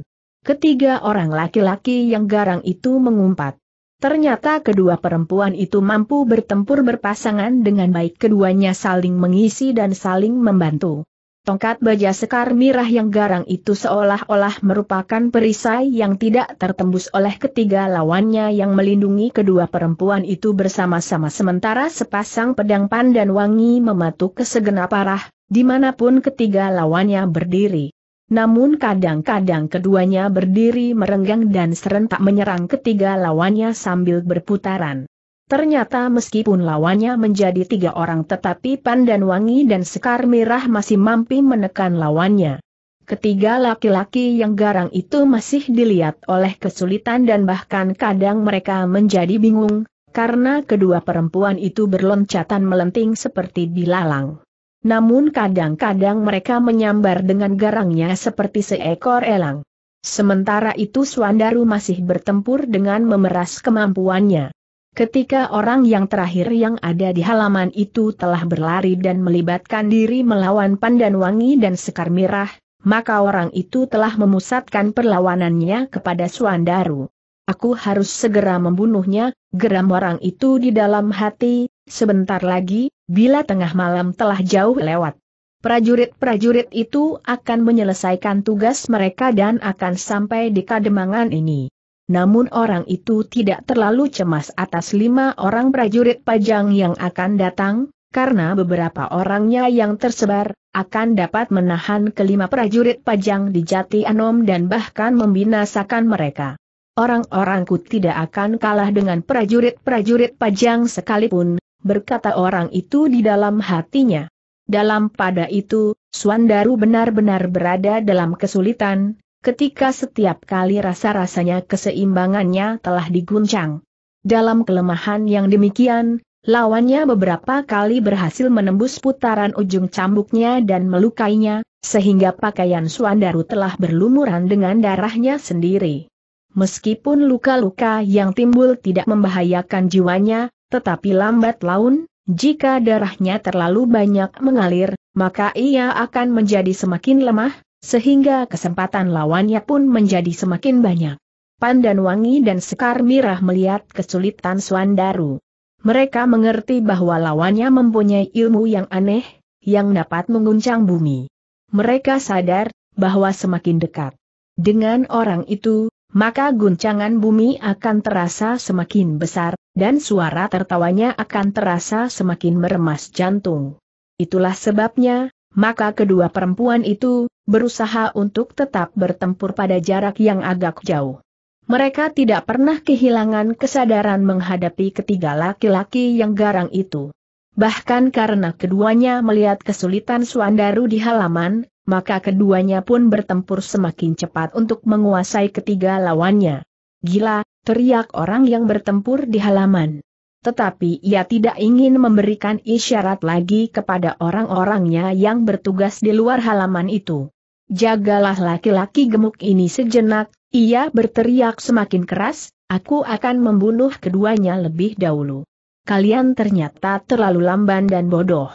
Ketiga orang laki-laki yang garang itu mengumpat. Ternyata kedua perempuan itu mampu bertempur berpasangan dengan baik keduanya saling mengisi dan saling membantu. Tongkat baja sekar mirah yang garang itu seolah-olah merupakan perisai yang tidak tertembus oleh ketiga lawannya yang melindungi kedua perempuan itu bersama-sama sementara sepasang pedang pandan wangi mematuk ke segenap arah, dimanapun ketiga lawannya berdiri. Namun kadang-kadang keduanya berdiri merenggang dan serentak menyerang ketiga lawannya sambil berputaran. Ternyata meskipun lawannya menjadi tiga orang tetapi Pandan Wangi dan Sekar Merah masih mampu menekan lawannya. Ketiga laki-laki yang garang itu masih dilihat oleh kesulitan dan bahkan kadang mereka menjadi bingung, karena kedua perempuan itu berloncatan melenting seperti dilalang. Namun kadang-kadang mereka menyambar dengan garangnya seperti seekor elang. Sementara itu Swandaru masih bertempur dengan memeras kemampuannya. Ketika orang yang terakhir yang ada di halaman itu telah berlari dan melibatkan diri melawan Pandan Wangi dan Sekar Mirah, maka orang itu telah memusatkan perlawanannya kepada Suandaru. Aku harus segera membunuhnya, geram orang itu di dalam hati, sebentar lagi, bila tengah malam telah jauh lewat. Prajurit-prajurit itu akan menyelesaikan tugas mereka dan akan sampai di kademangan ini namun orang itu tidak terlalu cemas atas lima orang prajurit pajang yang akan datang, karena beberapa orangnya yang tersebar, akan dapat menahan kelima prajurit pajang di Jati Anom dan bahkan membinasakan mereka. Orang-orangku tidak akan kalah dengan prajurit-prajurit pajang sekalipun, berkata orang itu di dalam hatinya. Dalam pada itu, Suandaru benar-benar berada dalam kesulitan, ketika setiap kali rasa-rasanya keseimbangannya telah diguncang. Dalam kelemahan yang demikian, lawannya beberapa kali berhasil menembus putaran ujung cambuknya dan melukainya, sehingga pakaian Suandaru telah berlumuran dengan darahnya sendiri. Meskipun luka-luka yang timbul tidak membahayakan jiwanya, tetapi lambat laun, jika darahnya terlalu banyak mengalir, maka ia akan menjadi semakin lemah, sehingga kesempatan lawannya pun menjadi semakin banyak. Pandan Wangi dan Sekar Mirah melihat kesulitan Suandaru. Mereka mengerti bahwa lawannya mempunyai ilmu yang aneh, yang dapat mengguncang bumi. Mereka sadar bahwa semakin dekat dengan orang itu, maka guncangan bumi akan terasa semakin besar, dan suara tertawanya akan terasa semakin meremas jantung. Itulah sebabnya, maka kedua perempuan itu berusaha untuk tetap bertempur pada jarak yang agak jauh. Mereka tidak pernah kehilangan kesadaran menghadapi ketiga laki-laki yang garang itu. Bahkan karena keduanya melihat kesulitan Suandaru di halaman, maka keduanya pun bertempur semakin cepat untuk menguasai ketiga lawannya. Gila, teriak orang yang bertempur di halaman. Tetapi ia tidak ingin memberikan isyarat lagi kepada orang-orangnya yang bertugas di luar halaman itu. Jagalah laki-laki gemuk ini sejenak, ia berteriak semakin keras, aku akan membunuh keduanya lebih dahulu. Kalian ternyata terlalu lamban dan bodoh.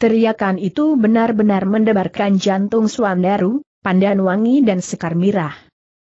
Teriakan itu benar-benar mendebarkan jantung Swandaru, Pandan Wangi dan Sekar Mirah.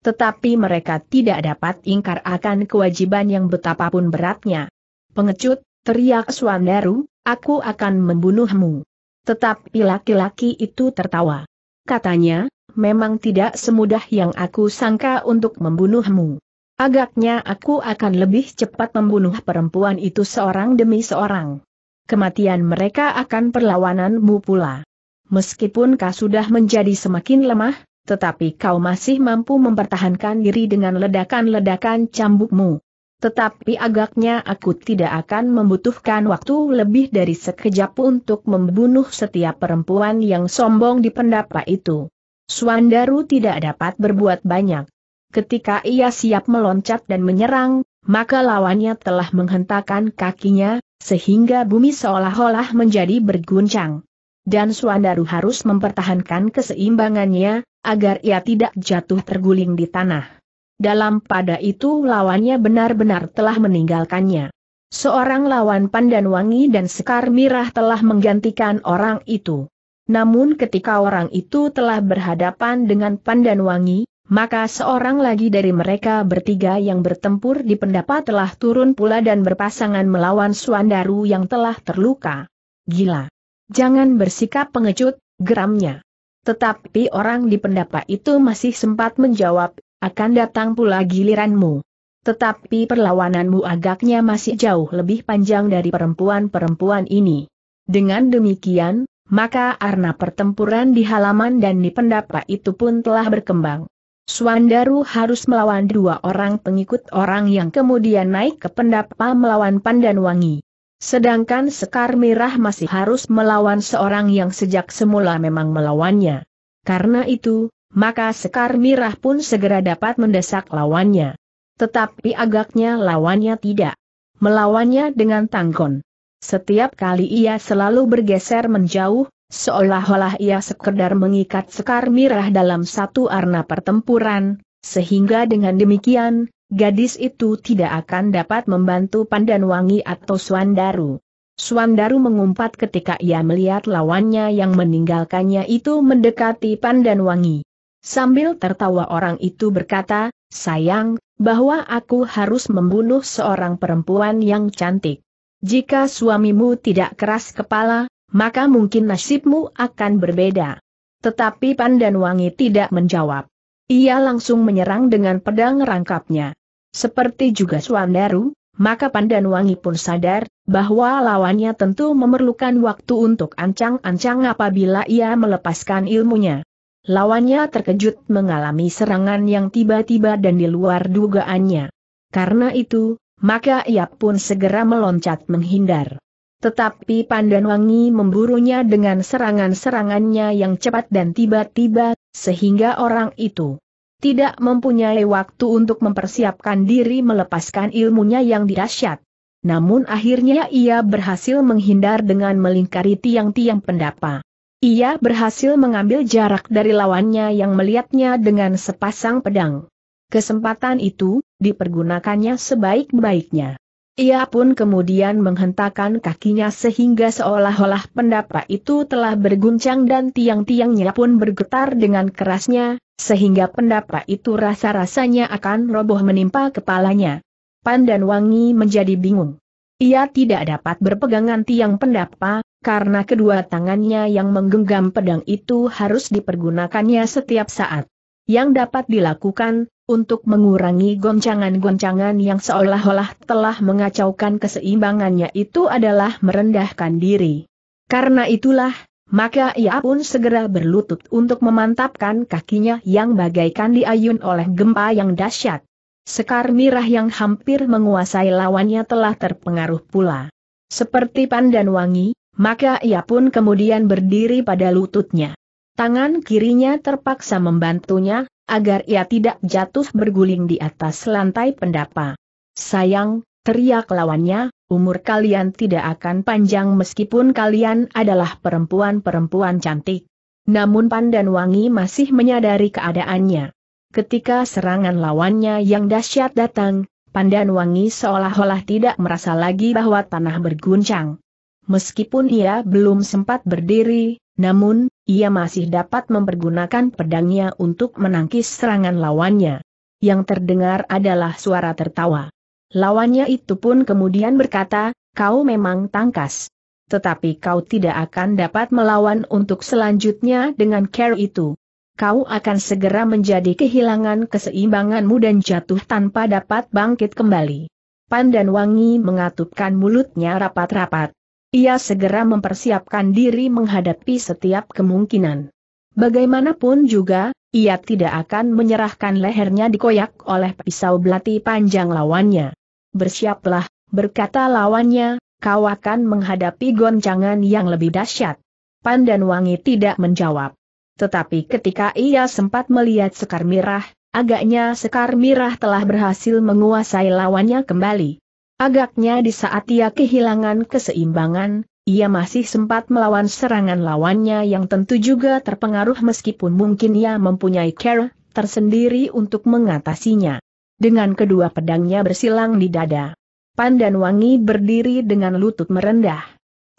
Tetapi mereka tidak dapat ingkar akan kewajiban yang betapapun beratnya. Pengecut, teriak Swandaru, aku akan membunuhmu. Tetapi laki-laki itu tertawa. Katanya, memang tidak semudah yang aku sangka untuk membunuhmu. Agaknya aku akan lebih cepat membunuh perempuan itu seorang demi seorang. Kematian mereka akan perlawananmu pula. Meskipun kau sudah menjadi semakin lemah, tetapi kau masih mampu mempertahankan diri dengan ledakan-ledakan cambukmu. Tetapi agaknya aku tidak akan membutuhkan waktu lebih dari sekejap untuk membunuh setiap perempuan yang sombong di pendapa itu. Suandaru tidak dapat berbuat banyak. Ketika ia siap meloncat dan menyerang, maka lawannya telah menghentakkan kakinya, sehingga bumi seolah-olah menjadi berguncang. Dan Suandaru harus mempertahankan keseimbangannya, agar ia tidak jatuh terguling di tanah. Dalam pada itu lawannya benar-benar telah meninggalkannya. Seorang lawan pandan wangi dan sekar mirah telah menggantikan orang itu. Namun ketika orang itu telah berhadapan dengan pandan wangi, maka seorang lagi dari mereka bertiga yang bertempur di pendapat telah turun pula dan berpasangan melawan Suandaru yang telah terluka. Gila! Jangan bersikap pengecut, geramnya. Tetapi orang di pendapa itu masih sempat menjawab, akan datang pula giliranmu. Tetapi perlawananmu agaknya masih jauh lebih panjang dari perempuan-perempuan ini. Dengan demikian, maka arna pertempuran di halaman dan di pendapa itu pun telah berkembang. Suandaru harus melawan dua orang pengikut orang yang kemudian naik ke pendapa melawan pandan wangi. Sedangkan Sekar Mirah masih harus melawan seorang yang sejak semula memang melawannya. Karena itu, maka Sekar Mirah pun segera dapat mendesak lawannya. Tetapi agaknya lawannya tidak. Melawannya dengan tanggon. Setiap kali ia selalu bergeser menjauh, seolah-olah ia sekedar mengikat Sekar Mirah dalam satu arna pertempuran, sehingga dengan demikian, gadis itu tidak akan dapat membantu Pandan Wangi atau Swandaru. Swandaru mengumpat ketika ia melihat lawannya yang meninggalkannya itu mendekati Pandan Wangi. Sambil tertawa orang itu berkata, sayang, bahwa aku harus membunuh seorang perempuan yang cantik. Jika suamimu tidak keras kepala, maka mungkin nasibmu akan berbeda. Tetapi Pandan Wangi tidak menjawab. Ia langsung menyerang dengan pedang rangkapnya. Seperti juga Suandaru, maka Pandan Wangi pun sadar bahwa lawannya tentu memerlukan waktu untuk ancang-ancang apabila ia melepaskan ilmunya. Lawannya terkejut mengalami serangan yang tiba-tiba dan di luar dugaannya. Karena itu, maka ia pun segera meloncat menghindar. Tetapi Pandan Wangi memburunya dengan serangan-serangannya yang cepat dan tiba-tiba, sehingga orang itu tidak mempunyai waktu untuk mempersiapkan diri melepaskan ilmunya yang dirasyat. Namun akhirnya ia berhasil menghindar dengan melingkari tiang-tiang pendapat. Ia berhasil mengambil jarak dari lawannya yang melihatnya dengan sepasang pedang. Kesempatan itu, dipergunakannya sebaik-baiknya. Ia pun kemudian menghentakkan kakinya sehingga seolah-olah pendapa itu telah berguncang dan tiang-tiangnya pun bergetar dengan kerasnya, sehingga pendapa itu rasa-rasanya akan roboh menimpa kepalanya. Pandan Wangi menjadi bingung. Ia tidak dapat berpegangan tiang pendapa, karena kedua tangannya yang menggenggam pedang itu harus dipergunakannya setiap saat. Yang dapat dilakukan, untuk mengurangi goncangan-goncangan yang seolah-olah telah mengacaukan keseimbangannya itu adalah merendahkan diri. Karena itulah, maka ia pun segera berlutut untuk memantapkan kakinya yang bagaikan diayun oleh gempa yang dahsyat. Sekar mirah yang hampir menguasai lawannya telah terpengaruh pula. Seperti pandan wangi, maka ia pun kemudian berdiri pada lututnya. Tangan kirinya terpaksa membantunya, agar ia tidak jatuh berguling di atas lantai pendapa. Sayang, teriak lawannya, umur kalian tidak akan panjang meskipun kalian adalah perempuan-perempuan cantik. Namun Pandan Wangi masih menyadari keadaannya. Ketika serangan lawannya yang dahsyat datang, Pandan Wangi seolah-olah tidak merasa lagi bahwa tanah berguncang. Meskipun ia belum sempat berdiri, namun, ia masih dapat mempergunakan pedangnya untuk menangkis serangan lawannya. Yang terdengar adalah suara tertawa. Lawannya itu pun kemudian berkata, kau memang tangkas. Tetapi kau tidak akan dapat melawan untuk selanjutnya dengan care itu kau akan segera menjadi kehilangan keseimbanganmu dan jatuh tanpa dapat bangkit kembali. Pandan Wangi mengatupkan mulutnya rapat-rapat. Ia segera mempersiapkan diri menghadapi setiap kemungkinan. Bagaimanapun juga, ia tidak akan menyerahkan lehernya dikoyak oleh pisau belati panjang lawannya. Bersiaplah, berkata lawannya, kau akan menghadapi goncangan yang lebih dahsyat. Pandan Wangi tidak menjawab. Tetapi ketika ia sempat melihat Sekar Mirah, agaknya Sekar Mirah telah berhasil menguasai lawannya kembali. Agaknya di saat ia kehilangan keseimbangan, ia masih sempat melawan serangan lawannya yang tentu juga terpengaruh meskipun mungkin ia mempunyai care tersendiri untuk mengatasinya. Dengan kedua pedangnya bersilang di dada. Pan dan Wangi berdiri dengan lutut merendah.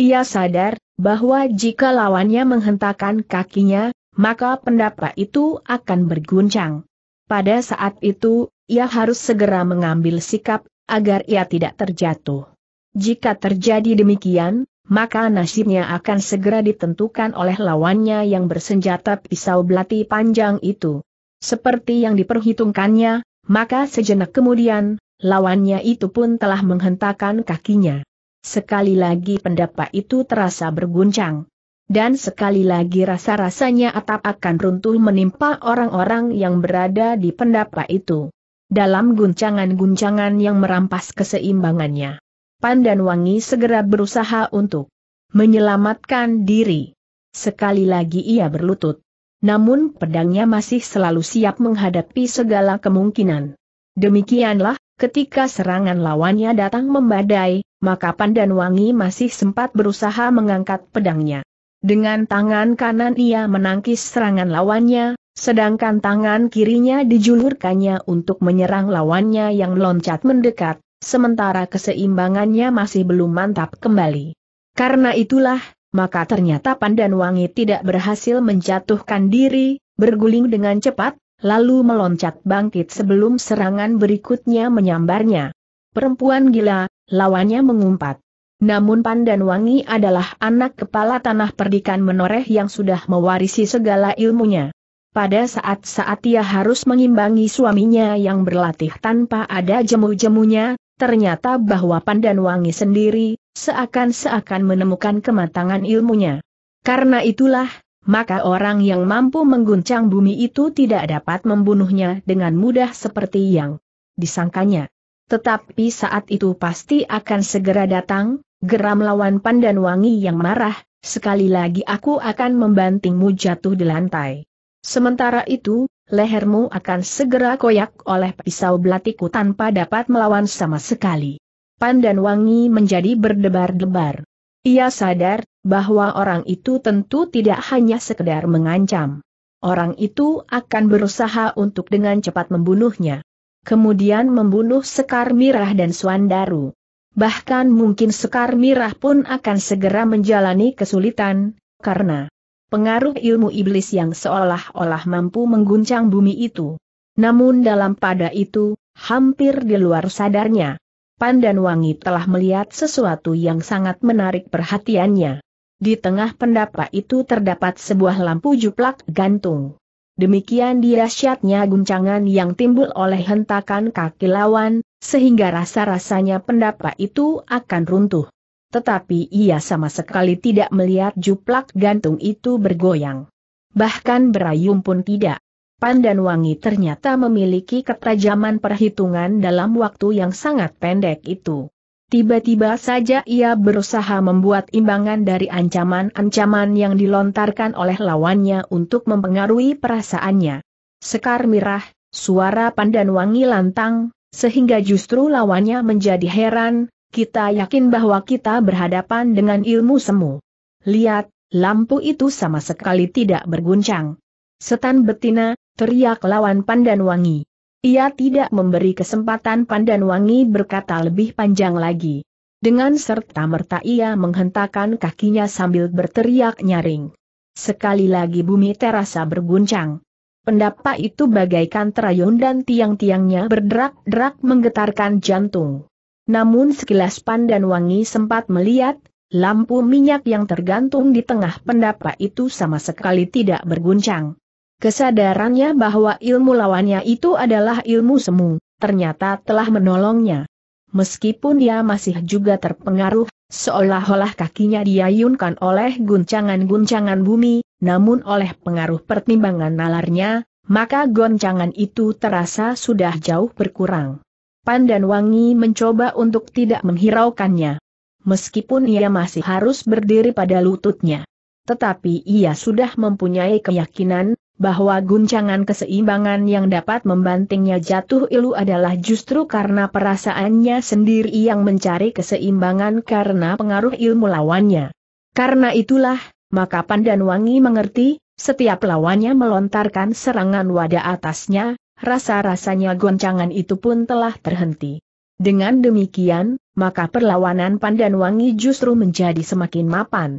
Ia sadar bahwa jika lawannya menghentakkan kakinya, maka pendapat itu akan berguncang. Pada saat itu, ia harus segera mengambil sikap agar ia tidak terjatuh. Jika terjadi demikian, maka nasibnya akan segera ditentukan oleh lawannya yang bersenjata pisau belati panjang itu. Seperti yang diperhitungkannya, maka sejenak kemudian, lawannya itu pun telah menghentakkan kakinya. Sekali lagi pendapat itu terasa berguncang. Dan sekali lagi rasa-rasanya atap akan runtuh menimpa orang-orang yang berada di pendapa itu dalam guncangan-guncangan yang merampas keseimbangannya. Wangi segera berusaha untuk menyelamatkan diri. Sekali lagi ia berlutut. Namun pedangnya masih selalu siap menghadapi segala kemungkinan. Demikianlah, ketika serangan lawannya datang membadai, maka Wangi masih sempat berusaha mengangkat pedangnya. Dengan tangan kanan ia menangkis serangan lawannya, Sedangkan tangan kirinya dijulurkannya untuk menyerang lawannya yang loncat mendekat, sementara keseimbangannya masih belum mantap kembali. Karena itulah, maka ternyata Pandan Wangi tidak berhasil menjatuhkan diri, berguling dengan cepat, lalu meloncat bangkit sebelum serangan berikutnya menyambarnya. Perempuan gila, lawannya mengumpat. Namun Pandan Wangi adalah anak kepala tanah perdikan menoreh yang sudah mewarisi segala ilmunya. Pada saat-saat ia harus mengimbangi suaminya yang berlatih tanpa ada jemu-jemunya, ternyata bahwa Pandan Wangi sendiri, seakan-seakan menemukan kematangan ilmunya. Karena itulah, maka orang yang mampu mengguncang bumi itu tidak dapat membunuhnya dengan mudah seperti yang disangkanya. Tetapi saat itu pasti akan segera datang, geram lawan Pandan Wangi yang marah, sekali lagi aku akan membantingmu jatuh di lantai. Sementara itu, lehermu akan segera koyak oleh pisau belatiku tanpa dapat melawan sama sekali. Pandan Wangi menjadi berdebar-debar. Ia sadar bahwa orang itu tentu tidak hanya sekedar mengancam. Orang itu akan berusaha untuk dengan cepat membunuhnya. Kemudian membunuh Sekar Mirah dan Suandaru. Bahkan mungkin Sekar Mirah pun akan segera menjalani kesulitan, karena pengaruh ilmu iblis yang seolah-olah mampu mengguncang bumi itu. Namun dalam pada itu, hampir di luar sadarnya, Pandan Wangi telah melihat sesuatu yang sangat menarik perhatiannya. Di tengah pendapa itu terdapat sebuah lampu juplak gantung. Demikian dirasyatnya guncangan yang timbul oleh hentakan kaki lawan, sehingga rasa-rasanya pendapa itu akan runtuh tetapi ia sama sekali tidak melihat juplak gantung itu bergoyang. Bahkan berayum pun tidak. Pandan Wangi ternyata memiliki ketajaman perhitungan dalam waktu yang sangat pendek itu. Tiba-tiba saja ia berusaha membuat imbangan dari ancaman-ancaman yang dilontarkan oleh lawannya untuk mempengaruhi perasaannya. Sekar mirah, suara pandan wangi lantang, sehingga justru lawannya menjadi heran, kita yakin bahwa kita berhadapan dengan ilmu semu. Lihat, lampu itu sama sekali tidak berguncang. Setan betina, teriak lawan Pandan Wangi. Ia tidak memberi kesempatan Pandan Wangi berkata lebih panjang lagi. Dengan serta-merta ia menghentakkan kakinya sambil berteriak nyaring. Sekali lagi bumi terasa berguncang. Pendapat itu bagaikan terayun dan tiang-tiangnya berderak-derak menggetarkan jantung. Namun sekilas pandan wangi sempat melihat, lampu minyak yang tergantung di tengah pendapa itu sama sekali tidak berguncang. Kesadarannya bahwa ilmu lawannya itu adalah ilmu semu, ternyata telah menolongnya. Meskipun dia masih juga terpengaruh, seolah-olah kakinya diayunkan oleh guncangan-guncangan bumi, namun oleh pengaruh pertimbangan nalarnya, maka goncangan itu terasa sudah jauh berkurang dan Wangi mencoba untuk tidak menghiraukannya. Meskipun ia masih harus berdiri pada lututnya. Tetapi ia sudah mempunyai keyakinan, bahwa guncangan keseimbangan yang dapat membantingnya jatuh ilu adalah justru karena perasaannya sendiri yang mencari keseimbangan karena pengaruh ilmu lawannya. Karena itulah, maka Pandan Wangi mengerti, setiap lawannya melontarkan serangan wadah atasnya, rasa-rasanya goncangan itu pun telah terhenti. Dengan demikian, maka perlawanan Pandan Wangi justru menjadi semakin mapan.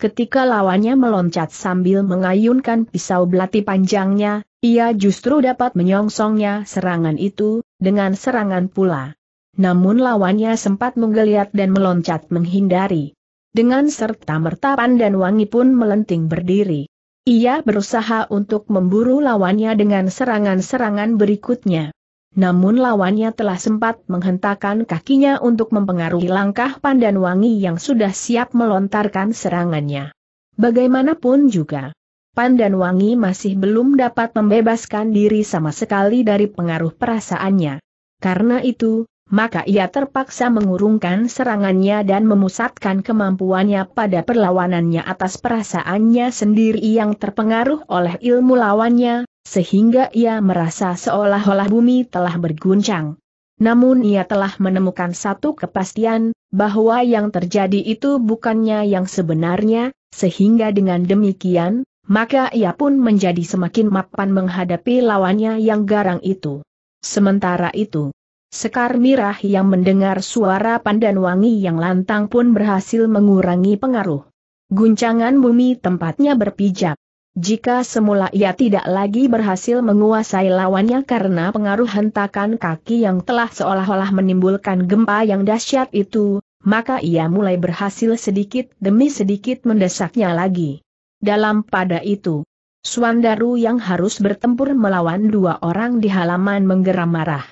Ketika lawannya meloncat sambil mengayunkan pisau belati panjangnya, ia justru dapat menyongsongnya serangan itu, dengan serangan pula. Namun lawannya sempat menggeliat dan meloncat menghindari. Dengan serta merta pandan Wangi pun melenting berdiri. Ia berusaha untuk memburu lawannya dengan serangan-serangan berikutnya. Namun lawannya telah sempat menghentakkan kakinya untuk mempengaruhi langkah Pandan Wangi yang sudah siap melontarkan serangannya. Bagaimanapun juga, Pandan Wangi masih belum dapat membebaskan diri sama sekali dari pengaruh perasaannya. Karena itu, maka ia terpaksa mengurungkan serangannya dan memusatkan kemampuannya pada perlawanannya atas perasaannya sendiri yang terpengaruh oleh ilmu lawannya, sehingga ia merasa seolah-olah bumi telah berguncang. Namun ia telah menemukan satu kepastian, bahwa yang terjadi itu bukannya yang sebenarnya, sehingga dengan demikian, maka ia pun menjadi semakin mapan menghadapi lawannya yang garang itu. Sementara itu, Sekar Mirah yang mendengar suara Pandan Wangi yang lantang pun berhasil mengurangi pengaruh. Guncangan bumi tempatnya berpijak. Jika semula ia tidak lagi berhasil menguasai lawannya karena pengaruh hentakan kaki yang telah seolah-olah menimbulkan gempa yang dahsyat itu, maka ia mulai berhasil sedikit demi sedikit mendesaknya lagi. Dalam pada itu, Suandaru yang harus bertempur melawan dua orang di halaman menggeram marah.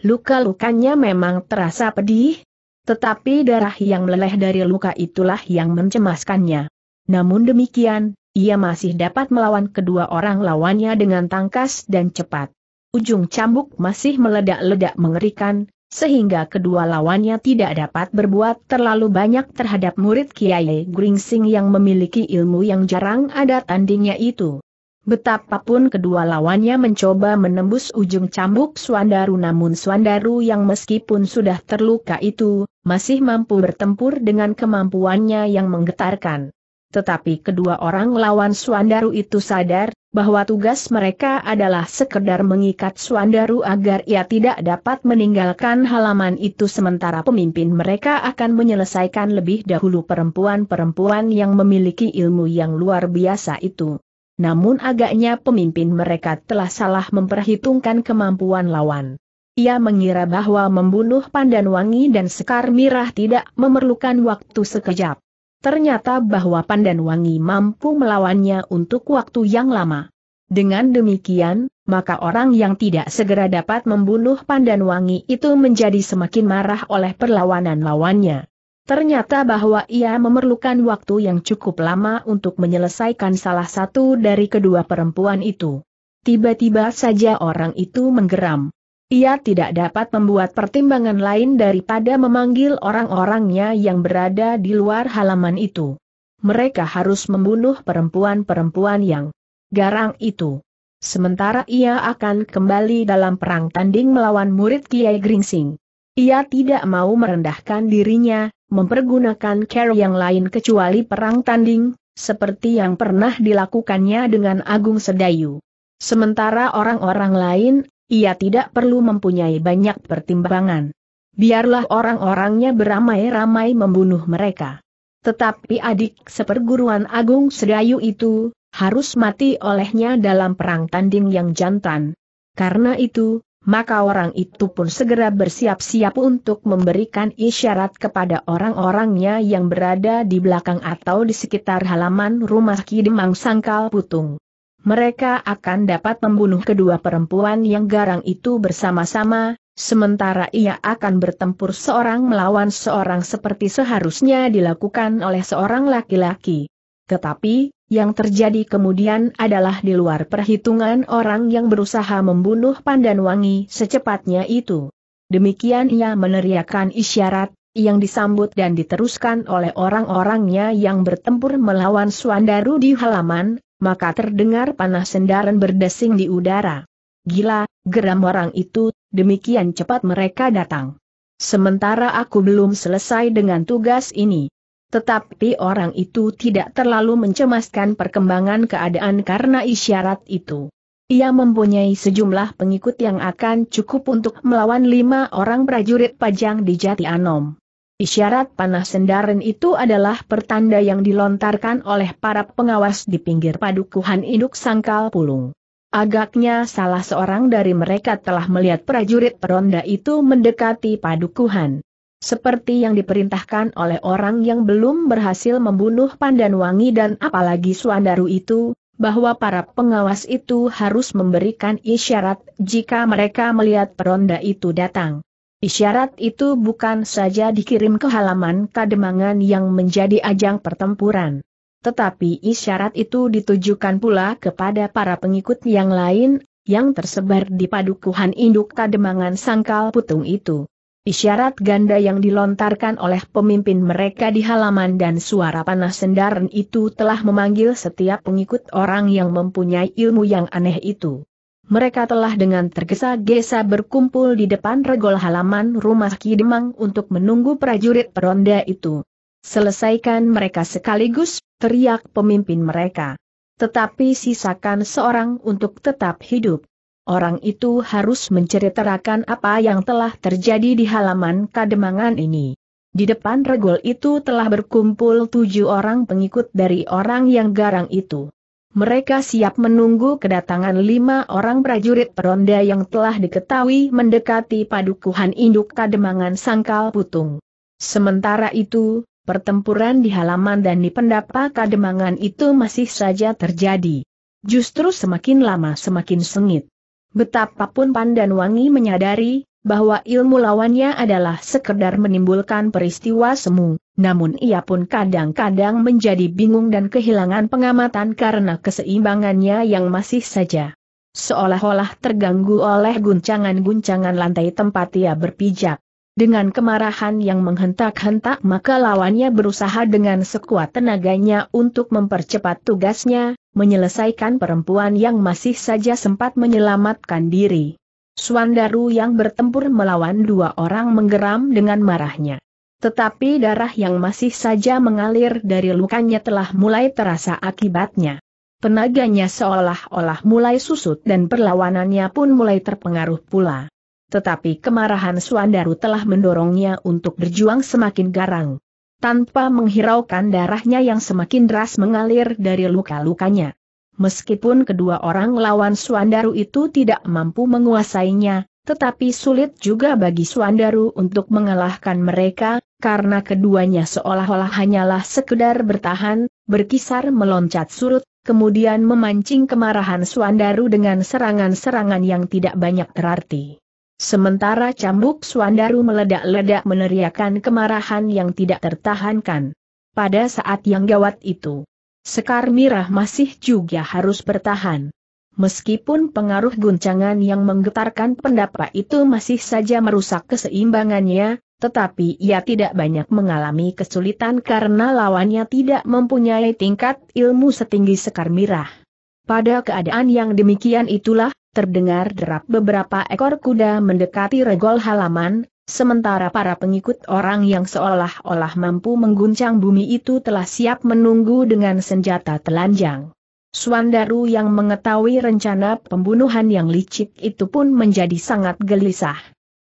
Luka-lukanya memang terasa pedih, tetapi darah yang meleleh dari luka itulah yang mencemaskannya. Namun demikian, ia masih dapat melawan kedua orang lawannya dengan tangkas dan cepat. Ujung cambuk masih meledak-ledak mengerikan, sehingga kedua lawannya tidak dapat berbuat terlalu banyak terhadap murid Kiai Gringsing yang memiliki ilmu yang jarang ada tandingnya itu. Betapapun kedua lawannya mencoba menembus ujung cambuk Swandaru, namun Swandaru yang meskipun sudah terluka itu, masih mampu bertempur dengan kemampuannya yang menggetarkan. Tetapi kedua orang lawan Swandaru itu sadar, bahwa tugas mereka adalah sekedar mengikat Swandaru agar ia tidak dapat meninggalkan halaman itu sementara pemimpin mereka akan menyelesaikan lebih dahulu perempuan-perempuan yang memiliki ilmu yang luar biasa itu namun agaknya pemimpin mereka telah salah memperhitungkan kemampuan lawan. Ia mengira bahwa membunuh Pandan Wangi dan Sekar Mirah tidak memerlukan waktu sekejap. Ternyata bahwa Pandan Wangi mampu melawannya untuk waktu yang lama. Dengan demikian, maka orang yang tidak segera dapat membunuh Pandan Wangi itu menjadi semakin marah oleh perlawanan lawannya. Ternyata bahwa ia memerlukan waktu yang cukup lama untuk menyelesaikan salah satu dari kedua perempuan itu. Tiba-tiba saja orang itu menggeram. Ia tidak dapat membuat pertimbangan lain daripada memanggil orang-orangnya yang berada di luar halaman itu. Mereka harus membunuh perempuan-perempuan yang garang itu. Sementara ia akan kembali dalam perang tanding melawan murid Kiai Gringsing. Ia tidak mau merendahkan dirinya, mempergunakan cara yang lain kecuali perang tanding, seperti yang pernah dilakukannya dengan Agung Sedayu. Sementara orang-orang lain, ia tidak perlu mempunyai banyak pertimbangan. Biarlah orang-orangnya beramai-ramai membunuh mereka. Tetapi adik seperguruan Agung Sedayu itu, harus mati olehnya dalam perang tanding yang jantan. Karena itu, maka orang itu pun segera bersiap-siap untuk memberikan isyarat kepada orang-orangnya yang berada di belakang atau di sekitar halaman rumah Kidemang Sangkal Putung. Mereka akan dapat membunuh kedua perempuan yang garang itu bersama-sama, sementara ia akan bertempur seorang melawan seorang seperti seharusnya dilakukan oleh seorang laki-laki. Tetapi, yang terjadi kemudian adalah di luar perhitungan orang yang berusaha membunuh Pandanwangi secepatnya itu. Demikian ia meneriakkan isyarat, yang disambut dan diteruskan oleh orang-orangnya yang bertempur melawan Suandaru di halaman, maka terdengar panah sendaran berdesing di udara. Gila, geram orang itu, demikian cepat mereka datang. Sementara aku belum selesai dengan tugas ini, tetapi orang itu tidak terlalu mencemaskan perkembangan keadaan karena isyarat itu. Ia mempunyai sejumlah pengikut yang akan cukup untuk melawan lima orang prajurit pajang di Jati Anom. Isyarat panah sendaren itu adalah pertanda yang dilontarkan oleh para pengawas di pinggir padukuhan induk sangkal pulung. Agaknya salah seorang dari mereka telah melihat prajurit peronda itu mendekati padukuhan. Seperti yang diperintahkan oleh orang yang belum berhasil membunuh Pandan Wangi dan apalagi Suandaru itu, bahwa para pengawas itu harus memberikan isyarat jika mereka melihat peronda itu datang. Isyarat itu bukan saja dikirim ke halaman Kademangan yang menjadi ajang pertempuran. Tetapi isyarat itu ditujukan pula kepada para pengikut yang lain, yang tersebar di padukuhan induk Kademangan Sangkal Putung itu. Isyarat ganda yang dilontarkan oleh pemimpin mereka di halaman dan suara panah sendaran itu telah memanggil setiap pengikut orang yang mempunyai ilmu yang aneh itu. Mereka telah dengan tergesa-gesa berkumpul di depan regol halaman rumah Kidemang untuk menunggu prajurit peronda itu. Selesaikan mereka sekaligus, teriak pemimpin mereka. Tetapi sisakan seorang untuk tetap hidup orang itu harus menceritakan apa yang telah terjadi di halaman kademangan ini. Di depan regol itu telah berkumpul tujuh orang pengikut dari orang yang garang itu. Mereka siap menunggu kedatangan lima orang prajurit peronda yang telah diketahui mendekati padukuhan induk kademangan sangkal putung. Sementara itu, pertempuran di halaman dan di pendapa kademangan itu masih saja terjadi. Justru semakin lama semakin sengit. Betapapun Pandan Wangi menyadari bahwa ilmu lawannya adalah sekedar menimbulkan peristiwa semu, namun ia pun kadang-kadang menjadi bingung dan kehilangan pengamatan karena keseimbangannya yang masih saja. Seolah-olah terganggu oleh guncangan-guncangan lantai tempat ia berpijak. Dengan kemarahan yang menghentak-hentak maka lawannya berusaha dengan sekuat tenaganya untuk mempercepat tugasnya, menyelesaikan perempuan yang masih saja sempat menyelamatkan diri. Suandaru yang bertempur melawan dua orang menggeram dengan marahnya. Tetapi darah yang masih saja mengalir dari lukanya telah mulai terasa akibatnya. Tenaganya seolah-olah mulai susut dan perlawanannya pun mulai terpengaruh pula. Tetapi kemarahan Suandaru telah mendorongnya untuk berjuang semakin garang tanpa menghiraukan darahnya yang semakin deras mengalir dari luka-lukanya. Meskipun kedua orang lawan Suandaru itu tidak mampu menguasainya, tetapi sulit juga bagi Suandaru untuk mengalahkan mereka, karena keduanya seolah-olah hanyalah sekedar bertahan, berkisar meloncat surut, kemudian memancing kemarahan Suandaru dengan serangan-serangan yang tidak banyak terarti. Sementara cambuk Swandaru meledak-ledak meneriakan kemarahan yang tidak tertahankan. Pada saat yang gawat itu, Sekar Mirah masih juga harus bertahan. Meskipun pengaruh guncangan yang menggetarkan pendapa itu masih saja merusak keseimbangannya, tetapi ia tidak banyak mengalami kesulitan karena lawannya tidak mempunyai tingkat ilmu setinggi Sekar Mirah. Pada keadaan yang demikian itulah, terdengar derap beberapa ekor kuda mendekati regol halaman, sementara para pengikut orang yang seolah-olah mampu mengguncang bumi itu telah siap menunggu dengan senjata telanjang. Suandaru yang mengetahui rencana pembunuhan yang licik itu pun menjadi sangat gelisah.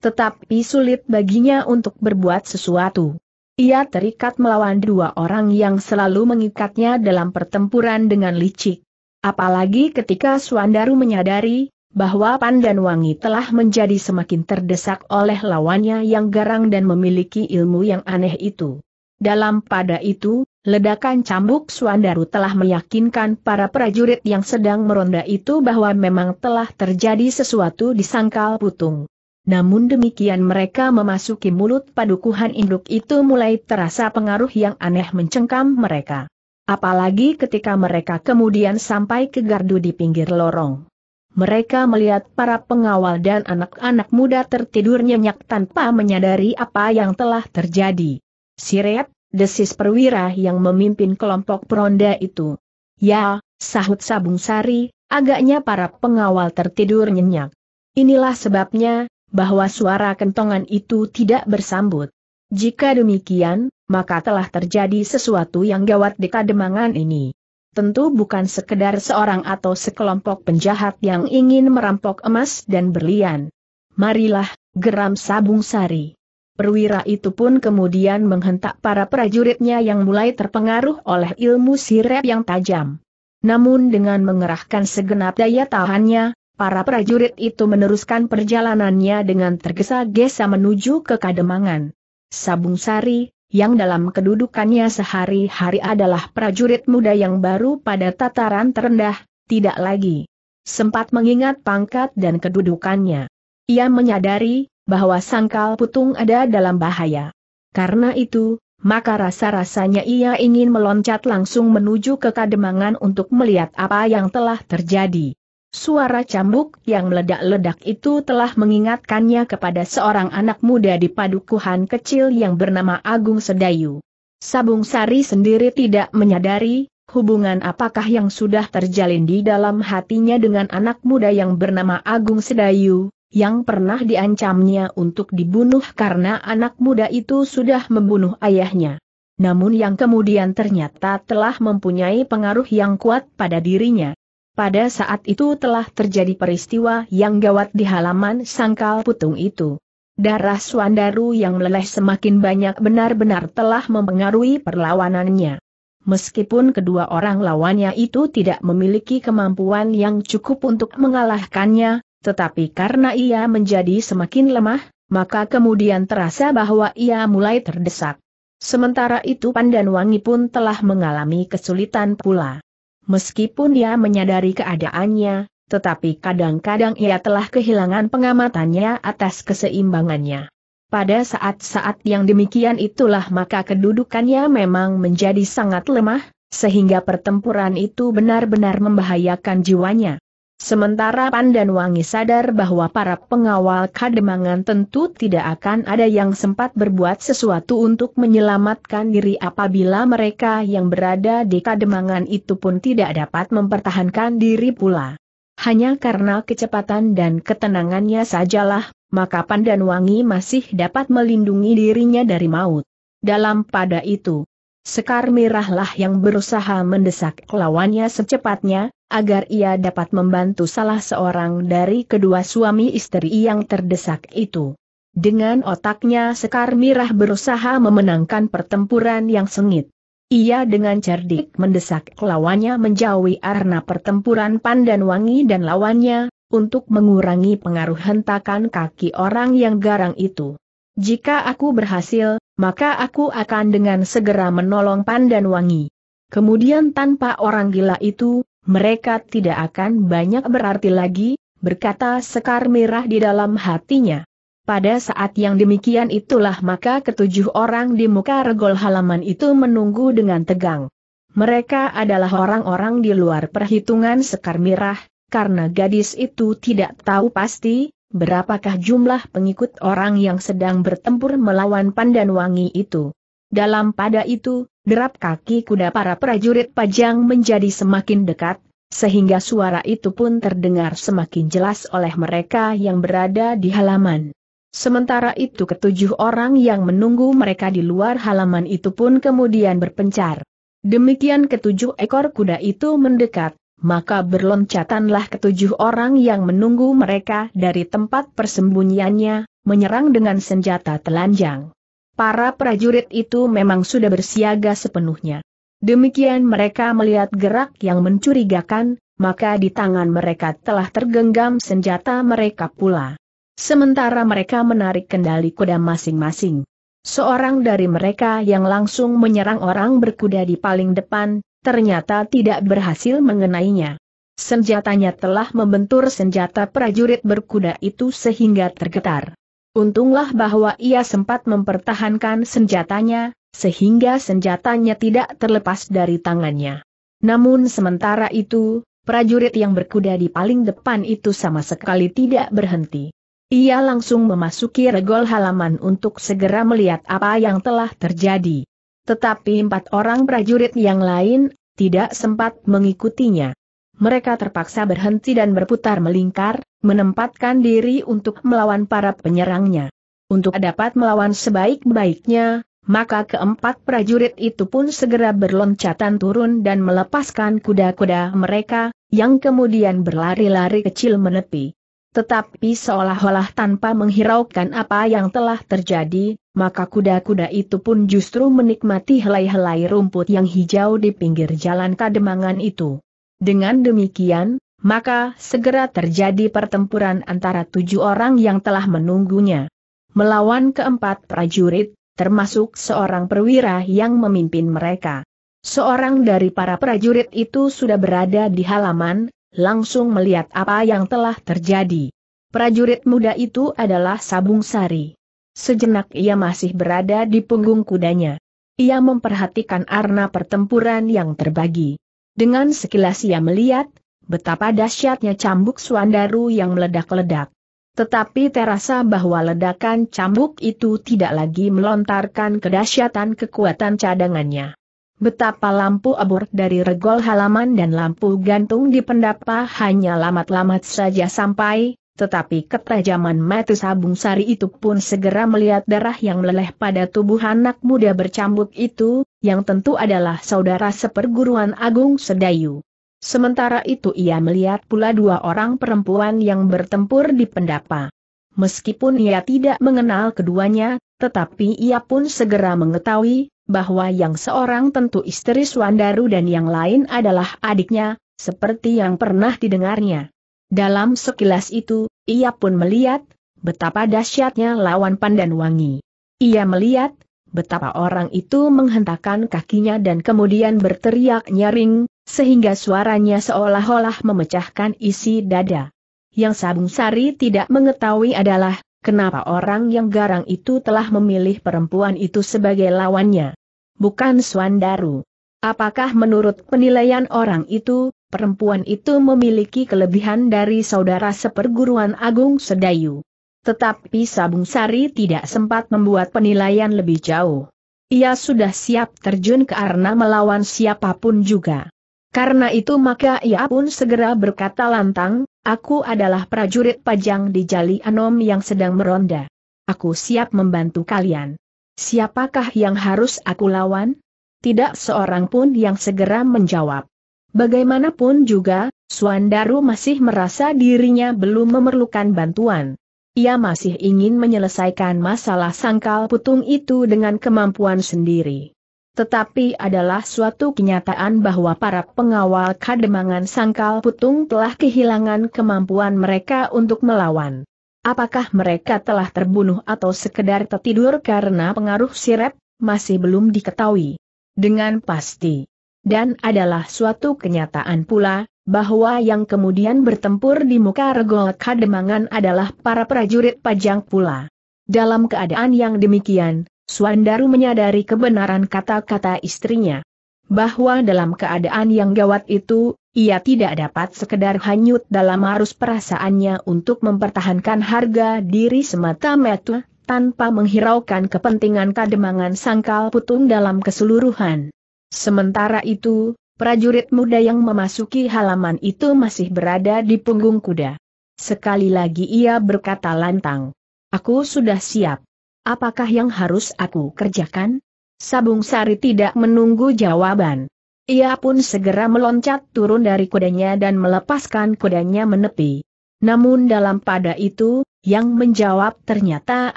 Tetapi sulit baginya untuk berbuat sesuatu. Ia terikat melawan dua orang yang selalu mengikatnya dalam pertempuran dengan licik. Apalagi ketika Suandaru menyadari, bahwa Pandan Wangi telah menjadi semakin terdesak oleh lawannya yang garang dan memiliki ilmu yang aneh itu. Dalam pada itu, ledakan cambuk Suandaru telah meyakinkan para prajurit yang sedang meronda itu bahwa memang telah terjadi sesuatu di sangkal putung. Namun demikian mereka memasuki mulut padukuhan induk itu mulai terasa pengaruh yang aneh mencengkam mereka. Apalagi ketika mereka kemudian sampai ke gardu di pinggir lorong. Mereka melihat para pengawal dan anak-anak muda tertidur nyenyak tanpa menyadari apa yang telah terjadi. Siret, desis perwira yang memimpin kelompok peronda itu. Ya, sahut Sabung Sari, agaknya para pengawal tertidur nyenyak. Inilah sebabnya, bahwa suara kentongan itu tidak bersambut. Jika demikian, maka telah terjadi sesuatu yang gawat di kademangan ini. Tentu bukan sekedar seorang atau sekelompok penjahat yang ingin merampok emas dan berlian. Marilah, geram Sabung Sari. Perwira itu pun kemudian menghentak para prajuritnya yang mulai terpengaruh oleh ilmu sirep yang tajam. Namun dengan mengerahkan segenap daya tahannya, para prajurit itu meneruskan perjalanannya dengan tergesa-gesa menuju ke Kademangan. Sabung Sari, yang dalam kedudukannya sehari-hari adalah prajurit muda yang baru pada tataran terendah, tidak lagi sempat mengingat pangkat dan kedudukannya. Ia menyadari bahwa sangkal putung ada dalam bahaya. Karena itu, maka rasa-rasanya ia ingin meloncat langsung menuju ke kademangan untuk melihat apa yang telah terjadi. Suara cambuk yang meledak-ledak itu telah mengingatkannya kepada seorang anak muda di padukuhan kecil yang bernama Agung Sedayu. Sabung Sari sendiri tidak menyadari, hubungan apakah yang sudah terjalin di dalam hatinya dengan anak muda yang bernama Agung Sedayu, yang pernah diancamnya untuk dibunuh karena anak muda itu sudah membunuh ayahnya. Namun yang kemudian ternyata telah mempunyai pengaruh yang kuat pada dirinya. Pada saat itu telah terjadi peristiwa yang gawat di halaman sangkal putung itu. Darah Suandaru yang meleleh semakin banyak benar-benar telah mempengaruhi perlawanannya. Meskipun kedua orang lawannya itu tidak memiliki kemampuan yang cukup untuk mengalahkannya, tetapi karena ia menjadi semakin lemah, maka kemudian terasa bahwa ia mulai terdesak. Sementara itu Pandan Wangi pun telah mengalami kesulitan pula. Meskipun dia menyadari keadaannya, tetapi kadang-kadang ia telah kehilangan pengamatannya atas keseimbangannya. Pada saat-saat yang demikian itulah maka kedudukannya memang menjadi sangat lemah, sehingga pertempuran itu benar-benar membahayakan jiwanya. Sementara Pandan Wangi sadar bahwa para pengawal kademangan tentu tidak akan ada yang sempat berbuat sesuatu untuk menyelamatkan diri apabila mereka yang berada di kademangan itu pun tidak dapat mempertahankan diri pula. Hanya karena kecepatan dan ketenangannya sajalah, maka Pandan Wangi masih dapat melindungi dirinya dari maut. Dalam pada itu, Sekar Mirahlah yang berusaha mendesak lawannya secepatnya, agar ia dapat membantu salah seorang dari kedua suami istri yang terdesak itu. Dengan otaknya Sekar Mirah berusaha memenangkan pertempuran yang sengit. Ia dengan cerdik mendesak lawannya menjauhi arena pertempuran Pandan Wangi dan lawannya, untuk mengurangi pengaruh hentakan kaki orang yang garang itu. Jika aku berhasil, maka aku akan dengan segera menolong Pandan Wangi. Kemudian tanpa orang gila itu, mereka tidak akan banyak berarti lagi, berkata Sekar Merah di dalam hatinya. Pada saat yang demikian itulah maka ketujuh orang di muka regol halaman itu menunggu dengan tegang. Mereka adalah orang-orang di luar perhitungan Sekar Merah, karena gadis itu tidak tahu pasti, berapakah jumlah pengikut orang yang sedang bertempur melawan Pandan Wangi itu. Dalam pada itu, derap kaki kuda para prajurit pajang menjadi semakin dekat, sehingga suara itu pun terdengar semakin jelas oleh mereka yang berada di halaman. Sementara itu ketujuh orang yang menunggu mereka di luar halaman itu pun kemudian berpencar. Demikian ketujuh ekor kuda itu mendekat, maka berloncatanlah ketujuh orang yang menunggu mereka dari tempat persembunyiannya, menyerang dengan senjata telanjang para prajurit itu memang sudah bersiaga sepenuhnya. Demikian mereka melihat gerak yang mencurigakan, maka di tangan mereka telah tergenggam senjata mereka pula. Sementara mereka menarik kendali kuda masing-masing. Seorang dari mereka yang langsung menyerang orang berkuda di paling depan, ternyata tidak berhasil mengenainya. Senjatanya telah membentur senjata prajurit berkuda itu sehingga tergetar. Untunglah bahwa ia sempat mempertahankan senjatanya, sehingga senjatanya tidak terlepas dari tangannya. Namun sementara itu, prajurit yang berkuda di paling depan itu sama sekali tidak berhenti. Ia langsung memasuki regol halaman untuk segera melihat apa yang telah terjadi. Tetapi empat orang prajurit yang lain, tidak sempat mengikutinya. Mereka terpaksa berhenti dan berputar melingkar, menempatkan diri untuk melawan para penyerangnya. Untuk dapat melawan sebaik-baiknya, maka keempat prajurit itu pun segera berloncatan turun dan melepaskan kuda-kuda mereka, yang kemudian berlari-lari kecil menepi. Tetapi seolah-olah tanpa menghiraukan apa yang telah terjadi, maka kuda-kuda itu pun justru menikmati helai-helai rumput yang hijau di pinggir jalan kademangan itu. Dengan demikian, maka segera terjadi pertempuran antara tujuh orang yang telah menunggunya. Melawan keempat prajurit, termasuk seorang perwira yang memimpin mereka. Seorang dari para prajurit itu sudah berada di halaman, langsung melihat apa yang telah terjadi. Prajurit muda itu adalah Sabung Sari. Sejenak ia masih berada di punggung kudanya. Ia memperhatikan arna pertempuran yang terbagi. Dengan sekilas ia melihat, Betapa dahsyatnya cambuk Suandaru yang meledak-ledak. Tetapi terasa bahwa ledakan cambuk itu tidak lagi melontarkan kedahsyatan kekuatan cadangannya. Betapa lampu abur dari regol halaman dan lampu gantung di pendapa hanya lamat-lamat saja sampai, tetapi ketajaman mata sabung sari itu pun segera melihat darah yang meleleh pada tubuh anak muda bercambuk itu, yang tentu adalah saudara seperguruan Agung Sedayu. Sementara itu ia melihat pula dua orang perempuan yang bertempur di pendapa. Meskipun ia tidak mengenal keduanya, tetapi ia pun segera mengetahui, bahwa yang seorang tentu istri Swandaru dan yang lain adalah adiknya, seperti yang pernah didengarnya. Dalam sekilas itu, ia pun melihat, betapa dahsyatnya lawan pandan wangi. Ia melihat, betapa orang itu menghentakkan kakinya dan kemudian berteriak nyaring, sehingga suaranya seolah-olah memecahkan isi dada. Yang Sabung Sari tidak mengetahui adalah, kenapa orang yang garang itu telah memilih perempuan itu sebagai lawannya. Bukan Swandaru. Apakah menurut penilaian orang itu, perempuan itu memiliki kelebihan dari saudara seperguruan Agung Sedayu? Tetapi Sabung Sari tidak sempat membuat penilaian lebih jauh. Ia sudah siap terjun ke arena melawan siapapun juga. Karena itu maka ia pun segera berkata lantang, aku adalah prajurit pajang di Jali Anom yang sedang meronda. Aku siap membantu kalian. Siapakah yang harus aku lawan? Tidak seorang pun yang segera menjawab. Bagaimanapun juga, Suandaru masih merasa dirinya belum memerlukan bantuan. Ia masih ingin menyelesaikan masalah sangkal putung itu dengan kemampuan sendiri. Tetapi adalah suatu kenyataan bahwa para pengawal kademangan sangkal putung telah kehilangan kemampuan mereka untuk melawan. Apakah mereka telah terbunuh atau sekedar tertidur karena pengaruh sirep, masih belum diketahui. Dengan pasti. Dan adalah suatu kenyataan pula, bahwa yang kemudian bertempur di muka regol kademangan adalah para prajurit pajang pula. Dalam keadaan yang demikian, Suandaru menyadari kebenaran kata-kata istrinya. Bahwa dalam keadaan yang gawat itu, ia tidak dapat sekedar hanyut dalam arus perasaannya untuk mempertahankan harga diri semata-mata, tanpa menghiraukan kepentingan kademangan sangkal putung dalam keseluruhan. Sementara itu, prajurit muda yang memasuki halaman itu masih berada di punggung kuda. Sekali lagi ia berkata lantang. Aku sudah siap. Apakah yang harus aku kerjakan? Sabung Sari tidak menunggu jawaban. Ia pun segera meloncat turun dari kudanya dan melepaskan kudanya menepi. Namun dalam pada itu, yang menjawab ternyata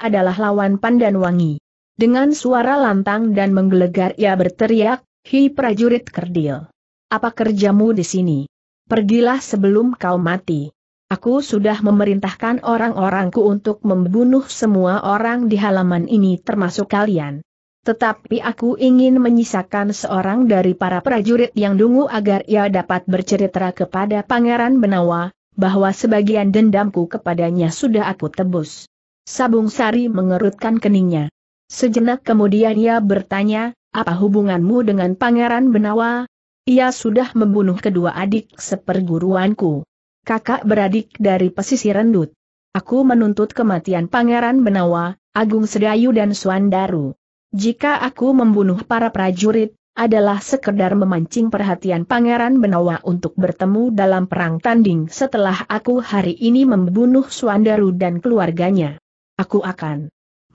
adalah lawan pandan wangi. Dengan suara lantang dan menggelegar ia berteriak, Hi prajurit kerdil. Apa kerjamu di sini? Pergilah sebelum kau mati. Aku sudah memerintahkan orang-orangku untuk membunuh semua orang di halaman ini termasuk kalian. Tetapi aku ingin menyisakan seorang dari para prajurit yang dungu agar ia dapat bercerita kepada Pangeran Benawa, bahwa sebagian dendamku kepadanya sudah aku tebus. Sabung Sari mengerutkan keningnya. Sejenak kemudian ia bertanya, apa hubunganmu dengan Pangeran Benawa? Ia sudah membunuh kedua adik seperguruanku. Kakak beradik dari pesisir rendut. Aku menuntut kematian Pangeran Benawa, Agung Sedayu dan Suandaru. Jika aku membunuh para prajurit, adalah sekedar memancing perhatian Pangeran Benawa untuk bertemu dalam perang tanding setelah aku hari ini membunuh Suandaru dan keluarganya. Aku akan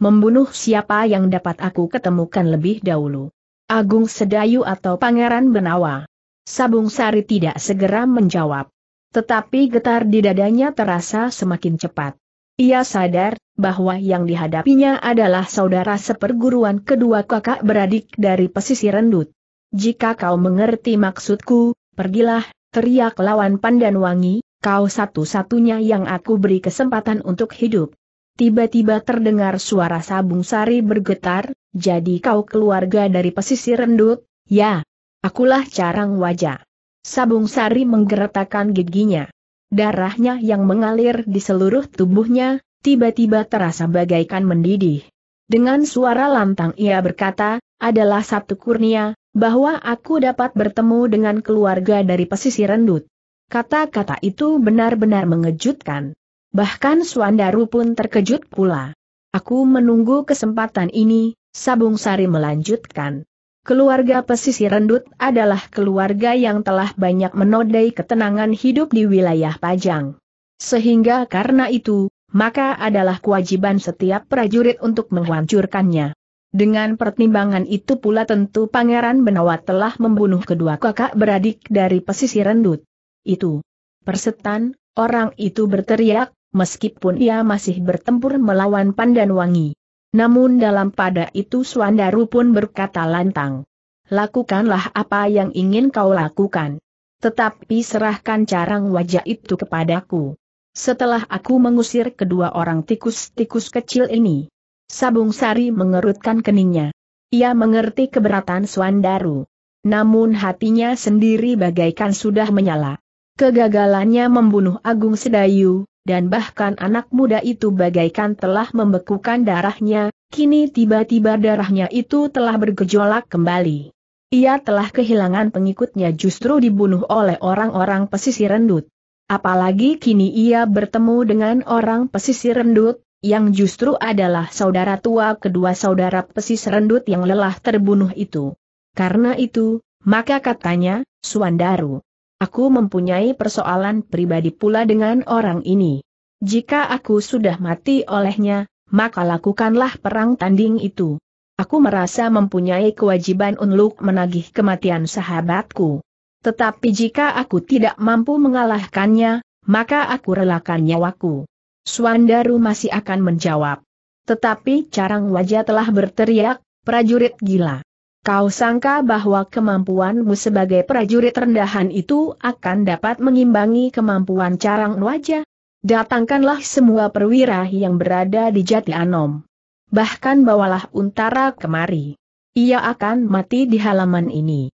membunuh siapa yang dapat aku ketemukan lebih dahulu. Agung Sedayu atau Pangeran Benawa? Sabung Sari tidak segera menjawab. Tetapi getar di dadanya terasa semakin cepat. Ia sadar bahwa yang dihadapinya adalah saudara seperguruan kedua kakak beradik dari pesisir rendut. Jika kau mengerti maksudku, pergilah, teriak lawan pandan wangi, kau satu-satunya yang aku beri kesempatan untuk hidup. Tiba-tiba terdengar suara sabung sari bergetar, jadi kau keluarga dari pesisir rendut, ya. Akulah carang wajah. Sabung sari menggeretakan giginya. Darahnya yang mengalir di seluruh tubuhnya, tiba-tiba terasa bagaikan mendidih. Dengan suara lantang ia berkata, adalah satu kurnia, bahwa aku dapat bertemu dengan keluarga dari pesisir rendut. Kata-kata itu benar-benar mengejutkan. Bahkan Suandaru pun terkejut pula. Aku menunggu kesempatan ini, Sabung Sari melanjutkan. Keluarga pesisir rendut adalah keluarga yang telah banyak menodai ketenangan hidup di wilayah Pajang. Sehingga karena itu, maka adalah kewajiban setiap prajurit untuk menghancurkannya. Dengan pertimbangan itu pula tentu Pangeran Benawa telah membunuh kedua kakak beradik dari pesisir rendut. Itu. Persetan, orang itu berteriak, meskipun ia masih bertempur melawan Pandan Wangi. Namun dalam pada itu Suandaru pun berkata lantang. Lakukanlah apa yang ingin kau lakukan. Tetapi serahkan carang wajah itu kepadaku. Setelah aku mengusir kedua orang tikus-tikus kecil ini. Sabung Sari mengerutkan keningnya. Ia mengerti keberatan Suandaru. Namun hatinya sendiri bagaikan sudah menyala. Kegagalannya membunuh Agung Sedayu, dan bahkan anak muda itu bagaikan telah membekukan darahnya, kini tiba-tiba darahnya itu telah bergejolak kembali. Ia telah kehilangan pengikutnya justru dibunuh oleh orang-orang pesisir rendut. Apalagi kini ia bertemu dengan orang pesisir rendut, yang justru adalah saudara tua kedua saudara pesisir rendut yang lelah terbunuh itu. Karena itu, maka katanya, Suandaru, Aku mempunyai persoalan pribadi pula dengan orang ini. Jika aku sudah mati olehnya, maka lakukanlah perang tanding itu. Aku merasa mempunyai kewajiban untuk menagih kematian sahabatku. Tetapi jika aku tidak mampu mengalahkannya, maka aku relakan nyawaku. Suandaru masih akan menjawab. Tetapi Carang Wajah telah berteriak, prajurit gila. Kau sangka bahwa kemampuanmu sebagai prajurit rendahan itu akan dapat mengimbangi kemampuan carang wajah? Datangkanlah semua perwira yang berada di Jati Anom. Bahkan bawalah untara kemari. Ia akan mati di halaman ini.